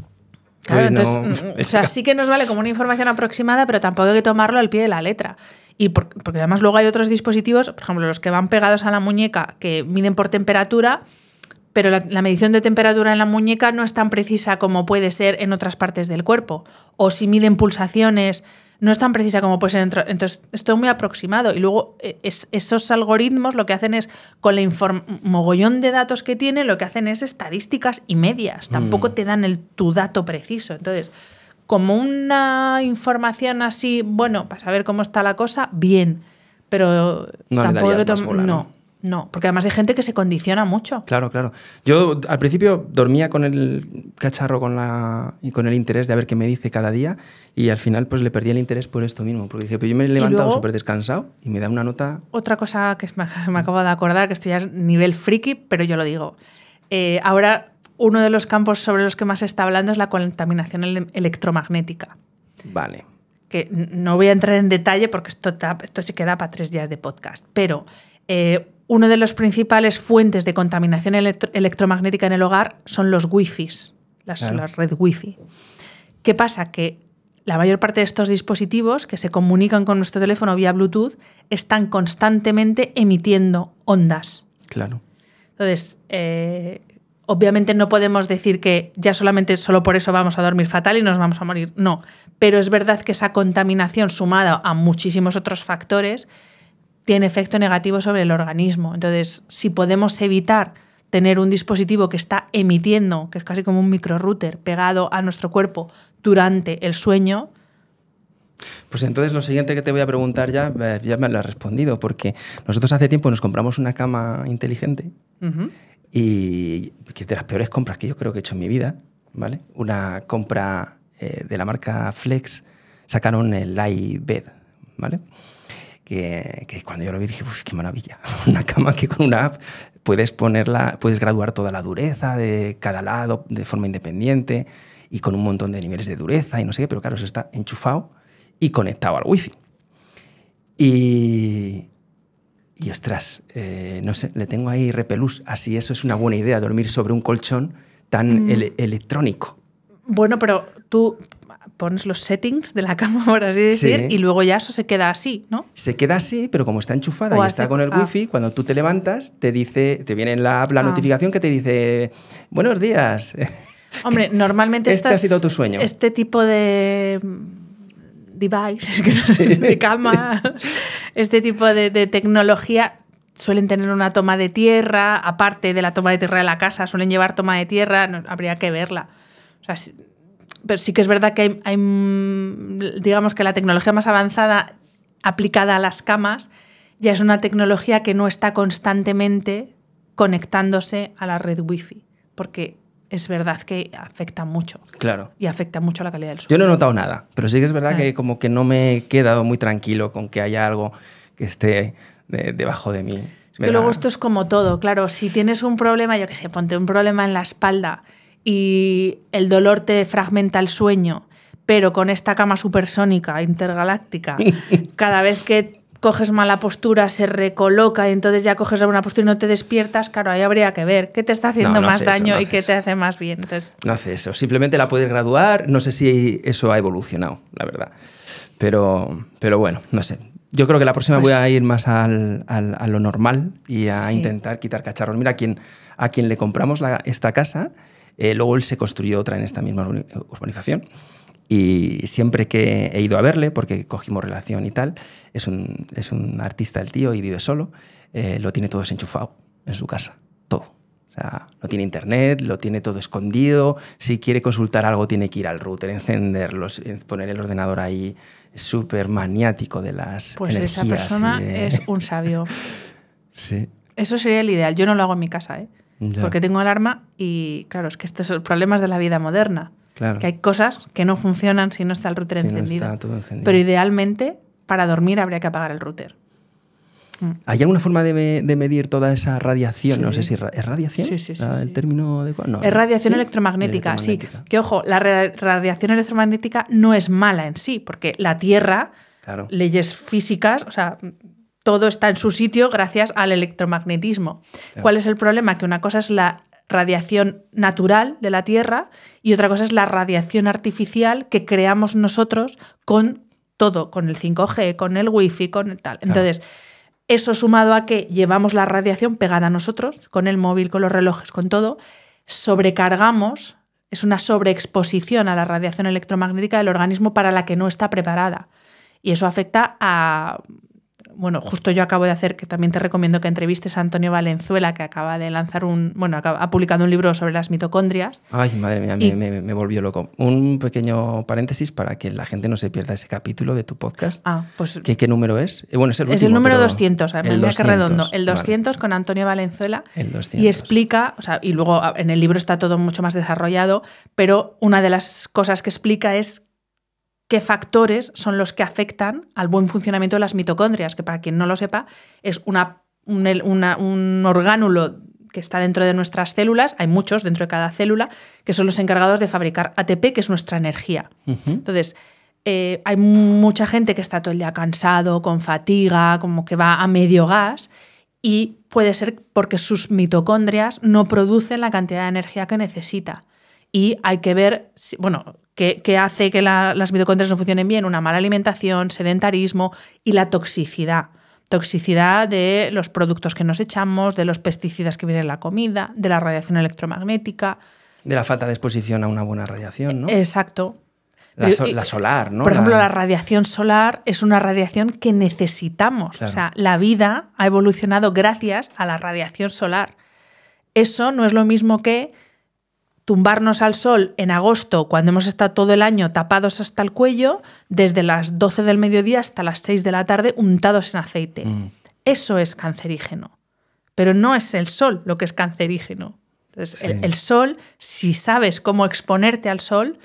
A: Claro, entonces, mm, o sea, sí
B: que nos vale como una información aproximada, pero tampoco hay que tomarlo al pie de la letra. Y porque además luego hay otros dispositivos, por ejemplo, los que van pegados a la muñeca, que miden por temperatura, pero la, medición de temperatura en la muñeca no es tan precisa como puede ser en otras partes del cuerpo. O si miden pulsaciones no es tan precisa como puede ser. Entonces, esto es muy aproximado. Y luego, e, esos algoritmos lo que hacen es, con el mogollón de datos que tiene, lo que hacen es estadísticas y medias. Tampoco mm. te dan el, tu dato preciso. Entonces, como una información así, bueno, para saber cómo está la cosa, bien. Pero
A: tampoco. ¿no?
B: No, porque además hay gente que se condiciona mucho.
A: Claro, claro. Yo al principio dormía con el cacharro con la, y con el interés de ver qué me dice cada día y al final pues le perdí el interés por esto mismo, porque dije, pues yo me he levantado súper descansado y me da una nota...
B: Otra cosa que me acabo de acordar, que esto ya nivel friki, pero yo lo digo. Eh, ahora uno de los campos sobre los que más se está hablando es la contaminación electromagnética. Vale. Que no voy a entrar en detalle porque esto, esto se queda para tres días de podcast, pero... Eh, una de las principales fuentes de contaminación electromagnética en el hogar son los wifi, las, redes red wifi. ¿Qué pasa? Que la mayor parte de estos dispositivos que se comunican con nuestro teléfono vía Bluetooth están constantemente emitiendo ondas. Claro. Entonces, eh, obviamente no podemos decir que ya solamente solo por eso vamos a dormir fatal y nos vamos a morir. No. Pero es verdad que esa contaminación sumada a muchísimos otros factores tiene efecto negativo sobre el organismo. Entonces, si podemos evitar tener un dispositivo que está emitiendo, que es casi como un microrouter, pegado a nuestro cuerpo durante el sueño,
A: pues entonces lo siguiente que te voy a preguntar ya, eh, ya me lo has respondido, porque nosotros hace tiempo nos compramos una cama inteligente y que es de las peores compras que yo creo que he hecho en mi vida, ¿vale? Una compra eh, de la marca Flex, sacaron el iBed, ¿vale? que, cuando yo lo vi dije, pues qué maravilla, una cama que con una app puedes ponerla, puedes graduar toda la dureza de cada lado de forma independiente y con un montón de niveles de dureza y no sé qué, pero claro, eso está enchufado y conectado al wifi. Y, y ostras, eh, no sé, le tengo ahí repelús, así eso es una buena idea, dormir sobre un colchón tan mm. electrónico.
B: Bueno, pero tú, pones los settings de la cama, por así decir, y luego ya eso se queda así, ¿no?
A: Se queda así, pero como está enchufada y está con el ah. wifi, cuando tú te levantas, te dice, te viene la la ah. notificación que te dice, buenos días.
B: Hombre, normalmente este ha sido tu sueño. Este tipo de mm, device, que de cama, este tipo de, tecnología suelen tener una toma de tierra, aparte de la toma de tierra de la casa, suelen llevar toma de tierra, habría que verla. O sea, pero sí que es verdad que hay, mm, digamos que la tecnología más avanzada aplicada a las camas ya es una tecnología que no está constantemente conectándose a la red wifi, porque es verdad que afecta mucho. Claro. Y afecta mucho a la calidad del sueño. Yo no he notado
A: nada, pero sí que es verdad que como que no me he quedado muy tranquilo con que haya algo que esté debajo de mí. Es que luego
B: esto es como todo, claro, si tienes un problema, yo qué sé, ponte un problema en la espalda y el dolor te fragmenta el sueño, pero con esta cama supersónica intergaláctica, cada vez que coges mala postura, se recoloca y entonces ya coges alguna postura y no te despiertas, claro, ahí habría que ver qué te está haciendo más daño y qué te hace más bien.
A: No hace eso, simplemente la puedes graduar, no sé si eso ha evolucionado, la verdad. Pero, pero bueno, no sé. Yo creo que la próxima voy a pues ir más al, a lo normal y a intentar quitar cacharros. Mira, a quien, a quien le compramos esta casa, eh, luego él se construyó otra en esta misma urbanización. Y siempre que he ido a verle, porque cogimos relación y tal, es un, es un artista el tío y vive solo, eh, lo tiene todo desenchufado en su casa, todo. O sea, no tiene internet, lo tiene todo escondido, si quiere consultar algo tiene que ir al router, encenderlo, poner el ordenador ahí, súper maniático de las... Pues esa persona es un sabio. sí.
B: Eso sería el ideal, yo no lo hago en mi casa, ¿eh? Porque tengo alarma y, claro, es que estos son problemas de la vida moderna. Claro. Que hay cosas que no funcionan si no está el router encendido. Pero idealmente, para dormir habría que apagar el router.
A: Mm. ¿Hay alguna forma de, medir toda esa radiación? No sé si es radiación. Sí, sí, ah, ¿El término adecuado? es radiación electromagnética, sí.
B: Que ojo, la radiación electromagnética no es mala en sí, porque la Tierra, leyes físicas, o sea, todo está en su sitio gracias al electromagnetismo. ¿Cuál es el problema? Que una cosa es la radiación natural de la Tierra y otra cosa es la radiación artificial que creamos nosotros con todo, con el 5G, con el Wi-Fi, con el tal. Entonces, eso sumado a que llevamos la radiación pegada a nosotros, con el móvil, con los relojes, con todo, sobrecargamos, es una sobreexposición a la radiación electromagnética del organismo para la que no está preparada. Y eso afecta a bueno, justo yo acabo de hacer, que también te recomiendo que entrevistes a Antonio Valenzuela, que acaba de lanzar un, bueno, ha publicado un libro sobre las mitocondrias.
A: Ay, madre mía, me, volvió loco. Un pequeño paréntesis para que la gente no se pierda ese capítulo de tu podcast. Ah, pues... ¿Qué, número es? Eh, bueno, es el último, Es el número 200, El redondo. El 200
B: con Antonio Valenzuela. El 200. Y explica, o sea, y luego en el libro está todo mucho más desarrollado, pero una de las cosas que explica es qué factores son los que afectan al buen funcionamiento de las mitocondrias, que para quien no lo sepa es una, un, orgánulo que está dentro de nuestras células, hay muchos dentro de cada célula, que son los encargados de fabricar ATP, que es nuestra energía. Entonces, eh, hay mucha gente que está todo el día cansado, con fatiga, como que va a medio gas, y puede ser porque sus mitocondrias no producen la cantidad de energía que necesita. Y hay que ver, si, bueno, que, hace que las mitocondrias no funcionen bien, una mala alimentación, sedentarismo y la toxicidad. Toxicidad de los productos que nos echamos, de los pesticidas que vienen en la comida, de la radiación electromagnética.
A: De la falta de exposición a una buena radiación, ¿no?
B: Exacto.
A: La, solar, ¿no? Por ejemplo, la...
B: radiación solar es una radiación que necesitamos. O sea, la vida ha evolucionado gracias a la radiación solar. Eso no es lo mismo que tumbarnos al sol en agosto, cuando hemos estado todo el año tapados hasta el cuello, desde las 12 del mediodía hasta las 6 de la tarde, untados en aceite. Mm. Eso es cancerígeno. Pero no es el sol lo que es cancerígeno. Entonces, el, sol, si sabes cómo exponerte al sol,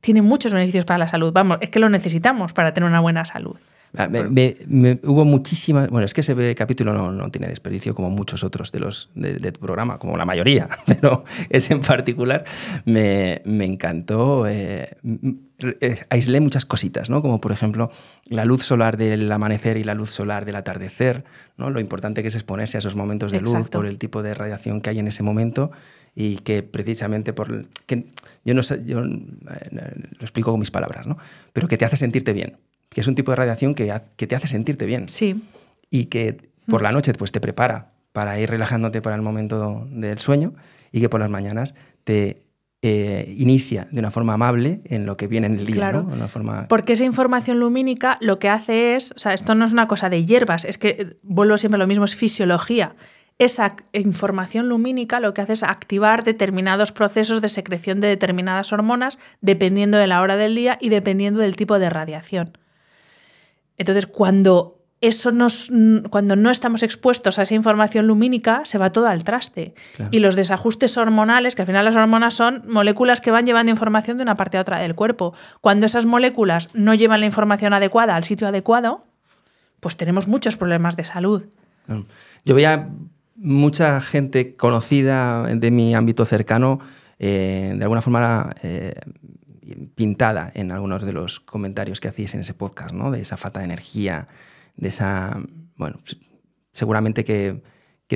B: tiene muchos beneficios para la salud. Vamos, es que lo necesitamos para tener una buena salud.
A: Ah, me, hubo muchísimas. Bueno, es que ese capítulo no, no tiene desperdicio como muchos otros de los de, tu programa, como la mayoría, pero ese en particular me, encantó. Eh, aislé muchas cositas, ¿no? Como por ejemplo la luz solar del amanecer y la luz solar del atardecer, ¿no? Lo importante que es exponerse a esos momentos de luz por el tipo de radiación que hay en ese momento y que precisamente por que yo no sé, yo eh, lo explico con mis palabras, ¿no? Pero que te hace sentirte bien que es un tipo de radiación que, te hace sentirte bien. Sí. Y que por mm. la noche pues, te prepara para ir relajándote para el momento del sueño y que por las mañanas te eh, inicia de una forma amable en lo que viene en el día.
B: porque esa información lumínica lo que hace es, o sea, esto no es una cosa de hierbas, es que eh, vuelvo siempre a lo mismo, es fisiología. Esa información lumínica lo que hace es activar determinados procesos de secreción de determinadas hormonas dependiendo de la hora del día y dependiendo del tipo de radiación. Entonces, cuando eso nos, mm, cuando no estamos expuestos a esa información lumínica, se va todo al traste. Y los desajustes hormonales, que al final las hormonas son moléculas que van llevando información de una parte a otra del cuerpo. Cuando esas moléculas no llevan la información adecuada al sitio adecuado, pues tenemos muchos problemas de salud.
A: Yo veía mucha gente conocida de mi ámbito cercano, eh, de alguna forma eh, pintada en algunos de los comentarios que hacéis en ese podcast, ¿no? De esa falta de energía, de esa. Bueno, pues, seguramente que,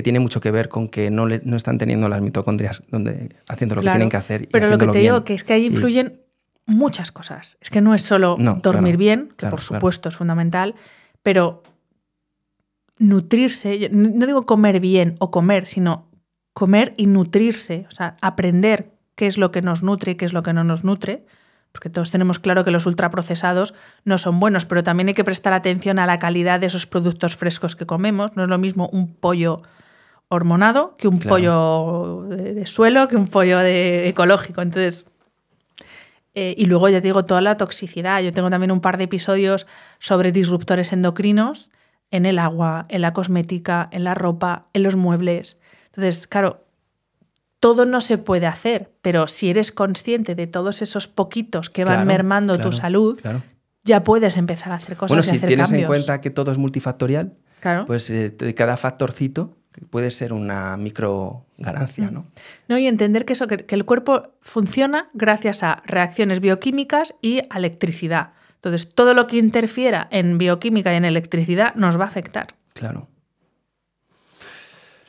A: tiene mucho que ver con que no, no están teniendo las mitocondrias donde, haciendo lo que tienen que hacer. Y pero lo que te digo que es que ahí influyen
B: muchas cosas. Es que no es solo dormir bien, que por supuesto es fundamental, pero nutrirse, no digo comer bien o comer, sino comer y nutrirse, o sea, aprender qué es lo que nos nutre y qué es lo que no nos nutre, porque todos tenemos claro que los ultraprocesados no son buenos, pero también hay que prestar atención a la calidad de esos productos frescos que comemos. No es lo mismo un pollo hormonado que un pollo de, suelo, que un pollo de, ecológico. Entonces, eh, y luego ya te digo, toda la toxicidad. Yo tengo también un par de episodios sobre disruptores endocrinos en el agua, en la cosmética, en la ropa, en los muebles. Entonces, claro, todo no se puede hacer, pero si eres consciente de todos esos poquitos que van mermando tu salud, ya puedes empezar a hacer cosas. Bueno, si tienes en cuenta
A: que todo es multifactorial, pues eh, cada factorcito puede ser una micro ganancia, ¿no?
B: No, y entender que eso, que el cuerpo funciona gracias a reacciones bioquímicas y a electricidad. Entonces, todo lo que interfiera en bioquímica y en electricidad nos va a afectar. Claro.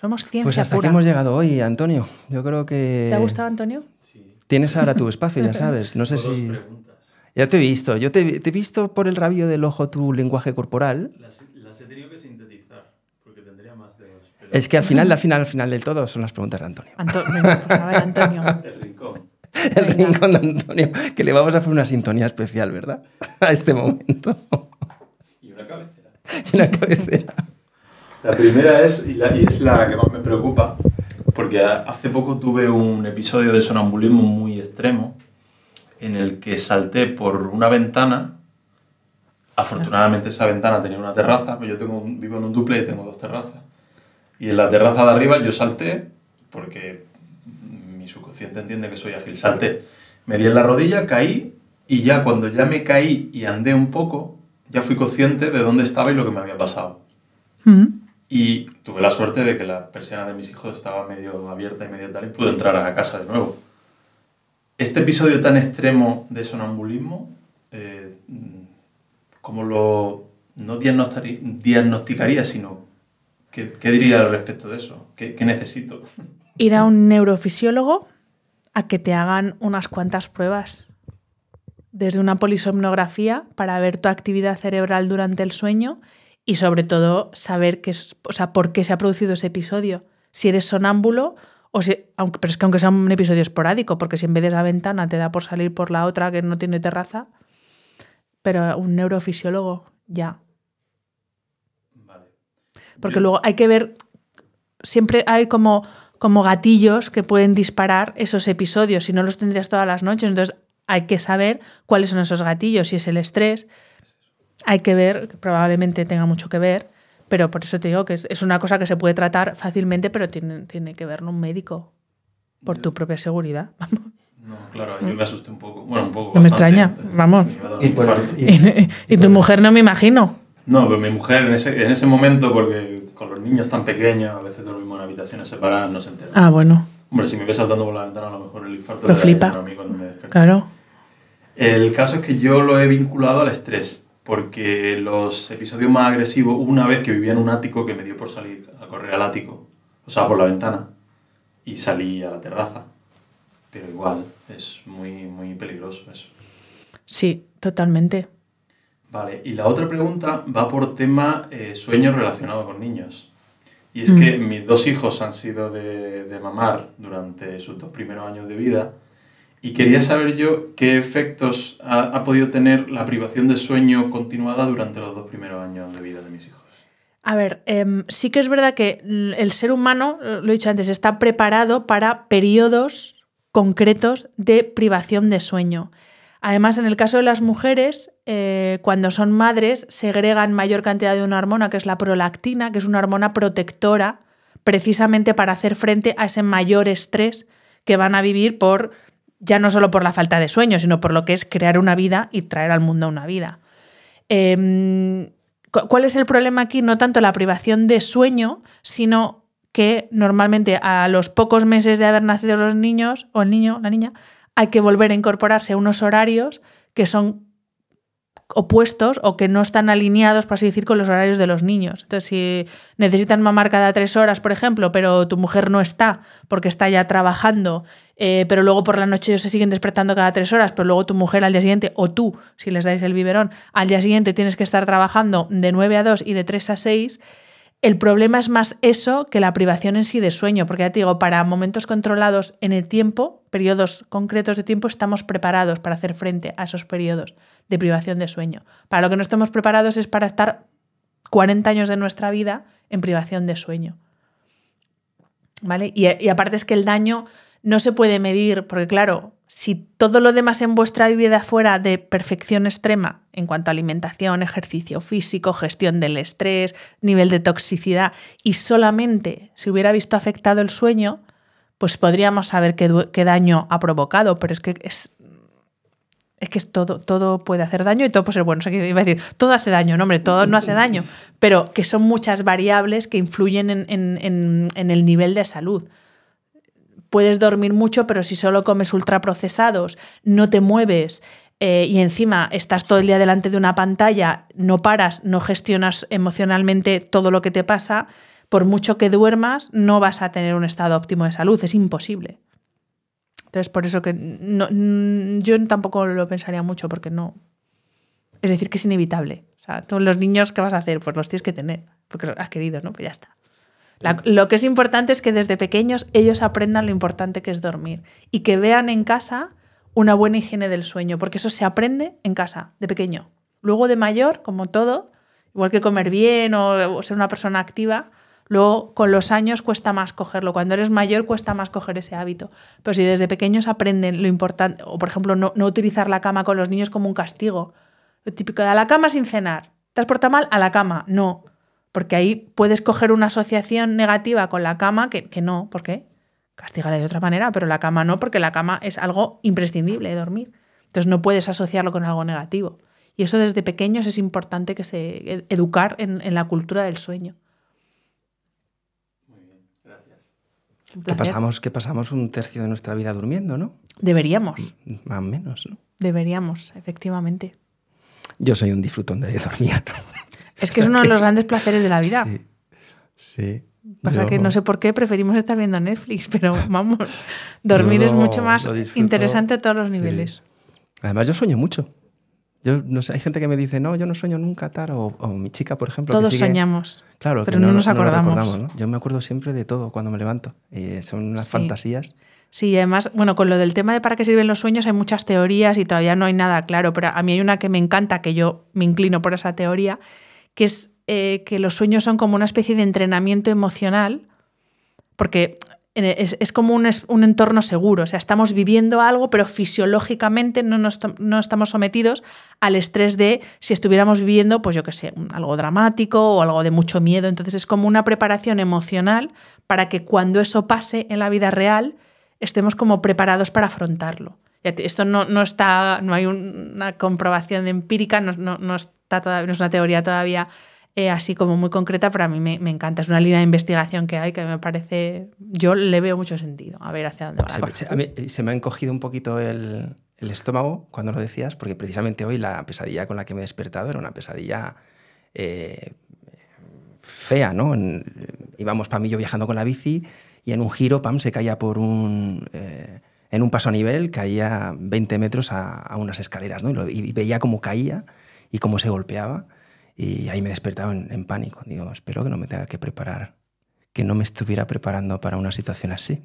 B: Somos ciencia Pues hasta aquí hemos llegado
A: hoy, Antonio. Yo creo que... ¿Te ha gustado, Antonio? Sí. Tienes ahora tu espacio, ya sabes. No sé si... Preguntas. Ya te he visto. Yo te, he visto por el rabillo del ojo tu lenguaje corporal.
D: Las, he tenido que sintetizar, porque tendría más de dos. Es que al final, al
A: final, al final del todo son las preguntas de Antonio. Pues, Antonio. El rincón. El rincón de Antonio, que le vamos a hacer una sintonía especial, ¿verdad? A este momento. Y una cabecera. y una cabecera.
D: La primera es, y, la, es la que más me preocupa, porque hace poco tuve un episodio de sonambulismo muy extremo en el que salté por una ventana. Afortunadamente esa ventana tenía una terraza, pero pues yo tengo vivo en un duple y tengo dos terrazas. Y en la terraza de arriba yo salté, porque mi subconsciente entiende que soy ágil, salté. Me di en la rodilla, caí y ya cuando ya me caí y andé un poco, ya fui consciente de dónde estaba y lo que me había pasado. Mm. Y tuve la suerte de que la persiana de mis hijos estaba medio abierta y medio tal, y pude entrar a la casa de nuevo. Este episodio tan extremo de sonambulismo, eh, ¿cómo lo no diagnosticaría, sino ¿qué, qué diría al respecto de eso? ¿Qué, ¿Qué, necesito?
B: Ir a un neurofisiólogo a que te hagan unas cuantas pruebas. Desde una polisomnografía para ver tu actividad cerebral durante el sueño y sobre todo saber qué es, o sea, por qué se ha producido ese episodio. Si eres sonámbulo, o si, aunque, pero es que aunque sea un episodio esporádico, porque si en vez de la ventana te da por salir por la otra que no tiene terraza, pero un neurofisiólogo ya. Vale. Porque luego hay que ver, siempre hay como, como gatillos que pueden disparar esos episodios, si no los tendrías todas las noches, entonces hay que saber cuáles son esos gatillos, si es el estrés, hay que ver, probablemente tenga mucho que ver, pero por eso te digo que es, una cosa que se puede tratar fácilmente, pero tiene, tiene que verlo un médico por tu propia seguridad.
D: No, claro, yo me asusté un poco. Bueno, un poco. No me extraña, vamos.
B: y, tu mujer no me imagino.
D: No, pero mi mujer en ese, en ese momento, porque con los niños tan pequeños, a veces dormimos en habitaciones separadas, no se entera. Ah, bueno. Hombre, si me ve saltando por la ventana, a lo mejor el infarto lo flipa. Claro. El caso es que yo lo he vinculado al estrés porque los episodios más agresivos, una vez que vivía en un ático que me dio por salir a correr al ático, o sea, por la ventana, y salí a la terraza. Pero igual, es muy, muy peligroso eso.
B: Sí, totalmente.
D: Vale, y la otra pregunta va por tema eh, sueños relacionados con niños. Y es mm. que mis dos hijos han sido de, de mamar durante sus dos primeros años de vida y quería saber yo qué efectos ha, podido tener la privación de sueño continuada durante los dos primeros años de vida de mis hijos.
B: A ver, em, sí que es verdad que el ser humano, lo he dicho antes, está preparado para periodos concretos de privación de sueño. Además, en el caso de las mujeres, eh, cuando son madres, segregan mayor cantidad de una hormona, que es la prolactina, que es una hormona protectora, precisamente para hacer frente a ese mayor estrés que van a vivir por ya no solo por la falta de sueño, sino por lo que es crear una vida y traer al mundo una vida. Em, ¿Cuál es el problema aquí? No tanto la privación de sueño, sino que normalmente a los pocos meses de haber nacido los niños o el niño, la niña, hay que volver a incorporarse a unos horarios que son opuestos o que no están alineados, por así decir, con los horarios de los niños. Entonces, si necesitan mamar cada tres horas, por ejemplo, pero tu mujer no está porque está ya trabajando, eh, pero luego por la noche ellos se siguen despertando cada tres horas, pero luego tu mujer al día siguiente, o tú, si les dais el biberón, al día siguiente tienes que estar trabajando de 9 a 2 y de 3 a 6, el problema es más eso que la privación en sí de sueño, porque ya te digo, para momentos controlados en el tiempo, periodos concretos de tiempo, estamos preparados para hacer frente a esos periodos de privación de sueño. Para lo que no estamos preparados es para estar 40 años de nuestra vida en privación de sueño. ¿Vale? Y, y aparte es que el daño no se puede medir, porque claro, si todo lo demás en vuestra vida fuera de perfección extrema en cuanto a alimentación, ejercicio físico, gestión del estrés, nivel de toxicidad, y solamente se hubiera visto afectado el sueño, pues podríamos saber qué, daño ha provocado, pero es que es, que todo, puede hacer daño y todo puede ser bueno. que iba a decir, todo hace daño, no, hombre, todo no hace daño, pero que son muchas variables que influyen en el nivel de salud puedes dormir mucho, pero si solo comes ultraprocesados, no te mueves eh, y encima estás todo el día delante de una pantalla, no paras, no gestionas emocionalmente todo lo que te pasa, por mucho que duermas, no vas a tener un estado óptimo de salud, es imposible. Entonces, por eso que no, mm, yo tampoco lo pensaría mucho, porque no. Es decir, que es inevitable. O sea, todos los niños, ¿qué vas a hacer? Pues los tienes que tener, porque los has querido, ¿no? Pues ya está lo que es importante es que desde pequeños ellos aprendan lo importante que es dormir y que vean en casa una buena higiene del sueño, porque eso se aprende en casa, de pequeño. Luego de mayor, como todo, igual que comer bien o, ser una persona activa, luego con los años cuesta más cogerlo. Cuando eres mayor cuesta más coger ese hábito. Pero si desde pequeños aprenden lo importante, o por ejemplo, no, utilizar la cama con los niños como un castigo. Lo típico de a la cama sin cenar. ¿Te has mal? A la cama. No. Porque ahí puedes coger una asociación negativa con la cama, que, no, ¿por qué? de otra manera, pero la cama no, porque la cama es algo imprescindible de dormir. Entonces no puedes asociarlo con algo negativo. Y eso desde pequeños es importante que se e-, educar en, la cultura del sueño. Muy bien, gracias. Que pasamos,
A: que pasamos un tercio de nuestra vida durmiendo, ¿no?
B: Deberíamos.
A: más o menos, ¿no?
B: Deberíamos, efectivamente.
A: Yo soy un disfrutón de dormir.
B: Es que es uno de los grandes placeres de la vida.
A: Sí. sí. Pasa que no sé
B: por qué preferimos estar viendo Netflix, pero vamos, dormir es mucho más interesante a todos los niveles.
A: Además, yo sueño mucho. Yo no sé, hay gente que me dice, no, yo no sueño nunca, Taro. o, mi chica, por ejemplo. Todos soñamos. Claro, pero no, nos acordamos. yo me acuerdo siempre de todo cuando me levanto. son unas fantasías.
B: Sí, además, bueno, con lo del tema de para qué sirven los sueños hay muchas teorías y todavía no hay nada claro, pero a mí hay una que me encanta, que yo me inclino por esa teoría, que es eh, que los sueños son como una especie de entrenamiento emocional, porque eh, es, como un, un, entorno seguro, o sea, estamos viviendo algo, pero fisiológicamente no, no estamos sometidos al estrés de si estuviéramos viviendo, pues yo qué sé, algo dramático o algo de mucho miedo, entonces es como una preparación emocional para que cuando eso pase en la vida real estemos como preparados para afrontarlo. Esto no, no está, no hay una comprobación empírica, no, no, no es una teoría todavía eh, así como muy concreta, pero a mí me, encanta. Es una línea de investigación que hay que me parece, yo le veo mucho sentido. A ver hacia dónde va
A: eh, se, me ha encogido un poquito el, estómago cuando lo decías, porque precisamente hoy la pesadilla con la que me he despertado era una pesadilla eh, fea, ¿no? íbamos Pam y yo viajando con la bici y en un giro Pam se caía por un... en un paso a nivel caía 20 metros a, unas escaleras, Y, y, veía cómo caía y cómo se golpeaba. Y ahí me despertaba en, pánico. Digo, espero que no me tenga que preparar, que no me estuviera preparando para una situación así.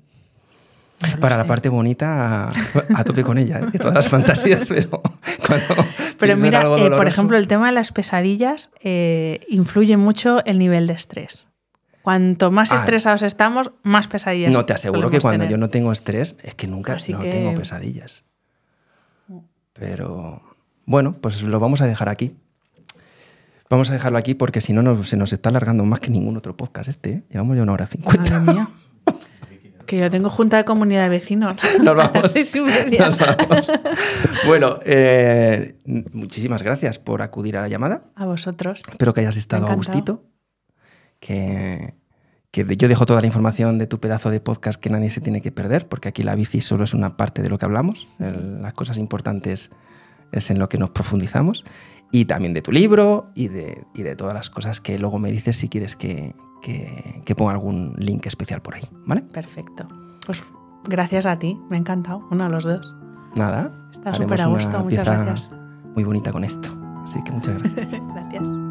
A: para la parte bonita, a, tope con ella, ¿eh? todas las fantasías, pero mira, eh, por ejemplo,
B: el tema de las pesadillas eh, influye mucho el nivel de estrés. Cuanto más ah. estresados estamos, más pesadillas. No, te aseguro que cuando yo
A: no tengo estrés, es que nunca no tengo pesadillas. Pero bueno, pues lo vamos a dejar aquí. Vamos a dejarlo aquí porque si no se nos está alargando más que ningún otro podcast este. ¿eh? Llevamos ya una hora cincuenta.
B: Que yo tengo junta de comunidad de vecinos. Nos vamos.
A: Bueno, eh, muchísimas gracias por acudir a la llamada.
B: A vosotros.
A: Espero que hayas estado a gustito. Que, yo dejo toda la información de tu pedazo de podcast que nadie se tiene que perder, porque aquí la bici solo es una parte de lo que hablamos. las cosas importantes es en lo que nos profundizamos, y también de tu libro y de, de todas las cosas que luego me dices si quieres que, ponga algún link especial por ahí, ¿vale? Perfecto.
B: Pues gracias a ti, me ha encantado, uno a los dos.
A: Nada. Está súper a gusto, muchas gracias. Muy bonita con esto, así que muchas
B: gracias. gracias.